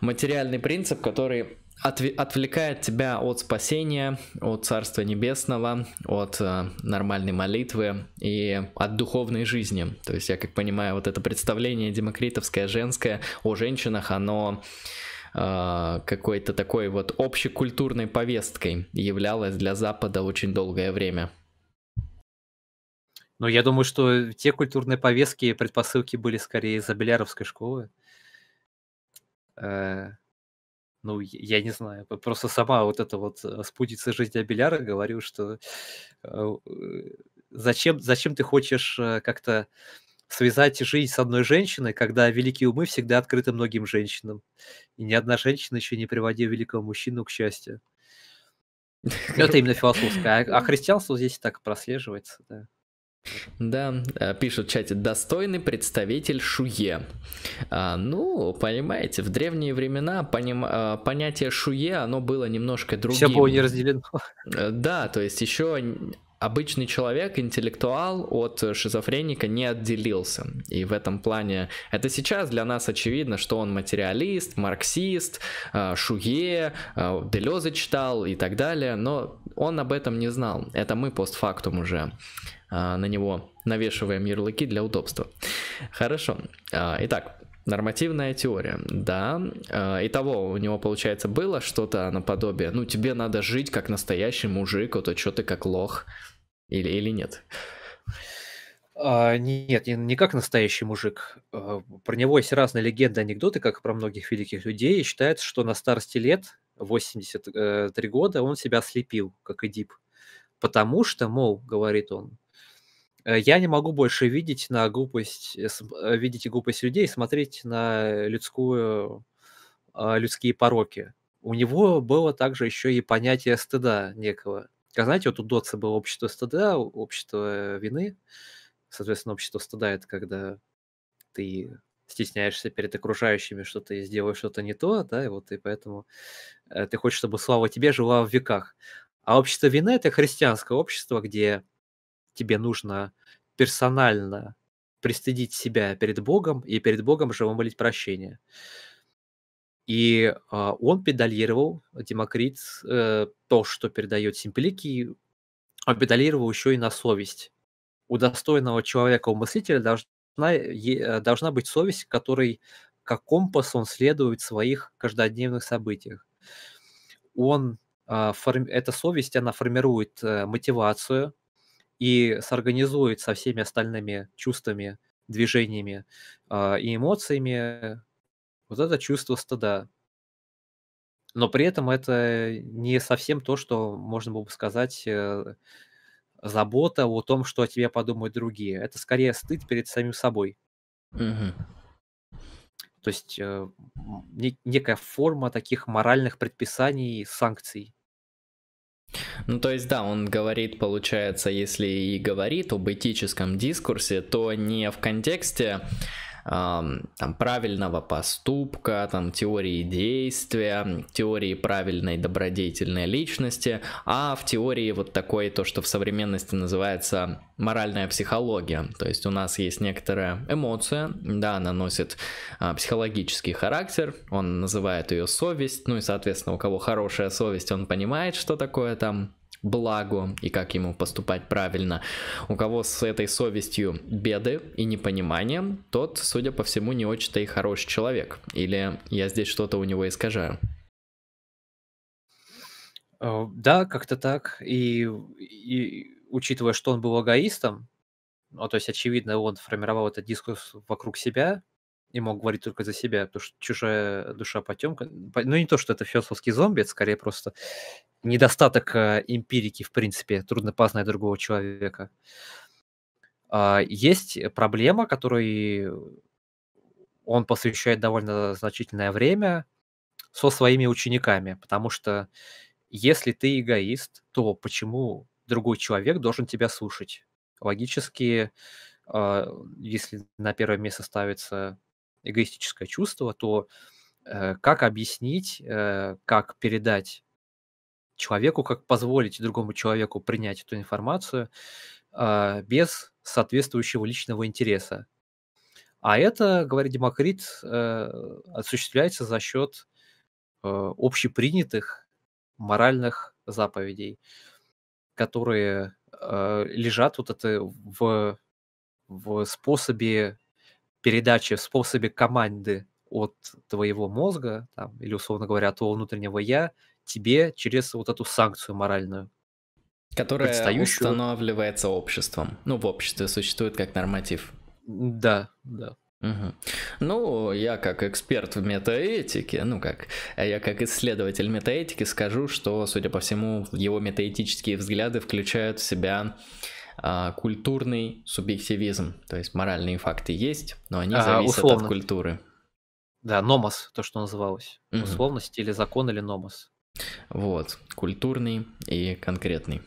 материальный принцип, который отв- отвлекает тебя от спасения, от Царства Небесного, от э, нормальной молитвы и от духовной жизни. То есть, я как понимаю, вот это представление демокритовское, женское о женщинах, оно э, какой-то такой вот общекультурной повесткой являлось для Запада очень долгое время.
Ну, я думаю, что те культурные повестки и предпосылки были скорее из-за школы. Э, ну, я не знаю, просто сама вот эта вот э, спутница жизни Абеляра говорю, что э, э, зачем, зачем ты хочешь как-то связать жизнь с одной женщиной, когда великие умы всегда открыты многим женщинам. И ни одна женщина еще не приводила великого мужчину к счастью. Ну, это именно философское. А, а христианство здесь так прослеживается, да.
Да, э, пишут в чате, достойный представитель Шуе. А, ну, понимаете, в древние времена поним, а, понятие Шуе, оно было немножко другим. Все было не разделено. Э, да, то есть еще обычный человек, интеллектуал от шизофреника не отделился. И в этом плане это сейчас для нас очевидно, что он материалист, марксист, э, Шуе, Делеза читал и так далее, но он об этом не знал. Это мы постфактум уже а, на него навешиваем ярлыки для удобства. Хорошо. А, итак, Нормативная теория, да. А, итого, у него, получается, было что-то наподобие, ну, тебе надо жить как настоящий мужик, а то что ты как лох, или, или нет?
А, нет, не, не как настоящий мужик. А, про него есть разные легенды, анекдоты, как про многих великих людей. И считается, что на старости лет 83 э, года, он себя слепил, как Эдип. Потому что, мол, говорит он, «Э, я не могу больше видеть на глупость, э, видеть глупость людей, смотреть на людскую, людские пороки. У него было также еще и понятие стыда некого. Как знаете, вот у Дотса было общество стыда, общество вины. Соответственно, общество стыда – это когда ты стесняешься перед окружающими, что ты сделаешь что-то не то, да, и вот и поэтому э, ты хочешь, чтобы слава тебе жила в веках. А общество вина – это христианское общество, где тебе нужно персонально пристыдить себя перед Богом и перед Богом же вымолить прощение. И э, он педалировал, Демокрит, э, то, что передает Симпеликий, он педалировал еще и на совесть. У достойного человека, у мыслителя должна должна, э, должна быть совесть, которой как компас он следует в своих каждодневных событиях. Он, а, эта совесть, она формирует э, мотивацию и сорганизует со всеми остальными чувствами, движениями а, и эмоциями вот это чувство стыда. Но при этом это не совсем то, что можно было бы сказать э, забота о том, что о тебе подумают другие. Это скорее стыд перед самим собой. Угу. То есть э, не, некая форма таких моральных предписаний, и санкций.
Ну, то есть, да, он говорит, получается, если и говорит об этическом дискурсе, то не в контексте там, правильного поступка, там, теории действия, теории правильной добродетельной личности, а в теории вот такой, то, что в современности называется моральная психология. То есть у нас есть некоторая эмоция, да, она носит а, психологический характер, он называет ее совесть, ну и, соответственно, у кого хорошая совесть, он понимает, что такое там благу и как ему поступать правильно. У кого с этой совестью беды и непониманием, тот, судя по всему, не очень-то и хороший человек. Или я здесь что-то у него искажаю?
Э, да, как-то так. И, и учитывая, что он был эгоистом, ну, то есть, очевидно, он формировал этот дискус вокруг себя, и мог говорить только за себя, потому что чужая душа потемка. Ну, не то, что это философский зомби, это скорее просто недостаток э, эмпирики, в принципе, трудно познать другого человека. А, есть проблема, которой он посвящает довольно значительное время со своими учениками, потому что если ты эгоист, то почему другой человек должен тебя слушать? Логически, э, если на первое место ставится эгоистическое чувство, то э, как объяснить, э, как передать человеку, как позволить другому человеку принять эту информацию э, без соответствующего личного интереса. А это, говорит Демокрит, э, осуществляется за счет э, общепринятых моральных заповедей, которые э, лежат вот это в, в способе передачи в способе команды от твоего мозга, там, или, условно говоря, от твоего внутреннего «я», тебе через вот эту
санкцию моральную. Которая предстающую... устанавливается обществом. Ну, в обществе существует как норматив. Да, да. Угу. Ну, я как эксперт в метаэтике, ну как, а я как исследователь метаэтики скажу, что, судя по всему, его метаэтические взгляды включают в себя а, культурный субъективизм, то есть моральные факты есть, но они а, зависят условно. от культуры.
Да, номос, то, что называлось. Угу. Условность или закон, или номос.
Вот, культурный и конкретный.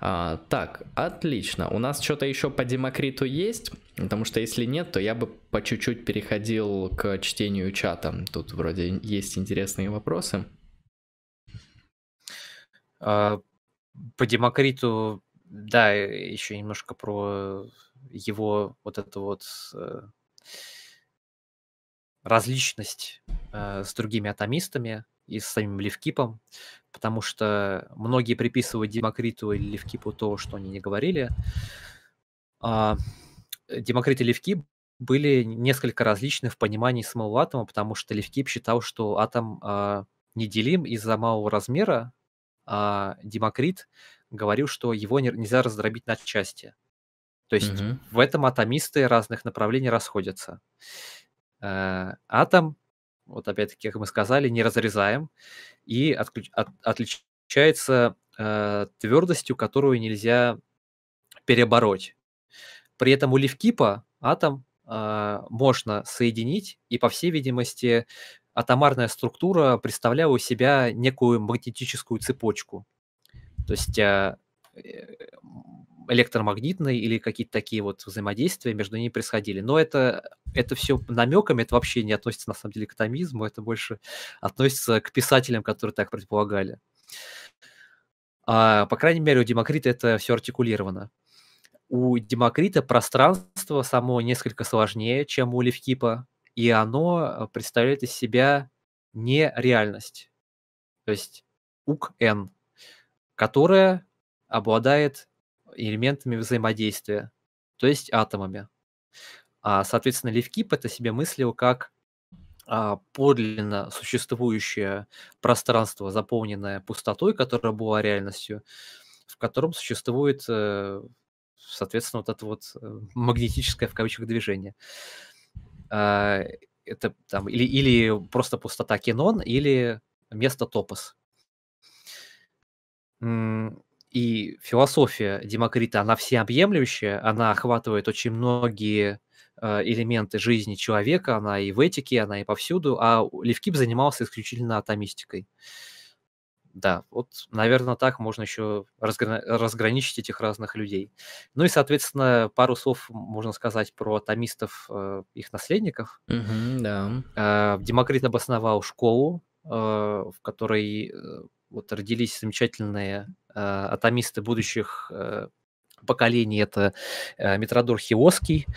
А, так, отлично. У нас что-то еще по Демокриту есть, потому что если нет, то я бы по чуть-чуть переходил к чтению чата. Тут вроде есть интересные вопросы.
А, по Демокриту да, еще немножко про его вот эту вот э, различность э, с другими атомистами и с самим Левкипом, потому что многие приписывают Демокриту или Левкипу то, что они не говорили. А Демокрит и Левкип были несколько различны в понимании самого атома, потому что Левкип считал, что атом э, неделим из-за малого размера, а Демокрит говорил, что его нельзя раздробить на части. То есть угу. в этом атомисты разных направлений расходятся. Э, атом, вот опять-таки, как мы сказали, не разрезаем и отключ, от, отличается э, твердостью, которую нельзя перебороть. При этом у левкипа атом э, можно соединить, и, по всей видимости, атомарная структура представляла у себя некую магнетическую цепочку. То есть а, э, электромагнитные или какие-то такие вот взаимодействия между ними происходили. Но это, это все намеками, это вообще не относится на самом деле к томизму, это больше относится к писателям, которые так предполагали. А, по крайней мере, у Демокрита это все артикулировано. У Демокрита пространство само несколько сложнее, чем у Левкипа, и оно представляет из себя нереальность. То есть УКН которая обладает элементами взаимодействия, то есть атомами. А, соответственно, Левкип это себе мыслил как а, подлинно существующее пространство, заполненное пустотой, которая была реальностью, в котором существует, э, соответственно, вот это вот э, магнетическое в кавычках движение. А, это там или, или просто пустота кинон, или место топос и философия Демокрита, она всеобъемлющая, она охватывает очень многие э, элементы жизни человека, она и в этике, она и повсюду, а Левкип занимался исключительно атомистикой. Да, вот, наверное, так можно еще разграничить этих разных людей. Ну и, соответственно, пару слов можно сказать про атомистов, э, их наследников.
Mm-hmm, да.
Э, Демокрит обосновал школу, в которой вот родились замечательные э, атомисты будущих э, поколений. Это э, Метродор Хиоский, э,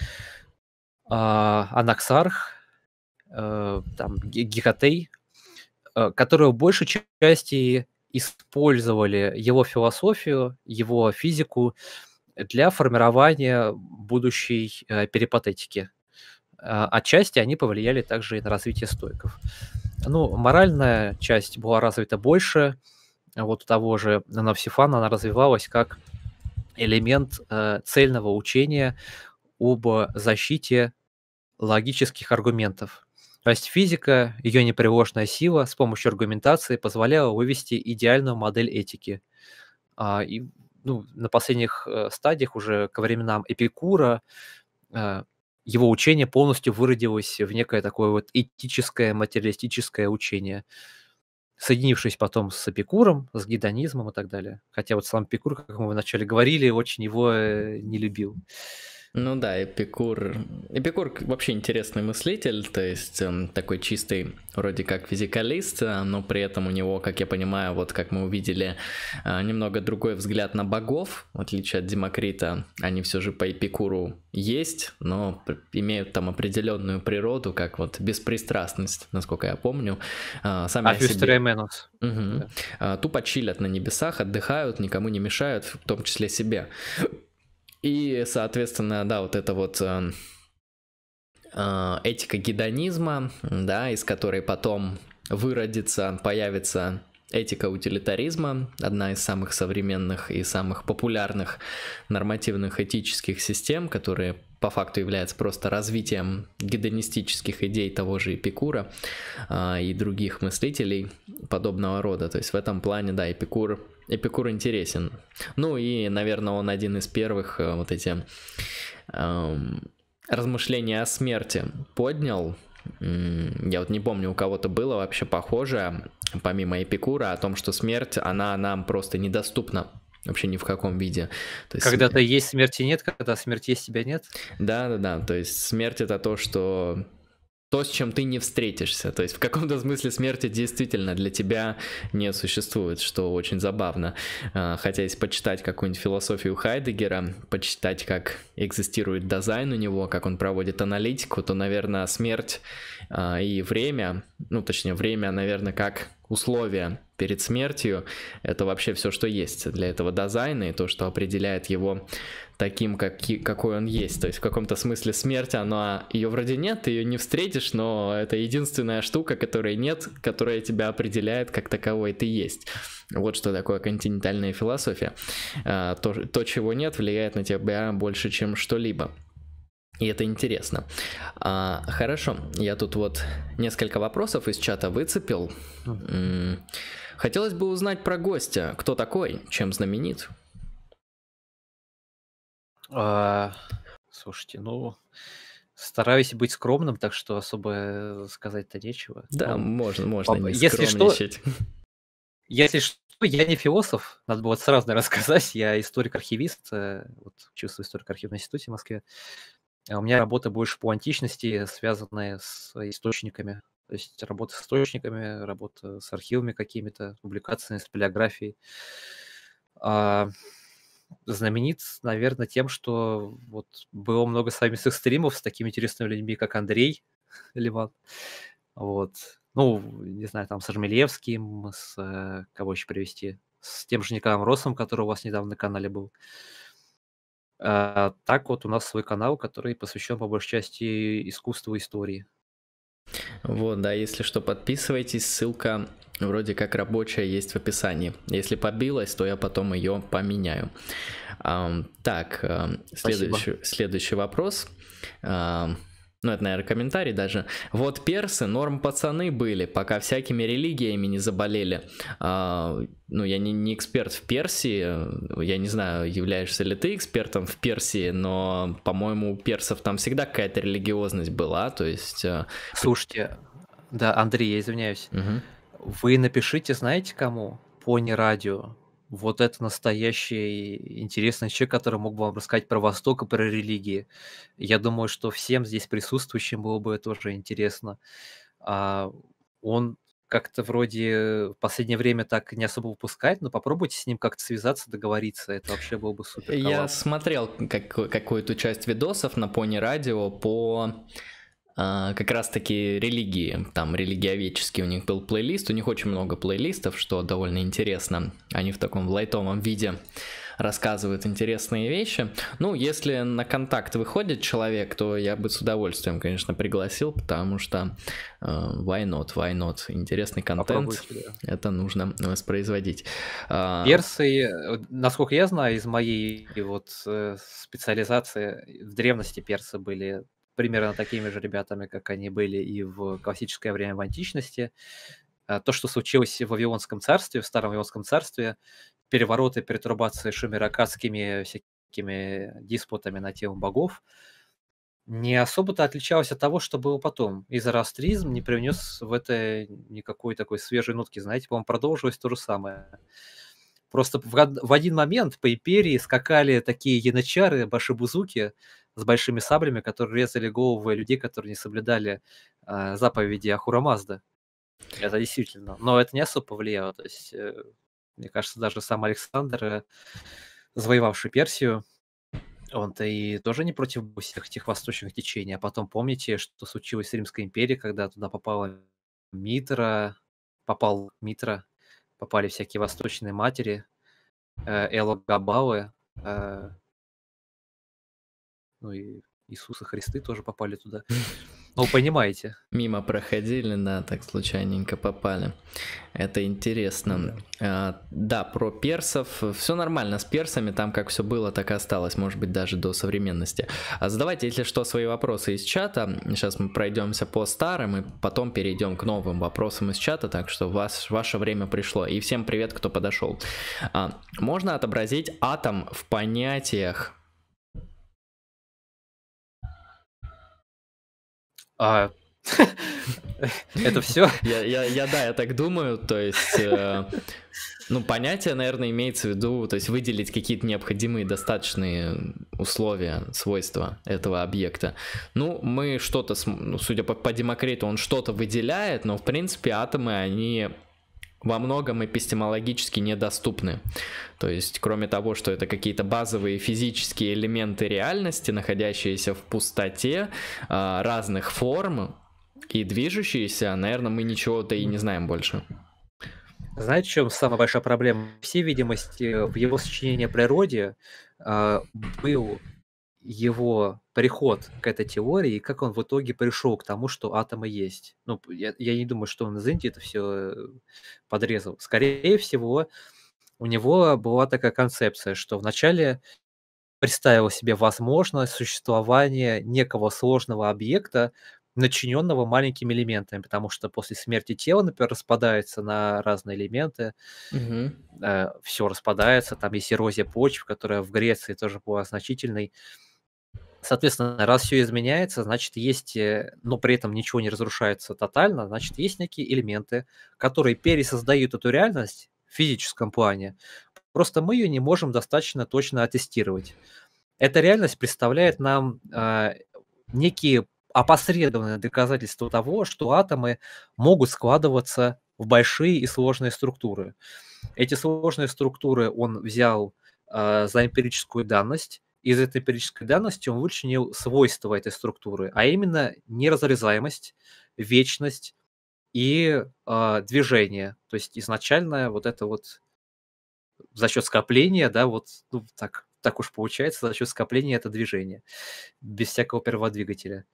Анаксарх, э, там, Гикотей, э, которые в большей части использовали его философию, его физику для формирования будущей э, перипатетики. Э, отчасти они повлияли также и на развитие стойков. Ну, моральная часть была развита больше. А вот у того же Навсифана она развивалась как элемент э, цельного учения об защите логических аргументов. То есть физика, ее непреложная сила с помощью аргументации позволяла вывести идеальную модель этики. А, и ну, на последних э, стадиях уже ко временам Эпикура э, его учение полностью выродилось в некое такое вот этическое, материалистическое учение, соединившись потом с Эпикуром, с гедонизмом
и так далее. Хотя вот сам Эпикур, как мы вначале говорили, очень его э, не любил. Ну да, Эпикур... Эпикур вообще интересный мыслитель, то есть он эм, такой чистый вроде как физикалист, э, но при этом у него, как я понимаю, вот как мы увидели, э, немного другой взгляд на богов, в отличие от Демокрита. Они все же по Эпикуру есть, но имеют там определенную природу, как вот беспристрастность, насколько я помню. Э, сами а себе... Угу. Да. Тупо чилят на небесах, отдыхают, никому не мешают, в том числе себе. И, соответственно, да, вот это вот эм, а, этика гедонизма, да, из которой потом выродится, появится этика утилитаризма, одна из самых современных и самых популярных нормативных этических систем, которые по факту является просто развитием гедонистических идей того же Эпикура э, и других мыслителей подобного рода. То есть в этом плане, да, Эпикур Эпикур интересен. Ну и, наверное, он один из первых э, вот эти эм, размышления о смерти поднял. Я вот не помню, у кого-то было вообще похожее, помимо Эпикура, о том, что смерть, она нам просто недоступна вообще ни в каком виде. То есть когда-то смер... есть смерти нет, когда смерть есть тебя нет. Да, да, да. То есть смерть это то, что то, с чем ты не встретишься. То есть в каком-то смысле смерти действительно для тебя не существует, что очень забавно. А, хотя если почитать какую-нибудь философию Хайдегера, почитать, как экзистирует дизайн у него, как он проводит аналитику, то, наверное, смерть а, и время, ну, точнее, время, наверное, как условия перед смертью, это вообще все, что есть для этого дизайна и то, что определяет его таким, как, какой он есть. То есть в каком-то смысле смерть, она, ее вроде нет, ты ее не встретишь, но это единственная штука, которой нет, которая тебя определяет как таковой ты есть. Вот что такое континентальная философия. А, то, то чего нет, влияет на тебя больше, чем что-либо. И это интересно. А, хорошо, я тут вот несколько вопросов из чата выцепил. Mm. Хотелось бы узнать про гостя. Кто такой? Чем знаменит? А,
слушайте, ну стараюсь быть скромным, так что особо э, сказать-то нечего.
Да, Он... Ну, можно,
можно. Не если что,
если что, я не философ, надо было сразу рассказать. Я историк-архивист, э, вот чувствую историк-архивном институте в Москве. А у меня работа больше по античности, связанная с источниками то есть работа с источниками, работа с архивами какими-то, публикациями с библиографией. А, знаменит, наверное, тем, что вот было много совместных стримов с такими интересными людьми, как Андрей Ливан. Вот. Ну, не знаю, там с Армелевским, с э, кого еще привести, с тем же Николаем Росом, который у вас недавно на канале был. А, так вот у нас свой
канал, который посвящен по большей части искусству и истории. Вот, да, если что, подписывайтесь, ссылка вроде как рабочая есть в описании. Если побилась, то я потом ее поменяю. Так, следующий, следующий вопрос ну это, наверное, комментарий даже. Вот персы, норм пацаны были, пока всякими религиями не заболели. А, ну, я не, не эксперт в Персии, э, я не знаю, являешься ли ты экспертом в Персии, но, по-моему, у персов там всегда какая-то религиозность была, то есть... Э, Слушайте,
да, Андрей, я извиняюсь. Угу. Вы напишите, знаете кому? Пони радио вот это настоящий интересный человек, который мог бы вам рассказать про Восток и про религии. Я думаю, что всем здесь присутствующим было бы тоже интересно. А он как-то вроде в последнее время так не особо выпускает, но попробуйте с ним как-то связаться, договориться, это вообще было бы супер.
-класс. Я смотрел как, какую-то часть видосов на Пони Радио по а, как раз-таки религии, там религиоведческий у них был плейлист, у них очень много плейлистов, что довольно интересно, они в таком лайтовом виде рассказывают интересные вещи. Ну, если на контакт выходит человек, то я бы с удовольствием, конечно, пригласил, потому что э, why not, why not, интересный контент, Попробуйте. это нужно воспроизводить. Персы,
а, насколько я знаю, из моей вот э, специализации в древности персы были примерно такими же ребятами, как они были и в классическое время в античности. А, то, что случилось в Вавилонском царстве, в Старом Вавилонском царстве, перевороты, пертурбации шумерокатскими всякими диспутами на тему богов, не особо-то отличалось от того, что было потом. И зороастризм не привнес в это никакой такой свежей нотки, знаете, по-моему, продолжилось то же самое. Просто в, в один момент по империи скакали такие янычары, башибузуки, с большими саблями, которые резали головы людей, которые не соблюдали э, заповеди Ахурамазда. Это действительно. Но это не особо повлияло. То есть, э, мне кажется, даже сам Александр, э, завоевавший Персию, он-то и тоже не против всех этих восточных течений. А потом помните, что случилось с Римской империей, когда туда попала Митра, попал Митра, попали всякие восточные матери, э, Элла Габалы, э, ну и Иисуса Христы тоже попали туда.
Ну, понимаете. Мимо проходили, да, так случайненько попали. Это интересно. Да. А, да, про персов. Все нормально с персами, там как все было, так и осталось, может быть, даже до современности. А задавайте, если что, свои вопросы из чата. Сейчас мы пройдемся по старым и потом перейдем к новым вопросам из чата, так что вас, ваше время пришло. И всем привет, кто подошел. А, можно отобразить атом в понятиях А, это все? Я, я, я, да, я так думаю, то есть, э, ну, понятие, наверное, имеется в виду, то есть выделить какие-то необходимые достаточные условия, свойства этого объекта. Ну, мы что-то, ну, судя по, по Демокриту, он что-то выделяет, но, в принципе, атомы, они во многом эпистемологически недоступны. То есть, кроме того, что это какие-то базовые физические элементы реальности, находящиеся в пустоте а, разных форм и движущиеся, наверное, мы ничего-то и не знаем больше. Знаете, в чем самая большая проблема? Все
видимости в его сочинении о природе а, был его приход к этой теории и как он в итоге пришел к тому, что атомы есть. Ну, я, я не думаю, что он из Индии это все э, подрезал. Скорее всего, у него была такая концепция, что вначале представил себе возможность существования некого сложного объекта, начиненного маленькими элементами, потому что после смерти тела, например, распадается на разные элементы, угу. э, все распадается, там есть эрозия почв, которая в Греции тоже была значительной. Соответственно, раз все изменяется, значит, есть, э, но при этом ничего не разрушается тотально, значит, есть некие элементы, которые пересоздают эту реальность в физическом плане. Просто мы ее не можем достаточно точно аттестировать. Эта реальность представляет нам э, некие опосредованные доказательства того, что атомы могут складываться в большие и сложные структуры. Эти сложные структуры он взял э, за эмпирическую данность, из этой эмпирической данности он вычленил свойства этой структуры, а именно неразрезаемость, вечность и э, движение. То есть изначально вот это вот за счет скопления, да, вот ну, так, так уж получается, за счет скопления это движение, без всякого первого двигателя.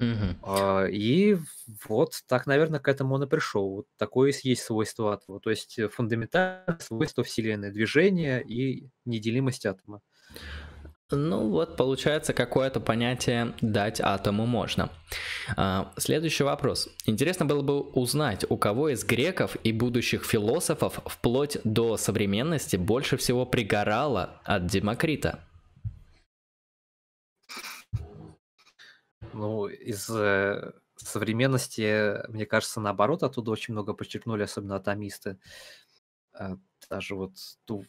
Угу. И вот так, наверное, к этому он и пришел. Вот такое есть свойство атома. То есть фундаментальное свойство Вселенной
движение и неделимость атома. Ну вот, получается, какое-то понятие дать атому можно. А, следующий вопрос. Интересно было бы узнать, у кого из греков и будущих философов вплоть до современности больше всего пригорало от Демокрита?
Ну, из э, современности, мне кажется, наоборот, оттуда очень много подчеркнули, особенно атомисты. Э, даже вот ту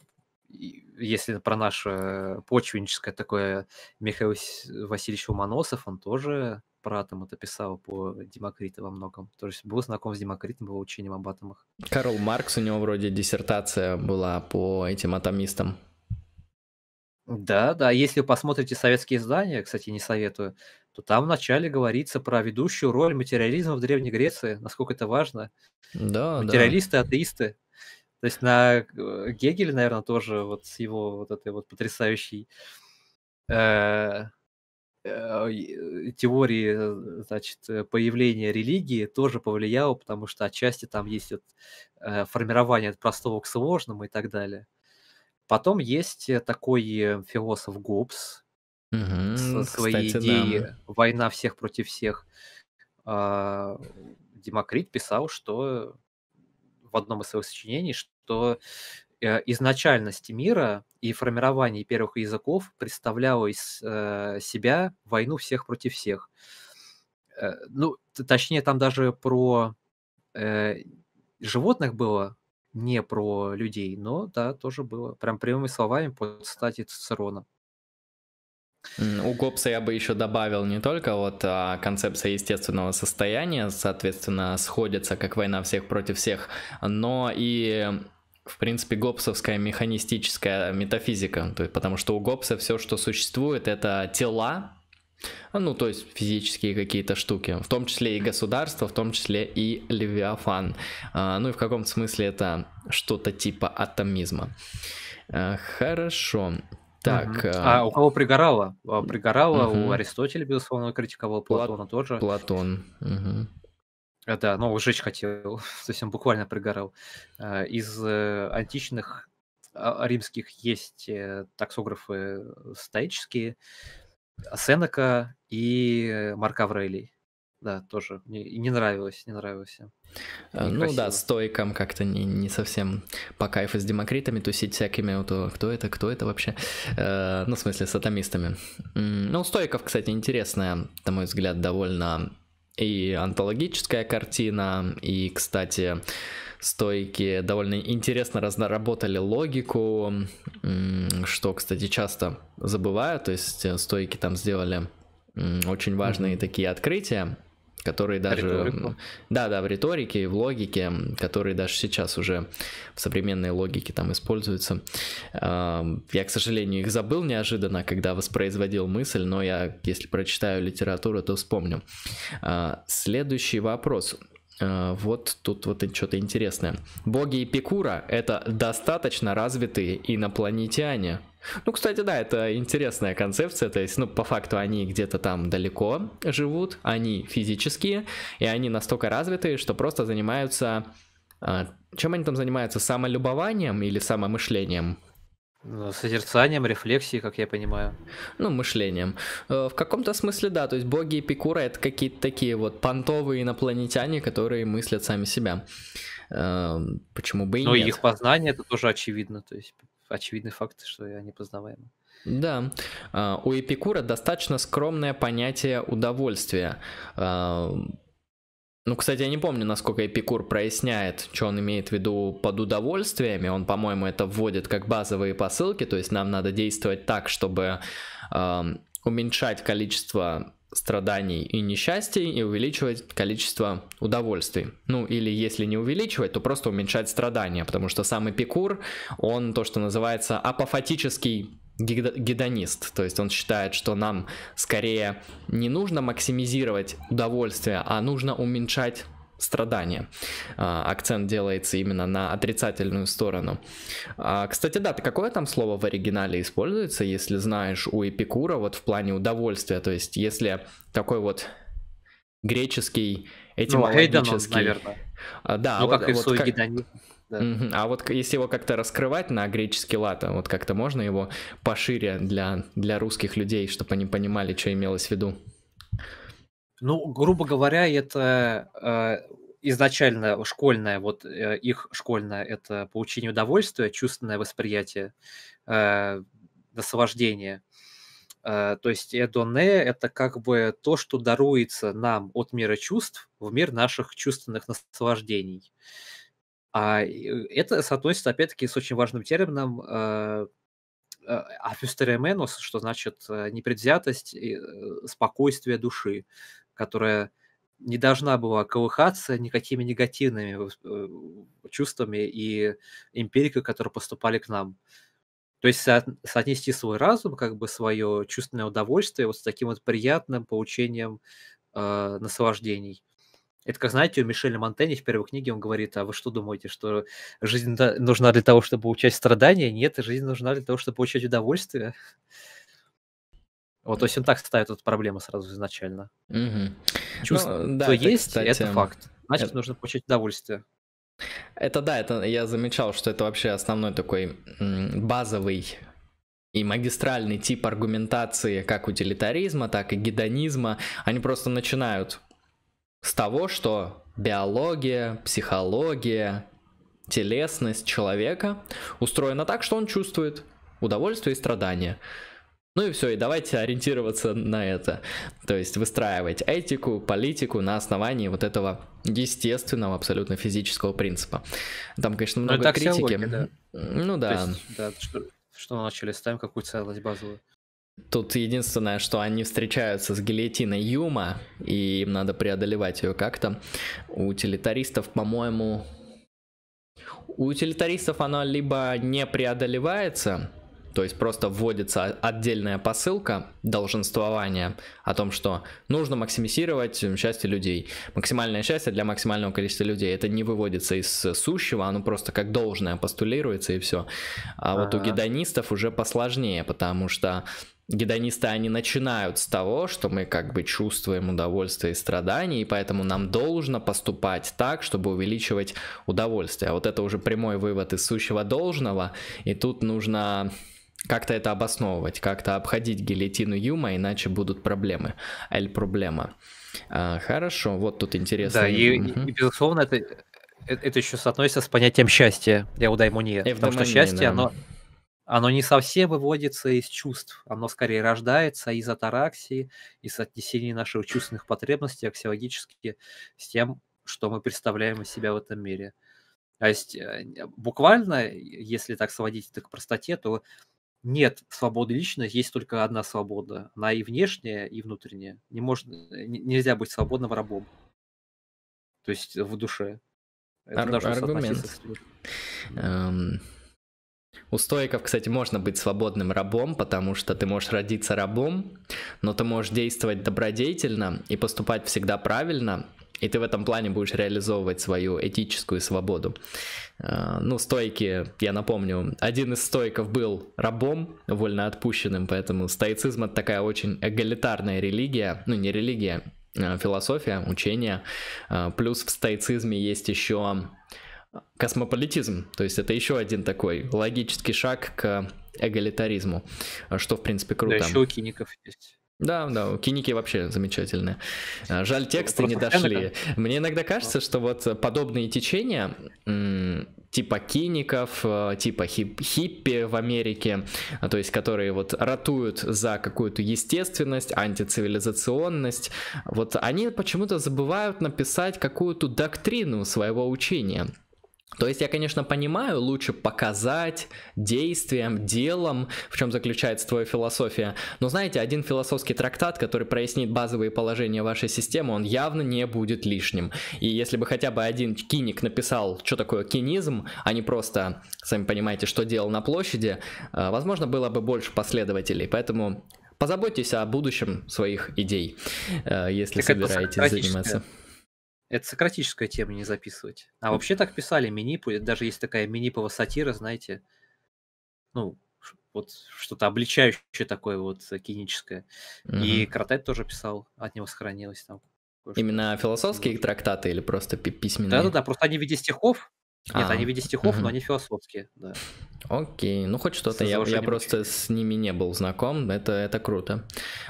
если про наше почвенническое такое, Михаил Васильевич Ломоносов, он тоже про атом это писал по Демокриту во многом. То есть был знаком с Демокритом, был учением об атомах.
Карл Маркс, у него вроде диссертация была по этим атомистам. Да, да, если вы посмотрите советские издания, кстати,
не советую, то там вначале говорится про ведущую роль материализма в Древней Греции, насколько это важно.
Да, Материалисты,
да. атеисты, то есть на э, Гегеле, наверное, тоже вот с его вот этой вот потрясающей э, э, э теории, э, значит, появления религии тоже повлияло, потому что отчасти там есть вот, э, формирование от простого к сложному и так далее. Потом есть такой философ Гоббс
угу, со своей кстати, идеей да.
«Война всех против всех». А, Демокрит писал, что в одном из своих сочинений, что э, изначальность мира и формирование первых языков представляло из э, себя войну всех против всех. Э, ну, точнее, там даже про животных было, не про людей, но да, тоже было. Прям прямыми словами по статье Цицерона.
У Гопса я бы еще добавил не только вот а, концепция естественного состояния, соответственно, сходится, как война всех против всех, но и в принципе, гопсовская механистическая метафизика, то есть, потому что у Гопса все, что существует, это тела, а, ну, то есть физические какие-то штуки, в том числе и государство, в том числе и Левиафан. А, ну и в каком-то смысле это что-то типа атомизма. Э, хорошо. Так. А... а
у кого пригорало? А, пригорало угу. у Аристотеля, безусловно, критиковал Платона Плат... тоже.
Платон.
Угу.
да, ну сжечь хотел, то есть он буквально пригорал. А, из э, античных а, римских есть э, таксографы э, стоические, Сенека и Марк Аврелий да, тоже не, не нравилось, не нравилось.
Э, ну да, стойкам как-то не, не совсем по кайфу с демокритами тусить всякими, вот, а кто это, кто это вообще, э, ну в смысле с атомистами. Ну, стойков, кстати, интересная, на мой взгляд, довольно и антологическая картина, и, кстати, стойки довольно интересно разработали логику, что, кстати, часто забываю, то есть э, стойки там сделали очень важные mm-hmm. такие открытия, которые даже... Риторику. Да, да, в риторике и в логике, которые даже сейчас уже в современной логике там используются. Я, к сожалению, их забыл неожиданно, когда воспроизводил мысль, но я, если прочитаю литературу, то вспомню. А, следующий вопрос. А, вот тут вот что-то интересное. Боги Эпикура — это достаточно развитые инопланетяне. Ну, кстати, да, это интересная концепция, то есть, ну, по факту они где-то там далеко живут, они физические, и они настолько развитые, что просто занимаются... А, чем они там занимаются? Самолюбованием или самомышлением? Ну, созерцанием, рефлексией, как я понимаю. Ну, мышлением. Э, в каком-то смысле, да. То есть боги и пикура это какие-то такие вот понтовые инопланетяне, которые мыслят сами себя. Эм, почему бы и Но нет? их
познание это тоже очевидно. То есть очевидный факт, что я непознаваема.
Да, а, у Эпикура достаточно скромное понятие удовольствия. А, ну, кстати, я не помню, насколько Эпикур проясняет, что он имеет в виду под удовольствиями. Он, по-моему, это вводит как базовые посылки, то есть нам надо действовать так, чтобы а, уменьшать количество страданий и несчастий и увеличивать количество удовольствий. Ну или если не увеличивать, то просто уменьшать страдания, потому что сам Эпикур, он то, что называется апофатический гедонист, то есть он считает, что нам скорее не нужно максимизировать удовольствие, а нужно уменьшать страдания. А, акцент делается именно на отрицательную сторону. А, кстати, да, какое там слово в оригинале используется, если знаешь, у Эпикура вот в плане удовольствия, то есть если такой вот греческий ну, этимологический... Ну, наверное.
А, да, ну, вот, как и вот, как... Да.
А вот если его как-то раскрывать на греческий лад, вот как-то можно его пошире для, для русских людей, чтобы они понимали, что имелось в виду?
Ну, грубо говоря, это э, изначально школьное, вот э, их школьное, это получение удовольствия, чувственное восприятие, э, наслаждение. Э, то есть эдоне – это как бы то, что даруется нам от мира чувств в мир наших чувственных наслаждений. А э, это соотносится, опять-таки, с очень важным термином э, э афюстеременос, что значит э, непредвзятость, и спокойствие души которая не должна была колыхаться никакими негативными э, чувствами и эмпирикой, которые поступали к нам. То есть со- соотнести свой разум, как бы свое чувственное удовольствие вот с таким вот приятным получением э, наслаждений. Это как, знаете, у Мишеля Монтени в первой книге он говорит, а вы что думаете, что жизнь нужна для того, чтобы получать страдания? Нет, жизнь нужна для того, чтобы получать удовольствие. Вот, то есть он так ставит эту
проблему сразу
изначально. Угу. Чувство ну, да, это, есть, кстати, это факт. Значит, это... нужно получить
удовольствие. Это да, это я замечал, что это вообще основной такой базовый и магистральный тип аргументации как утилитаризма, так и гедонизма. Они просто начинают с того, что биология, психология, телесность человека устроена так, что он чувствует удовольствие и страдания. Ну и все, и давайте ориентироваться на это. То есть выстраивать этику, политику на основании вот этого естественного, абсолютно физического принципа. Там, конечно, ну, много ну, критики. Да. Ну да. То есть, да что, что начали ставим, какую целость базовую. Тут единственное, что они встречаются с гильотиной Юма, и им надо преодолевать ее как-то. У утилитаристов, по-моему, у утилитаристов она либо не преодолевается, то есть просто вводится отдельная посылка долженствования о том, что нужно максимизировать счастье людей. Максимальное счастье для максимального количества людей. Это не выводится из сущего, оно просто как должное постулируется и все. А ага. вот у гедонистов уже посложнее, потому что гедонисты, они начинают с того, что мы как бы чувствуем удовольствие и страдания, и поэтому нам должно поступать так, чтобы увеличивать удовольствие. А вот это уже прямой вывод из сущего должного, и тут нужно как-то это обосновывать, как-то обходить гильотину Юма, иначе будут проблемы. Эль проблема. А, хорошо, вот тут интересно. Да, и, угу. и безусловно, это,
э, э, это еще соотносится с
понятием счастья
для удаймония. Э, потому что счастье, да. оно, оно не совсем выводится из чувств, оно скорее рождается из атараксии, из отнесения наших чувственных потребностей аксиологически с тем, что мы представляем из себя в этом мире. То есть буквально, если так сводить это к простоте, то нет свободы лично, есть только одна свобода. Она и внешняя, и внутренняя. Не можно, э, нельзя быть свободным рабом. То есть э, в душе.
Это Ар- должно аргумент. Эм... У стоиков, кстати, можно быть свободным рабом, потому что ты можешь родиться рабом, но ты можешь действовать добродетельно и поступать всегда правильно, и ты в этом плане будешь реализовывать свою этическую свободу. Э, ну, стойки, я напомню, один из стойков был рабом, вольно отпущенным, поэтому стоицизм это такая очень эгалитарная религия, ну не религия, э, философия, учение. Э, плюс в стоицизме есть еще космополитизм, то есть это еще один такой логический шаг к эгалитаризму, что в принципе круто. Да, еще у киников есть. Да, да, киники вообще замечательные. А, жаль, тексты не дошли. Мне иногда кажется, что вот подобные течения, типа киников, э, типа хиппи в Америке, а, то есть которые вот ратуют за какую-то естественность, антицивилизационность, вот они почему-то забывают написать какую-то доктрину своего учения. То есть я, конечно, понимаю, лучше показать действием, делом, в чем заключается твоя философия. Но знаете, один философский трактат, который прояснит базовые положения вашей системы, он явно не будет лишним. И если бы хотя бы один киник написал, что такое кинизм, а не просто, сами понимаете, что делал на площади, э, возможно, было бы больше последователей. Поэтому позаботьтесь о будущем своих идей, э, если так собираетесь заниматься. Это сократическая тема не
записывать. А вообще так писали Минипу, даже есть такая Минипова сатира, знаете, ну, вот что-то обличающее такое вот э, киническое. Угу. И Кратет тоже писал, от него сохранилось там.
Именно философские трактаты или просто письменные? Да-да-да,
просто они в виде стихов, нет, а, они в виде стихов, угу. но они философские, да.
Окей, ну хоть что-то. Я, я просто с ними не был знаком, это, это круто.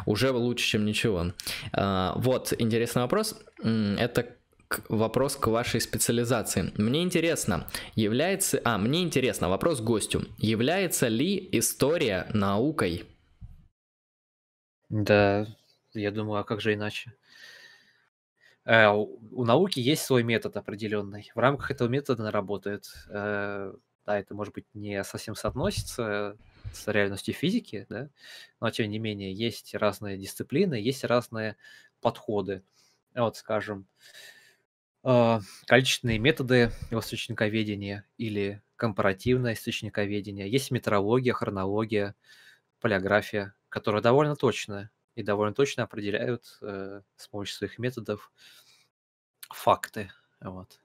Уже лучше, чем ничего. А, вот, интересный вопрос. Это вопрос к вашей специализации. Мне интересно, является... А, мне интересно, вопрос гостю. Является ли история наукой? Да, я
думаю, а как же иначе? Э, у, науки есть свой метод определенный. В рамках этого метода она работает. Э, да, это, может быть, не совсем соотносится с реальностью физики, да, но, тем не менее, есть разные дисциплины, есть разные подходы. Вот, скажем, а, количественные методы источниковедения или компаративное источниковедение. Есть метрология, хронология, полиография, которые довольно точно и довольно точно определяют э, с помощью своих методов факты. Вот.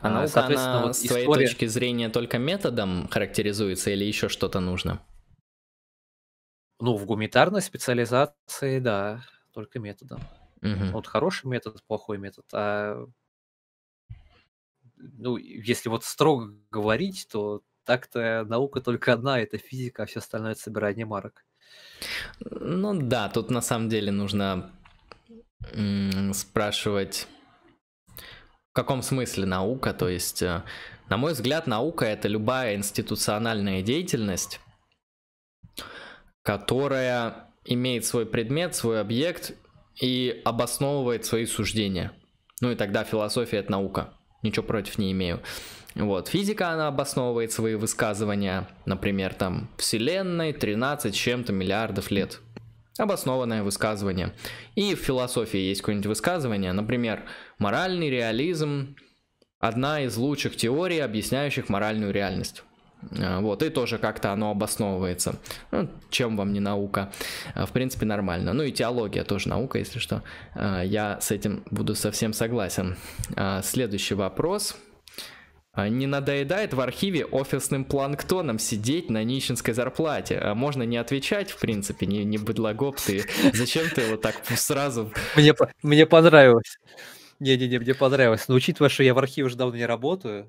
А наука, соответственно, она, вот с твоей точки зрения только методом характеризуется или еще что-то нужно? Ну, в гуманитарной специализации, да,
только методом. Угу. Вот хороший метод, плохой метод. А ну, если вот строго говорить, то так-то наука только одна, это физика, а все остальное это собирание марок.
Ну да, тут на самом деле нужно спрашивать, в каком смысле наука, то есть, э, на мой взгляд, наука это любая институциональная деятельность, которая имеет свой предмет, свой объект и обосновывает свои суждения. Ну и тогда философия это наука ничего против не имею. Вот, физика, она обосновывает свои высказывания, например, там, Вселенной 13 чем-то миллиардов лет. Обоснованное высказывание. И в философии есть какое-нибудь высказывание, например, моральный реализм – одна из лучших теорий, объясняющих моральную реальность. А, вот, и тоже как-то оно обосновывается. Ну, чем вам не наука? А, в принципе, нормально. Ну и теология тоже наука, если что. А, я с этим буду совсем согласен. Следующий вопрос. Не надоедает в архиве офисным планктоном сидеть на нищенской зарплате? можно не отвечать, в принципе, не, не быдлогоп ты. Зачем ты его так сразу... Мне, мне понравилось. Не-не-не, мне понравилось. Но учитывая, что я в
архиве уже давно не работаю,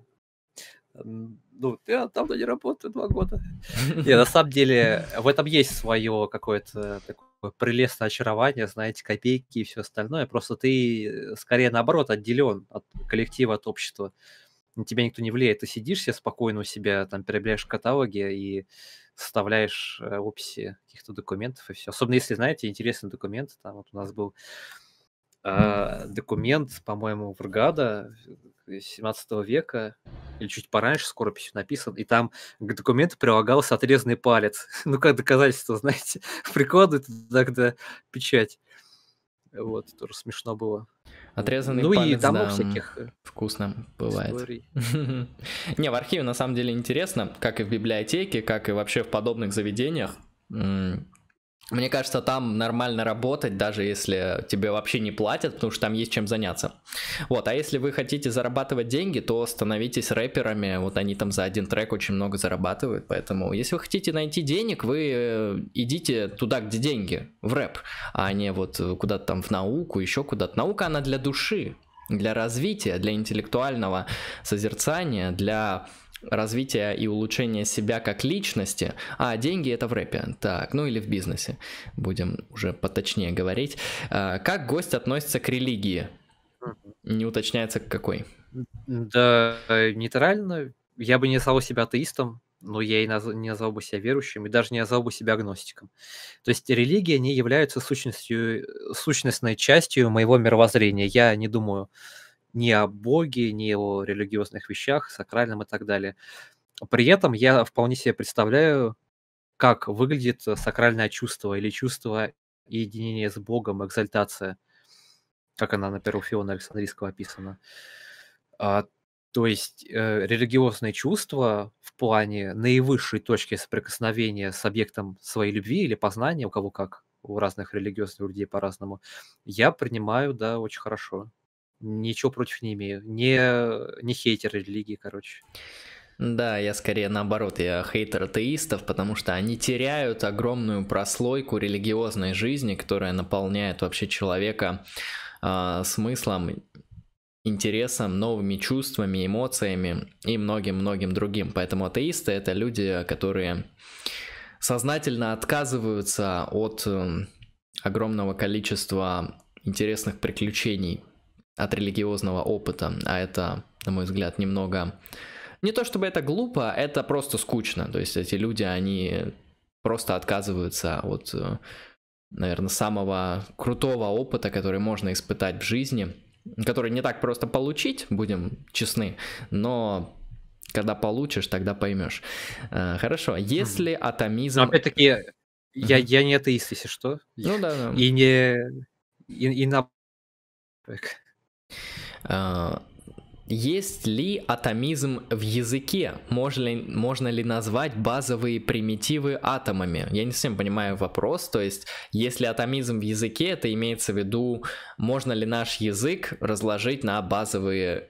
ну, я там не работаю два года. Не, на самом деле, в этом есть свое какое-то такое прелестное очарование, знаете, копейки и все остальное. Просто ты э, скорее наоборот отделен от коллектива, от общества. На тебя никто не влияет. Ты сидишь себе спокойно у себя, там переобляешь каталоги и составляешь э, описи каких-то документов и все. Особенно если, знаете, интересный документ. Там вот у нас был э, документ, по-моему, в Вргада, 17 века, или чуть пораньше скорописью написан, и там к документу прилагался отрезанный палец. ну, как доказательство, знаете, прикладывают тогда печать. Вот, тоже смешно было. Отрезанный ну, палец, и там да, всяких э,
вкусно
бывает.
Не, в архиве на самом деле интересно, как и в библиотеке, как и вообще в подобных заведениях. Мне кажется, там нормально работать, даже если тебе вообще не платят, потому что там есть чем заняться. Вот, а если вы хотите зарабатывать деньги, то становитесь рэперами, вот они там за один трек очень много зарабатывают, поэтому если вы хотите найти денег, вы э, идите туда, где деньги, в рэп, а не вот куда-то там в науку, еще куда-то. Наука, она для души, для развития, для интеллектуального созерцания, для развития и улучшения себя как личности, а деньги это в рэпе, так, ну или в бизнесе, будем уже поточнее говорить. А, как гость относится к религии? Не уточняется к какой.
Да, э, нейтрально. Я бы не назвал себя атеистом, но я и наз... не назвал бы себя верующим, и даже не назвал бы себя агностиком. То есть религия не является сущностью, э, сущностной частью моего мировоззрения. Я не думаю, ни о Боге, ни о религиозных вещах, сакральном и так далее. При этом я вполне себе представляю, как выглядит сакральное чувство или чувство единения с Богом, экзальтация, как она, например, у Фиона Александрийского описана. А, то есть э, религиозные чувства в плане наивысшей точки соприкосновения с объектом своей любви или познания, у кого как, у разных религиозных людей по-разному, я принимаю, да, очень хорошо ничего против не имею. Не, не хейтер религии, короче.
Да, я скорее наоборот, я хейтер атеистов, потому что они теряют огромную прослойку религиозной жизни, которая наполняет вообще человека э, смыслом, интересом, новыми чувствами, эмоциями и многим-многим другим. Поэтому атеисты это люди, которые сознательно отказываются от э, огромного количества интересных приключений от религиозного опыта, а это, на мой взгляд, немного... Не то чтобы это глупо, это просто скучно. То есть эти люди, они просто отказываются от, э, наверное, самого крутого опыта, который можно испытать в жизни, который не так просто получить, будем честны, но когда получишь, тогда поймешь. Э, хорошо, если атомизм... Но опять-таки, я, я не атеист, если что. Ну да, да. И не... И, и на... Э, есть ли атомизм в языке? Можно ли, можно ли назвать базовые примитивы атомами? Я не совсем понимаю вопрос. То есть, если атомизм в языке, это имеется в виду, можно ли наш язык разложить на базовые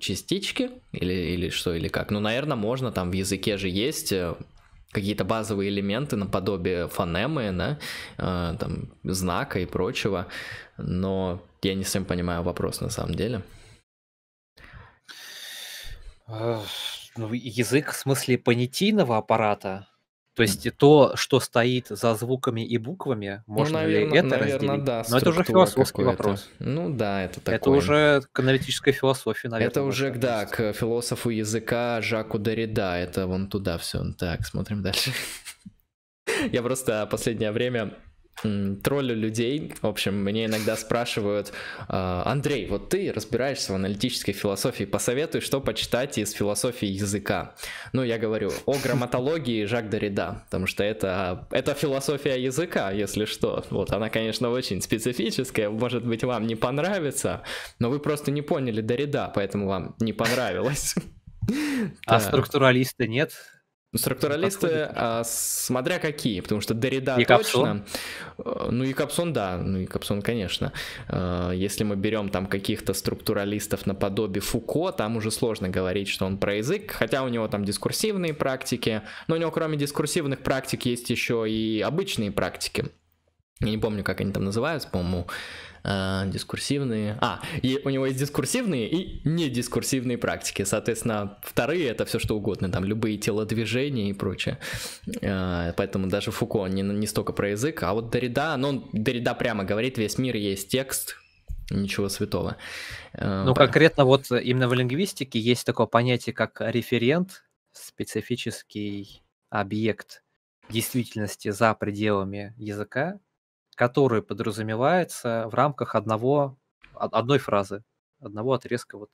частички? Или, или что, или как? Ну, наверное, можно. Там в языке же есть э, какие-то базовые элементы наподобие фонемы, да, э, там, знака и прочего. Но я не совсем понимаю вопрос на самом деле.
Э, ну, язык в смысле понятийного
аппарата.
То есть mm. то, что стоит за звуками и буквами, ну, можно ну, наверное, ли это наверное, разделить? Да, Но
это уже философский вопрос.
Ну да, это такое. Это
уже к аналитической философии, наверное. Это уже, быть. да, к философу языка Жаку Дорида. Это вон туда все. Так, смотрим дальше. Я просто последнее время троллю людей. В общем, мне иногда спрашивают, «А, Андрей, вот ты разбираешься в аналитической философии, посоветуй, что почитать из философии языка. Ну, я говорю о грамматологии Жак Дорида, потому что это, это философия языка, если что. Вот она, конечно, очень специфическая, может быть, вам не понравится, но вы просто не поняли Дорида, поэтому вам не понравилось. А структуралисты нет? Структуралисты, а, смотря какие, потому что Дорида и точно. Э, ну и Капсон, да, ну и Капсон, конечно. Э, если мы берем там каких-то структуралистов наподобие Фуко, там уже сложно говорить, что он про язык, хотя у него там дискурсивные практики, но у него кроме дискурсивных практик есть еще и обычные практики. Я не помню, как они там называются, по-моему, Э, дискурсивные. А, и у него есть дискурсивные и недискурсивные практики. Соответственно, вторые это все что угодно, там любые телодвижения и прочее. Э, поэтому даже Фуко не, не столько про язык. А вот Дорида, ну, Дорида прямо говорит, весь мир есть текст, ничего святого. Э, ну, конкретно вот именно в лингвистике
есть такое понятие, как референт, специфический объект действительности за пределами языка, который подразумевается в рамках одного, одной фразы, одного отрезка вот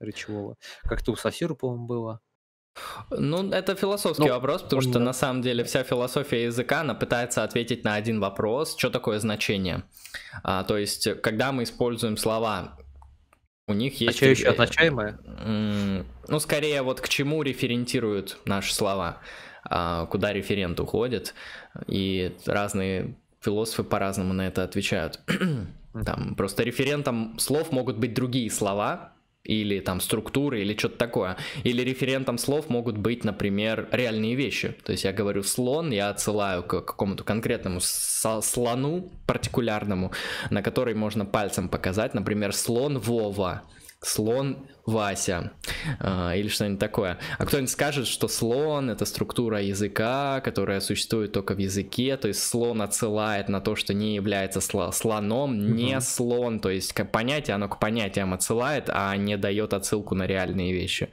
речевого. Как-то у Сосиру, по-моему, было.
Ну, это философский ну, вопрос, потому что да. на самом деле вся философия языка, она пытается ответить на один вопрос, что такое значение. А, то есть, когда мы используем слова, у них есть... Означающее, э, означаемое? Ну, скорее вот к чему референтируют наши слова, а, куда референт уходит, и разные философы по-разному на это отвечают. Там просто референтом слов могут быть другие слова, или там структуры, или что-то такое. Или референтом слов могут быть, например, реальные вещи. То есть я говорю слон, я отсылаю к какому-то конкретному слону партикулярному, на который можно пальцем показать, например, слон Вова слон Вася а, или что-нибудь такое. А кто-нибудь скажет, что слон это структура языка, которая существует только в языке, то есть слон отсылает на то, что не является сло слоном, mm-hmm. не слон, то есть понятие оно к понятиям отсылает, а не дает отсылку на реальные вещи.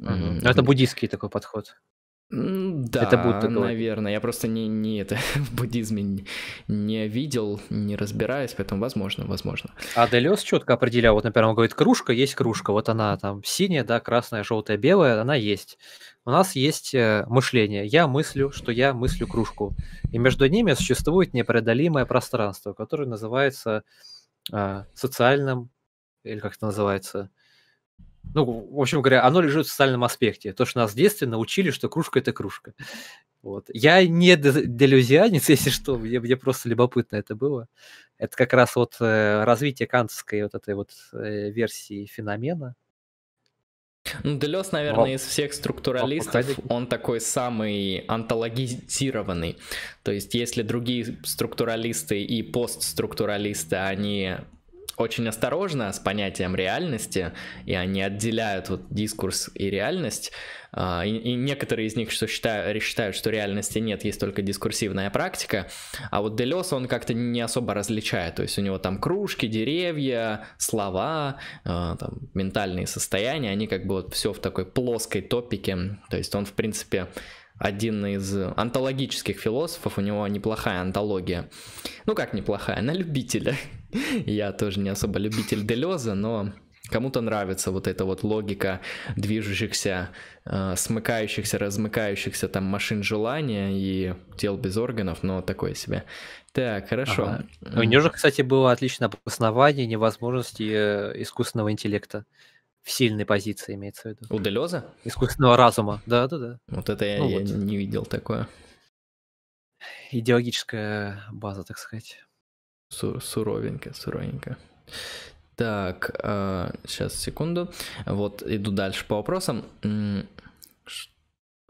Это буддийский такой подход.
Да, это Будда
наверное. Я просто не, не это в буддизме не видел, не разбираюсь, поэтому возможно, возможно.
А Делес четко определял, вот, например, он говорит, кружка есть кружка, вот она там синяя, да, красная, желтая, белая, она есть. У нас есть э, мышление. Я мыслю, что я мыслю кружку. И между ними существует непреодолимое пространство, которое называется э, социальным, или как это называется, ну, в общем говоря, оно лежит в социальном аспекте. То, что нас в детстве научили, что кружка – это кружка. Вот. Я не делюзианец, если что, мне, мне просто любопытно это было. Это как раз вот э, развитие кантовской вот этой вот э, версии феномена.
Ну, Делес, наверное, О. из всех структуралистов, О, он такой самый антологизированный. То есть, если другие структуралисты и постструктуралисты, они очень осторожно с понятием реальности, и они отделяют вот дискурс и реальность. А, и, и некоторые из них что считают, считают, что реальности нет, есть только дискурсивная практика. А вот Делес он как-то не особо различает. То есть у него там кружки, деревья, слова, а, там, ментальные состояния, они как бы вот все в такой плоской топике. То есть он, в принципе, один из антологических философов, у него неплохая антология. Ну как неплохая, на любителя. Я тоже не особо любитель Делеза, но кому-то нравится вот эта вот логика движущихся, э, смыкающихся, размыкающихся там машин желания и тел без органов, но такое себе. Так, хорошо. Ага. У нее же, кстати, было
отличное обоснование невозможности э, искусственного интеллекта в сильной позиции, имеется в виду. У Делеза? Искусственного разума, да-да-да. Вот это я, ну, я вот.
не видел такое.
Идеологическая база, так сказать.
Су- суровенько, суровенько. Так, э, а, сейчас, секунду. Вот, иду дальше по вопросам.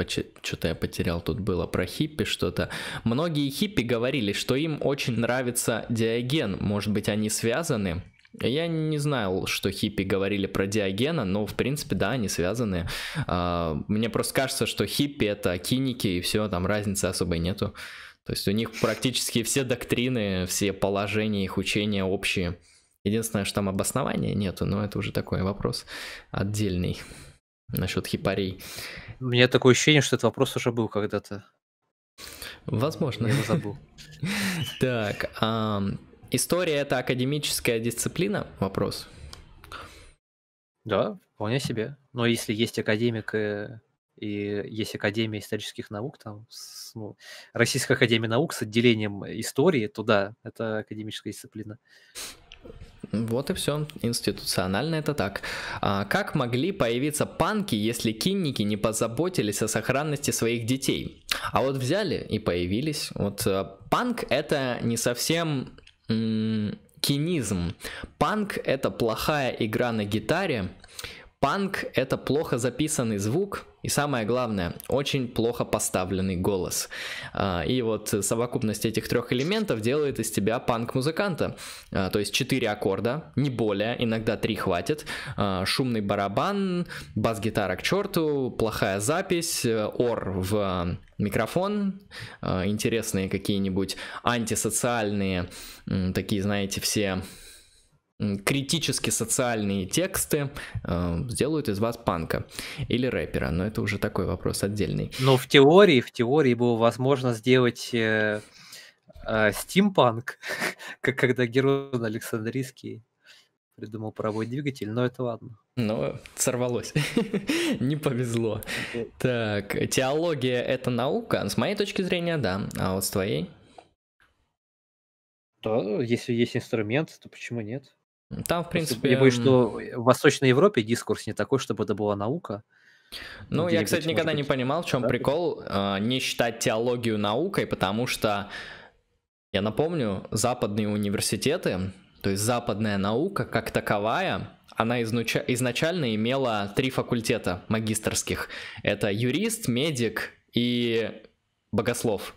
Что-то я потерял, тут было про хиппи что-то. Многие хиппи говорили, что им очень нравится диаген. Может быть, они связаны? Я не знал, что хиппи говорили про диагена, но, в принципе, да, они связаны. А, мне просто кажется, что хиппи — это киники, и все, там разницы особой нету. Uh, то есть у них практически все доктрины, все положения их учения общие. Единственное, что там обоснования нету, но это уже такой вопрос отдельный насчет хипарей.
У меня такое ощущение, что этот вопрос
уже был когда-то. Возможно. Я его забыл. Так, история это академическая дисциплина? Вопрос. Да, вполне себе.
Но если есть академик э, и есть Академия исторических наук, там, с, ну, Российская Академия наук с отделением э, истории, туда это академическая дисциплина.
Вот и все, институционально это так. А как могли появиться панки, если кинники не позаботились о сохранности своих детей? А вот взяли и появились. Вот э, панк это не совсем кинизм. Панк это плохая игра на гитаре. Панк это плохо записанный звук. И самое главное, очень плохо поставленный голос. А, и вот совокупность этих трех элементов делает из тебя панк-музыканта. А, то есть четыре аккорда, не более, иногда три хватит. А, шумный барабан, бас-гитара к черту, плохая запись, э, ор в микрофон, э, интересные какие-нибудь антисоциальные, такие, знаете, все критически социальные тексты э, сделают из вас панка или рэпера, но это уже такой вопрос отдельный.
Но ну, в теории, в теории было возможно сделать э, э, стимпанк, как когда герой
Александрийский придумал паровой двигатель, но это ладно. Но сорвалось. Не повезло. Так, теология — это наука? С моей точки зрения, да. А вот с твоей? Да, если есть инструмент,
то почему нет?
Там, в принципе... Я боюсь, что
в Восточной Европе дискурс не такой, чтобы это была наука. Ну, я, кстати, никогда быть... не
понимал, в чем да? прикол э, не считать теологию наукой, потому что, я напомню, западные университеты, то есть западная наука как таковая, она изнуча... изначально имела три факультета магистрских. Это юрист, медик и богослов.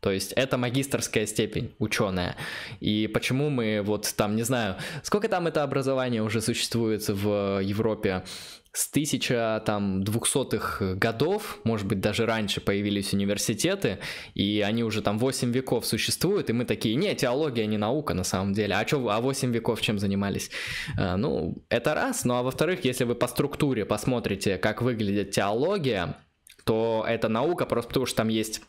То есть это магистрская степень, ученая. И почему мы вот там, не знаю, сколько там это образование уже существует в Европе, с 1200-х годов, может быть, даже раньше появились университеты, и они уже там 8 веков существуют, и мы такие, не, теология не наука на самом деле, а, чё, а 8 веков чем занимались? Э, ну, это раз, ну а во-вторых, если вы по структуре посмотрите, как выглядит теология, то это наука просто потому, что там есть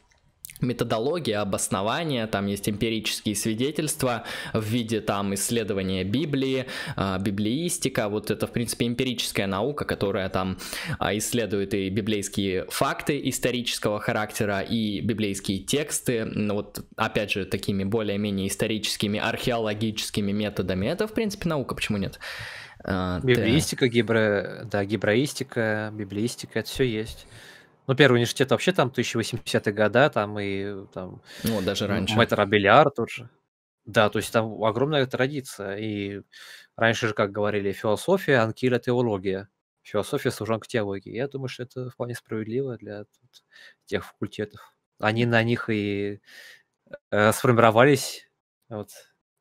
методология, обоснования, там есть эмпирические свидетельства в виде там исследования Библии, а, библеистика, вот это, в принципе, эмпирическая наука, которая там а, исследует и библейские факты исторического характера, и библейские тексты, ну, вот, опять же, такими более-менее историческими, археологическими методами. Это, в принципе, наука, почему нет? Библиистика, гибра... да, гибраистика,
библиистика, это все есть. Ну, первый университет вообще там 1080-е года, там и там... Ну, даже раньше. Мэтр Абеляр тоже. Да, то есть там огромная традиция. И раньше же, как говорили, философия, анкиля, теология. Философия служанка теологии. Я думаю, что это вполне справедливо для тут, тех факультетов. Они на них и э, сформировались вот,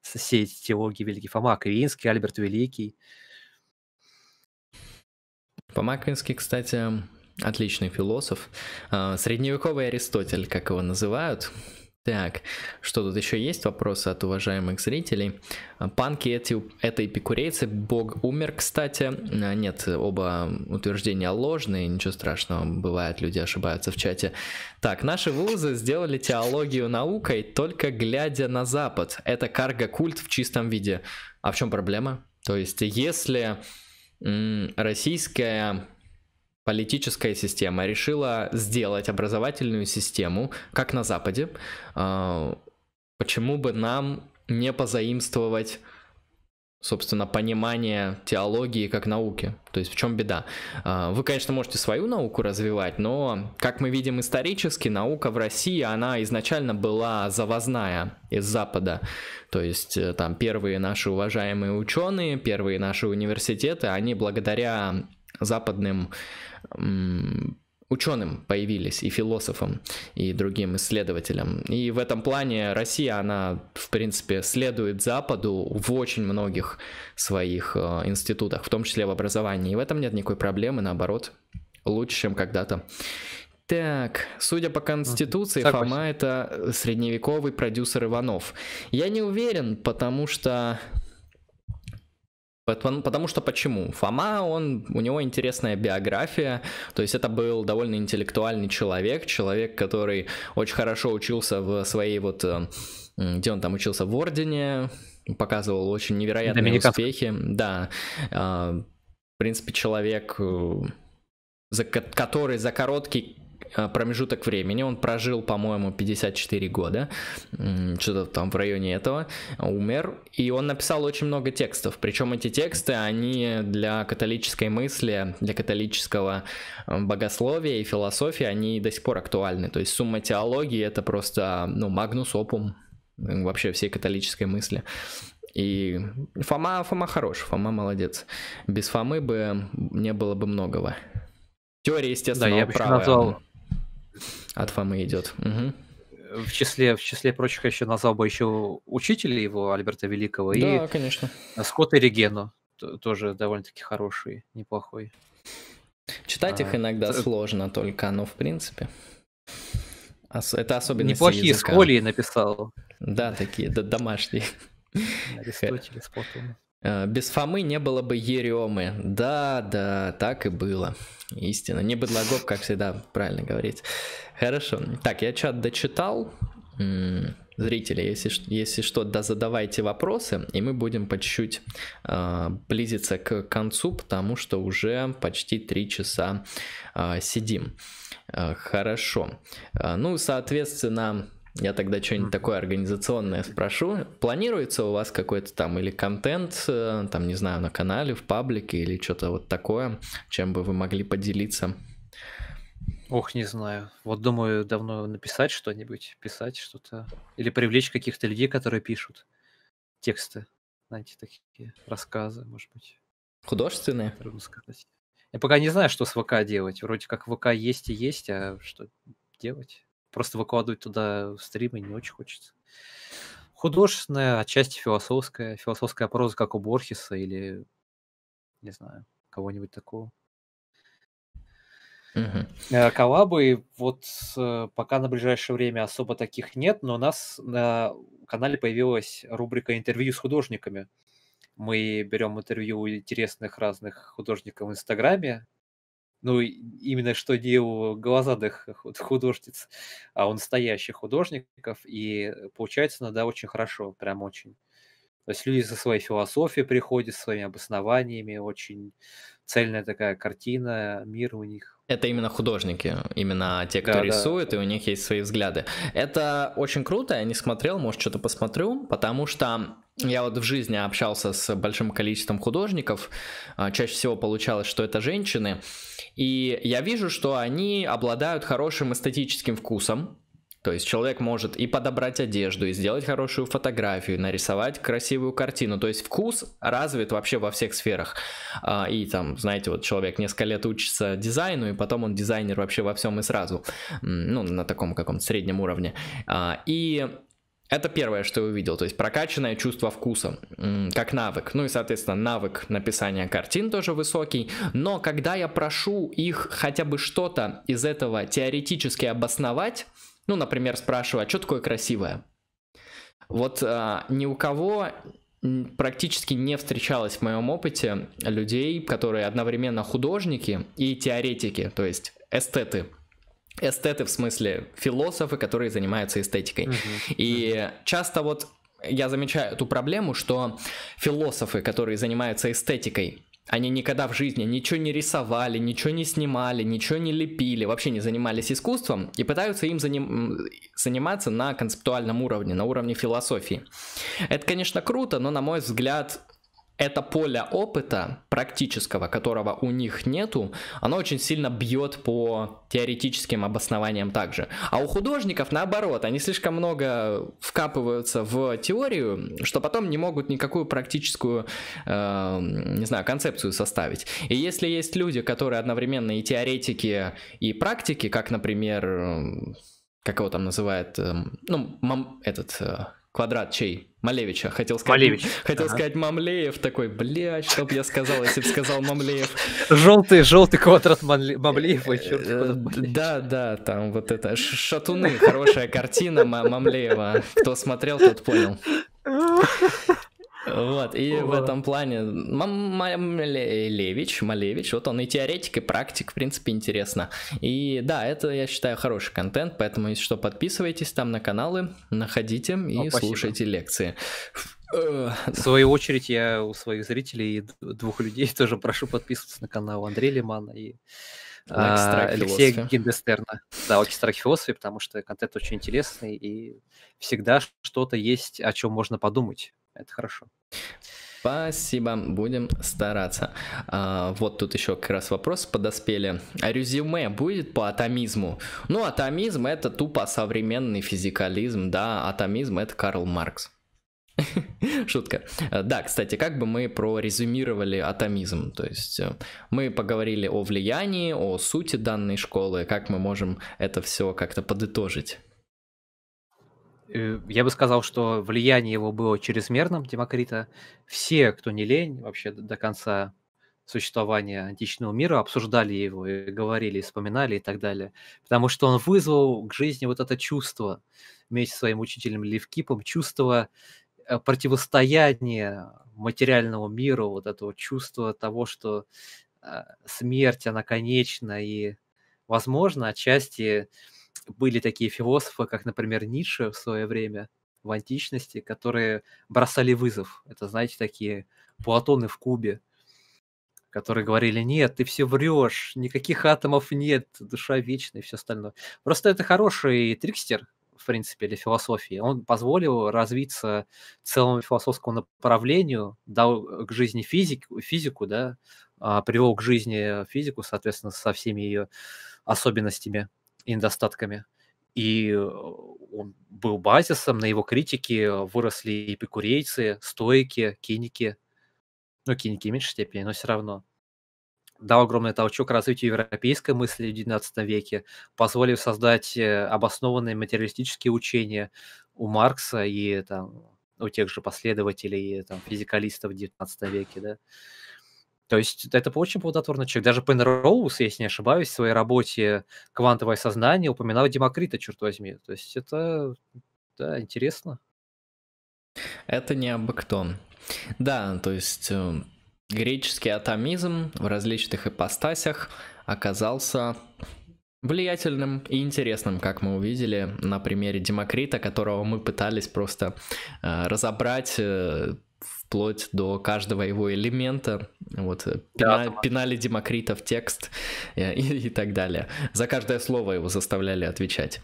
все эти теологии
Великий Фома Аквинский, Альберт Великий. Фома Аквинский, кстати, Отличный философ. А, средневековый Аристотель, как его называют. Так, что тут еще есть вопросы от уважаемых зрителей? А, панки эти, это эпикурейцы, бог умер, кстати. А, нет, оба утверждения ложные, ничего страшного, бывает, люди ошибаются в чате. Так, наши вузы сделали теологию наукой, только глядя на Запад. Это карго-культ в чистом виде. А в чем проблема? То есть, если российская политическая система решила сделать образовательную систему, как на Западе, а, почему бы нам не позаимствовать собственно, понимание теологии как науки. То есть в чем беда? А, вы, конечно, можете свою науку развивать, но, как мы видим исторически, наука в России, она изначально была завозная из Запада. То есть э, там первые наши уважаемые ученые, первые наши университеты, они благодаря западным ученым появились, и философам, и другим исследователям. И в этом плане Россия, она, в принципе, следует Западу в очень многих своих э, институтах, в том числе в образовании. И в этом нет никакой проблемы, наоборот, лучше, чем когда-то. Так, судя по Конституции, Согласен. Фома это средневековый продюсер Иванов. Я не уверен, потому что Потому, что почему? Фома, он, у него интересная биография, то есть это был довольно интеллектуальный человек, человек, который очень хорошо учился в своей вот, э, где он там учился, в Ордене, показывал очень невероятные Доминикан. успехи, да, э, в принципе, человек, э, который за короткий Э, промежуток времени. Он прожил, по-моему, 54 года, что-то там в районе этого, умер. И он написал очень много текстов. Причем эти тексты, они для католической мысли, для католического э, богословия и философии, они до сих пор актуальны. То есть сумма теологии — это просто, ну, магнус опум э, вообще всей католической мысли. И Фома, Фома хорош, Фома молодец. Без Фомы бы не было бы многого. Теория, естественно, да, я права. Бы назвал, от Фомы идет. Угу
в числе, в числе прочих еще назвал бы еще учителя его, Альберта Великого. Да, и конечно. Скотта Регену, тоже довольно-таки хороший, неплохой.
Читать а, их иногда это... сложно только, но в принципе... Это особенно Неплохие языка. сколии написал. Да, такие, да, домашние. Аристотель, Платона. Э, без Фомы не было бы Еремы. Да, да, так и было. Истина. Не быдлогоб, как всегда, правильно говорить. Хорошо. Так, я чат дочитал. Зрители, если, если что, да, задавайте вопросы, и мы будем по чуть-чуть э, близиться к концу, потому что уже почти три часа э, сидим. Э, хорошо. Э, ну, соответственно, я тогда что-нибудь такое организационное спрошу. Планируется у вас какой-то там или контент, э, там, не знаю, на канале, в паблике или что-то вот такое, чем бы вы могли поделиться?
Ох, не знаю. Вот думаю, давно написать что-нибудь, писать что-то. Или привлечь каких-то людей, которые пишут тексты. Знаете, такие рассказы, может быть. Художественные? Я пока не знаю, что с ВК делать. Вроде как ВК есть и есть, а что делать? просто выкладывать туда стримы не очень хочется. Художественная, отчасти философская. Философская проза, как у Борхеса или, не знаю, кого-нибудь такого. Угу. Коллабы, вот э, пока на ближайшее время особо таких нет, но у нас на канале появилась рубрика интервью с художниками. Мы берем интервью у интересных разных художников в Инстаграме, ну, именно что делал глазадых художниц, а он настоящих художников, и э, получается иногда очень хорошо, прям очень. То есть люди со своей философией приходят, со своими обоснованиями, очень цельная такая картина,
мир у них. Это именно художники, именно те, кто да, рисует, да. и у них есть свои взгляды. Это очень круто, я не смотрел, может, что-то посмотрю, потому что я вот в жизни общался с большим количеством художников, а, чаще всего получалось, что это женщины, и я вижу, что они обладают хорошим эстетическим вкусом, то есть человек может и подобрать одежду, и сделать хорошую фотографию, и нарисовать красивую картину. То есть вкус развит вообще во всех сферах. А, и там, знаете, вот человек несколько лет учится дизайну, и потом он дизайнер вообще во всем и сразу. Ну, на таком каком-то среднем уровне. А, и это первое, что я увидел, то есть прокачанное чувство вкуса, как навык. Ну и, соответственно, навык написания картин тоже высокий. Но когда я прошу их хотя бы что-то из этого теоретически обосновать, ну, например, спрашиваю, а что такое красивое? Вот а, ни у кого практически не встречалось в моем опыте людей, которые одновременно художники и теоретики, то есть эстеты эстеты, в смысле философы, которые занимаются эстетикой. Uh-huh. И uh-huh. часто вот я замечаю эту проблему, что философы, которые занимаются эстетикой, они никогда в жизни ничего не рисовали, ничего не снимали, ничего не лепили, вообще не занимались искусством и пытаются им заним... заниматься на концептуальном уровне, на уровне философии. Это, конечно, круто, но, на мой взгляд, это поле опыта практического, которого у них нету, оно очень сильно бьет по теоретическим обоснованиям также. А у художников наоборот, они слишком много вкапываются в теорию, что потом не могут никакую практическую, э, не знаю, концепцию составить. И если есть люди, которые одновременно и теоретики, и практики, как, например, э, как его там называют, э, ну, мам, этот э, квадрат чей, Малевича, хотел сказать. Малевич. Хотел ага. сказать Мамлеев такой, блядь, что бы я сказал, если бы сказал Мамлеев.
Желтый, желтый квадрат
Мамлеева, э, э, Да, да, там вот это, шатуны, хорошая картина Мамлеева. Кто смотрел, тот понял. Вот, и в этом плане Малевич, Малевич, вот он и теоретик, и практик, в принципе, интересно. И да, это, я считаю, хороший контент, поэтому, если что, подписывайтесь там на каналы, находите и слушайте лекции. Э. В свою очередь,
я у своих зрителей и двух людей тоже прошу подписываться на канал Андрея Лимана и а, Алексея Гиндестерна. Да, очень страх философии, потому что контент очень интересный и всегда что-то есть, о чем можно подумать.
Это хорошо. Спасибо, будем стараться. А, вот тут еще как раз вопрос подоспели. А резюме будет по атомизму? Ну, атомизм это тупо современный физикализм, да, атомизм это Карл Маркс. Шутка. А, да, кстати, как бы мы прорезюмировали атомизм, то есть э, мы поговорили о влиянии, о сути данной школы, как мы можем это все как-то подытожить.
Э, я бы сказал, что влияние его было чрезмерным, Демокрита. Все, кто не лень, вообще до конца существования античного мира, обсуждали его и говорили, и вспоминали и так далее. Потому что он вызвал к жизни вот это чувство вместе со своим учителем Левкипом, чувство э, противостояния материальному миру, вот этого чувства того, что э, смерть, она конечна и возможно, отчасти были такие философы, как, например, Ницше в свое время, в античности, которые бросали вызов. Это, знаете, такие Платоны в Кубе, которые говорили, нет, ты все врешь, никаких атомов нет, душа вечная и все остальное. Просто это хороший трикстер, в принципе, для философии. Он позволил развиться целому философскому направлению, дал к жизни физику, физику, да, а, привел к жизни физику, соответственно, со всеми ее особенностями и недостатками. И э, он был базисом, на его критике выросли эпикурейцы, стойки, киники. Ну, киники в меньшей степени, но все равно. Дал огромный толчок развитию европейской мысли в XIX веке, позволив создать э, обоснованные материалистические учения у Маркса и там, у тех же последователей там, физикалистов XIX веке. Да? То есть это очень плодотворный человек. Даже Пенроуз, если не ошибаюсь, в своей работе «Квантовое сознание» упоминал Демокрита, черт возьми. То есть это
да, интересно. Это не абы кто. Да, то есть эм, греческий атомизм в различных ипостасях оказался влиятельным и интересным, как мы увидели на примере Демокрита, которого мы пытались просто э, разобрать э, вплоть до каждого его элемента, вот э, пена, да, пенали Демокритов текст и, э, и, и так далее. За каждое слово его заставляли отвечать.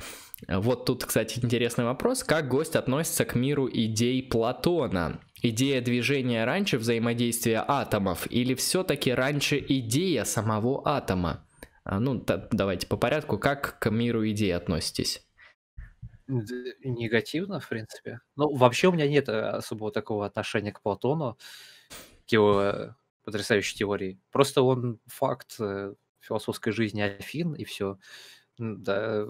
Вот тут, кстати, интересный вопрос. Как гость относится к миру идей Платона? Идея движения раньше взаимодействия атомов или все-таки раньше идея самого атома? А, ну, давайте по порядку. Как к миру идей относитесь?
Негативно, в принципе.
Ну, вообще у меня нет э, особого такого отношения к Платону,
к его э, потрясающей теории. Просто он факт э, философской жизни Афин, и все. Да,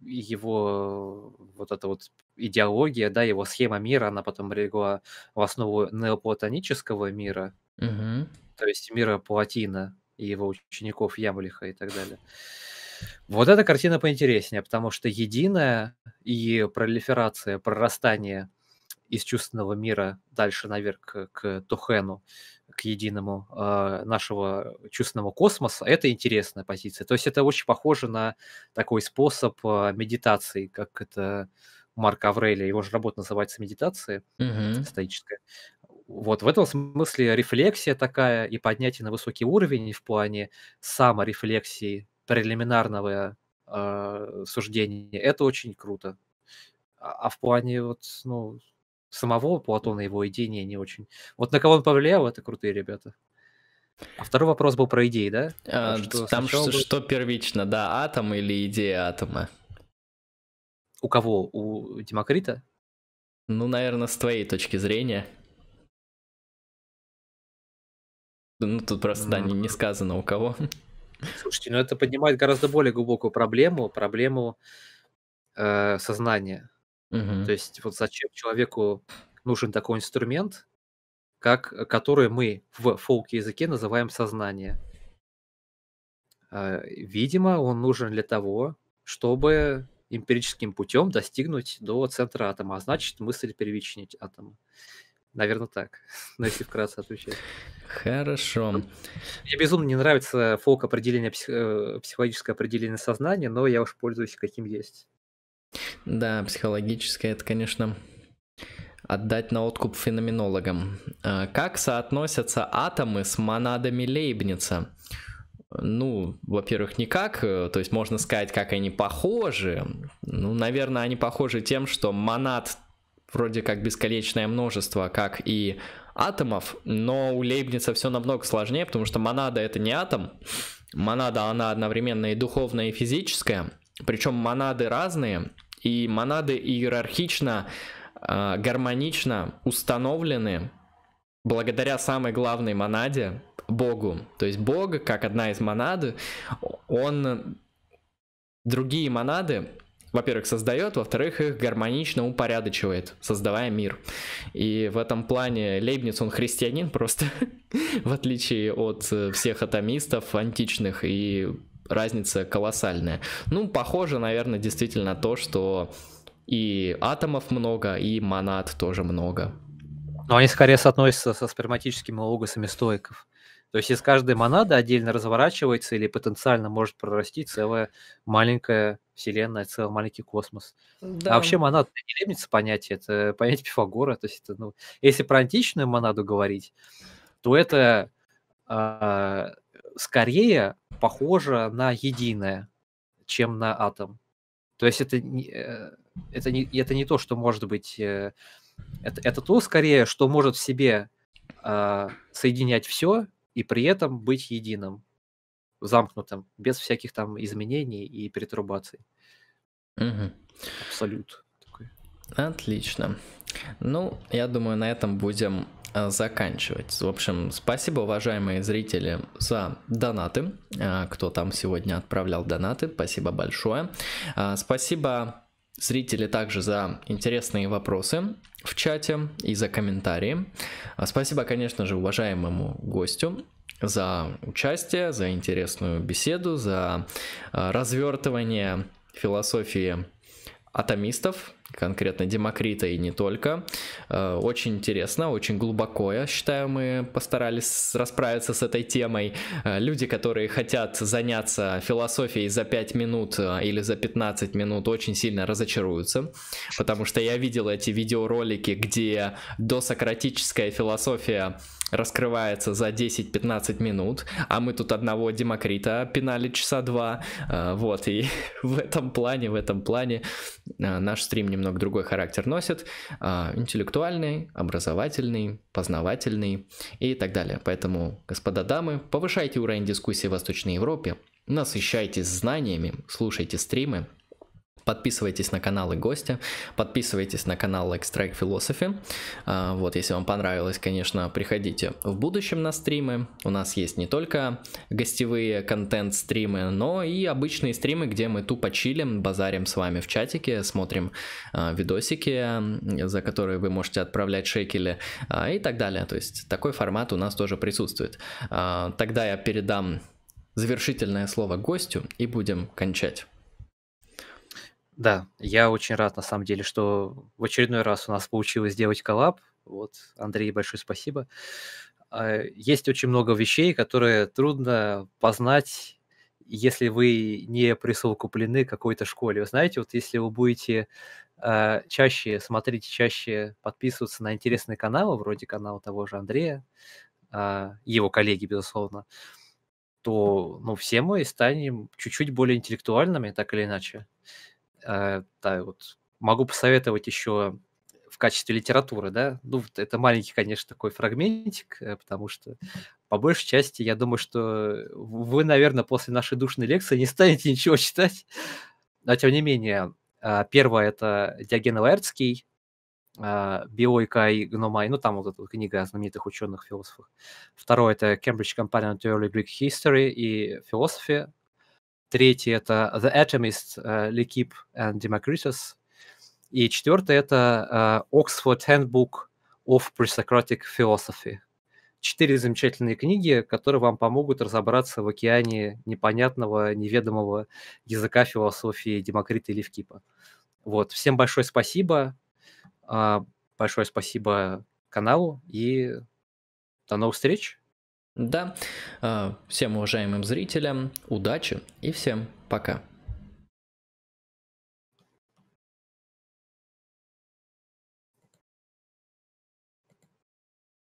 его вот эта вот идеология, да, его схема мира, она потом легла в основу неоплатонического мира, угу. то есть мира Платина и его учеников Ямлиха и так далее. Вот эта картина поинтереснее, потому что единая и пролиферация, прорастание из чувственного мира дальше наверх к, к Тухену, к единому э, нашего чувственного космоса, это интересная позиция. То есть это очень похоже на такой способ э, медитации, как это Марк Аврелия, его же работа называется «Медитация» mm-hmm. стоическая. Вот в этом смысле рефлексия такая и поднятие на высокий уровень в плане саморефлексии прелиминарного э, суждения. Это очень круто. А, а в плане вот, ну, самого Платона, его идеи не, не очень. Вот на кого он повлиял, это крутые ребята.
А второй вопрос был про идеи, да?
А, что там что, будет...
что
первично, да, атом или идея атома? У кого? У Демокрита? Ну, наверное, с твоей точки зрения. Ну, тут просто, mm да, не, не сказано у кого.
Слушайте,
ну это поднимает гораздо более глубокую проблему, проблему э, сознания. Угу. То есть вот зачем человеку нужен такой инструмент, как, э, который мы в фолк-языке называем сознание. Э, видимо, он нужен для того, чтобы эмпирическим путем достигнуть до центра атома, а значит мысль первичнить атома. Наверное, так, но если вкратце отвечать.
Хорошо.
Мне безумно не нравится фок определение, э, психологическое определение сознания, но я уж пользуюсь каким есть.
Да, психологическое, это, конечно, отдать на откуп феноменологам. А как соотносятся атомы с монадами Лейбница? Ну, во-первых, никак, то есть можно сказать, как они похожи. Ну, наверное, они похожи тем, что монад вроде как бесконечное множество, как и атомов, но у Лейбница все намного сложнее, потому что монада это не атом, монада она одновременно и духовная, и физическая, причем монады разные, и монады иерархично, а, гармонично установлены благодаря самой главной монаде, Богу. То есть Бог, как одна из монады, он другие монады во-первых, создает, во-вторых, их гармонично упорядочивает, создавая мир. И в этом плане Лейбниц, он христианин просто, в отличие от э, всех атомистов античных, и разница колоссальная. Ну, похоже, наверное, действительно то, что и атомов много, и монад тоже много. Но они скорее соотносятся со
сперматическими логосами стоиков. То есть из каждой монады отдельно разворачивается или потенциально может прорасти целая маленькая Вселенная, целый маленький космос. А да. А вообще монада не лемница понятие, это понятие Пифагора. То есть это, ну, если про античную монаду говорить, то это э, скорее похоже на единое, чем на атом. То есть это не, э, это не, это не то, что может быть... Э, это, это то, скорее, что может в себе э, соединять все и при этом быть единым замкнутым, без всяких там изменений и перетрубаций.
Угу. Абсолют. Такой. Отлично. Ну, я думаю, на этом будем э, заканчивать. В общем, спасибо, уважаемые зрители, за донаты. Э, кто там сегодня отправлял донаты, спасибо большое. Э, спасибо зрители также за интересные вопросы в чате и за комментарии. Спасибо, конечно же, уважаемому гостю за участие, за интересную беседу, за а, развертывание философии атомистов, конкретно Демокрита и не только. Э, очень интересно, очень глубоко, я считаю, мы постарались расправиться с этой темой. Э, люди, которые хотят заняться философией за 5 минут э, или за 15 минут, очень сильно разочаруются, потому что я видел эти видеоролики, где досократическая философия раскрывается за 10-15 минут, а мы тут одного Демокрита пинали часа два, вот, и в этом плане, в этом плане наш стрим немного немного другой характер носит, а, интеллектуальный, образовательный, познавательный и так далее. Поэтому, господа дамы, повышайте уровень дискуссии в Восточной Европе, насыщайтесь знаниями, слушайте стримы, Подписывайтесь на каналы гостя, подписывайтесь на канал Extract Philosophy. А, вот, если вам понравилось, конечно, приходите в будущем на стримы. У нас есть не только гостевые контент-стримы, но и обычные стримы, где мы тупо чилим, базарим с вами в чатике, смотрим а, видосики, за которые вы можете отправлять шекели а, и так далее. То есть такой формат у нас тоже присутствует. Тогда я передам завершительное слово гостю и будем кончать. Да, я очень рад, на самом деле,
что в очередной раз у нас получилось сделать коллаб. Вот, Андрей, большое спасибо. А, есть очень много вещей, которые трудно познать, если вы не присовокуплены какой-то школе. Вы знаете, вот если вы будете а, чаще смотреть, чаще подписываться на интересные каналы, вроде канала того же Андрея, а, его коллеги, безусловно, то ну, все мы станем чуть-чуть более интеллектуальными, так или иначе. Э, да, вот могу посоветовать еще в качестве литературы, да, ну, это маленький, конечно, такой фрагментик, э, потому что по большей части, я думаю, что вы, наверное, после нашей душной лекции не станете ничего читать, но, тем не менее, а, первое – это Диоген Лаэртский, а, «Биойка и гномай», ну, там вот эта книга о знаменитых ученых-философах. Второе – это «Cambridge Companion to Early Greek History» и «Philosophy», Третий — это The Atomist, uh, L'Equipe and Democritus. И четвертый — это uh, Oxford Handbook of Presocratic Philosophy. Четыре замечательные книги, которые вам помогут разобраться в океане непонятного, неведомого языка философии Демокрита и Вкипа. Вот. Всем большое
спасибо. Э, большое спасибо каналу и до новых встреч. Да, э, всем уважаемым зрителям удачи
и всем пока.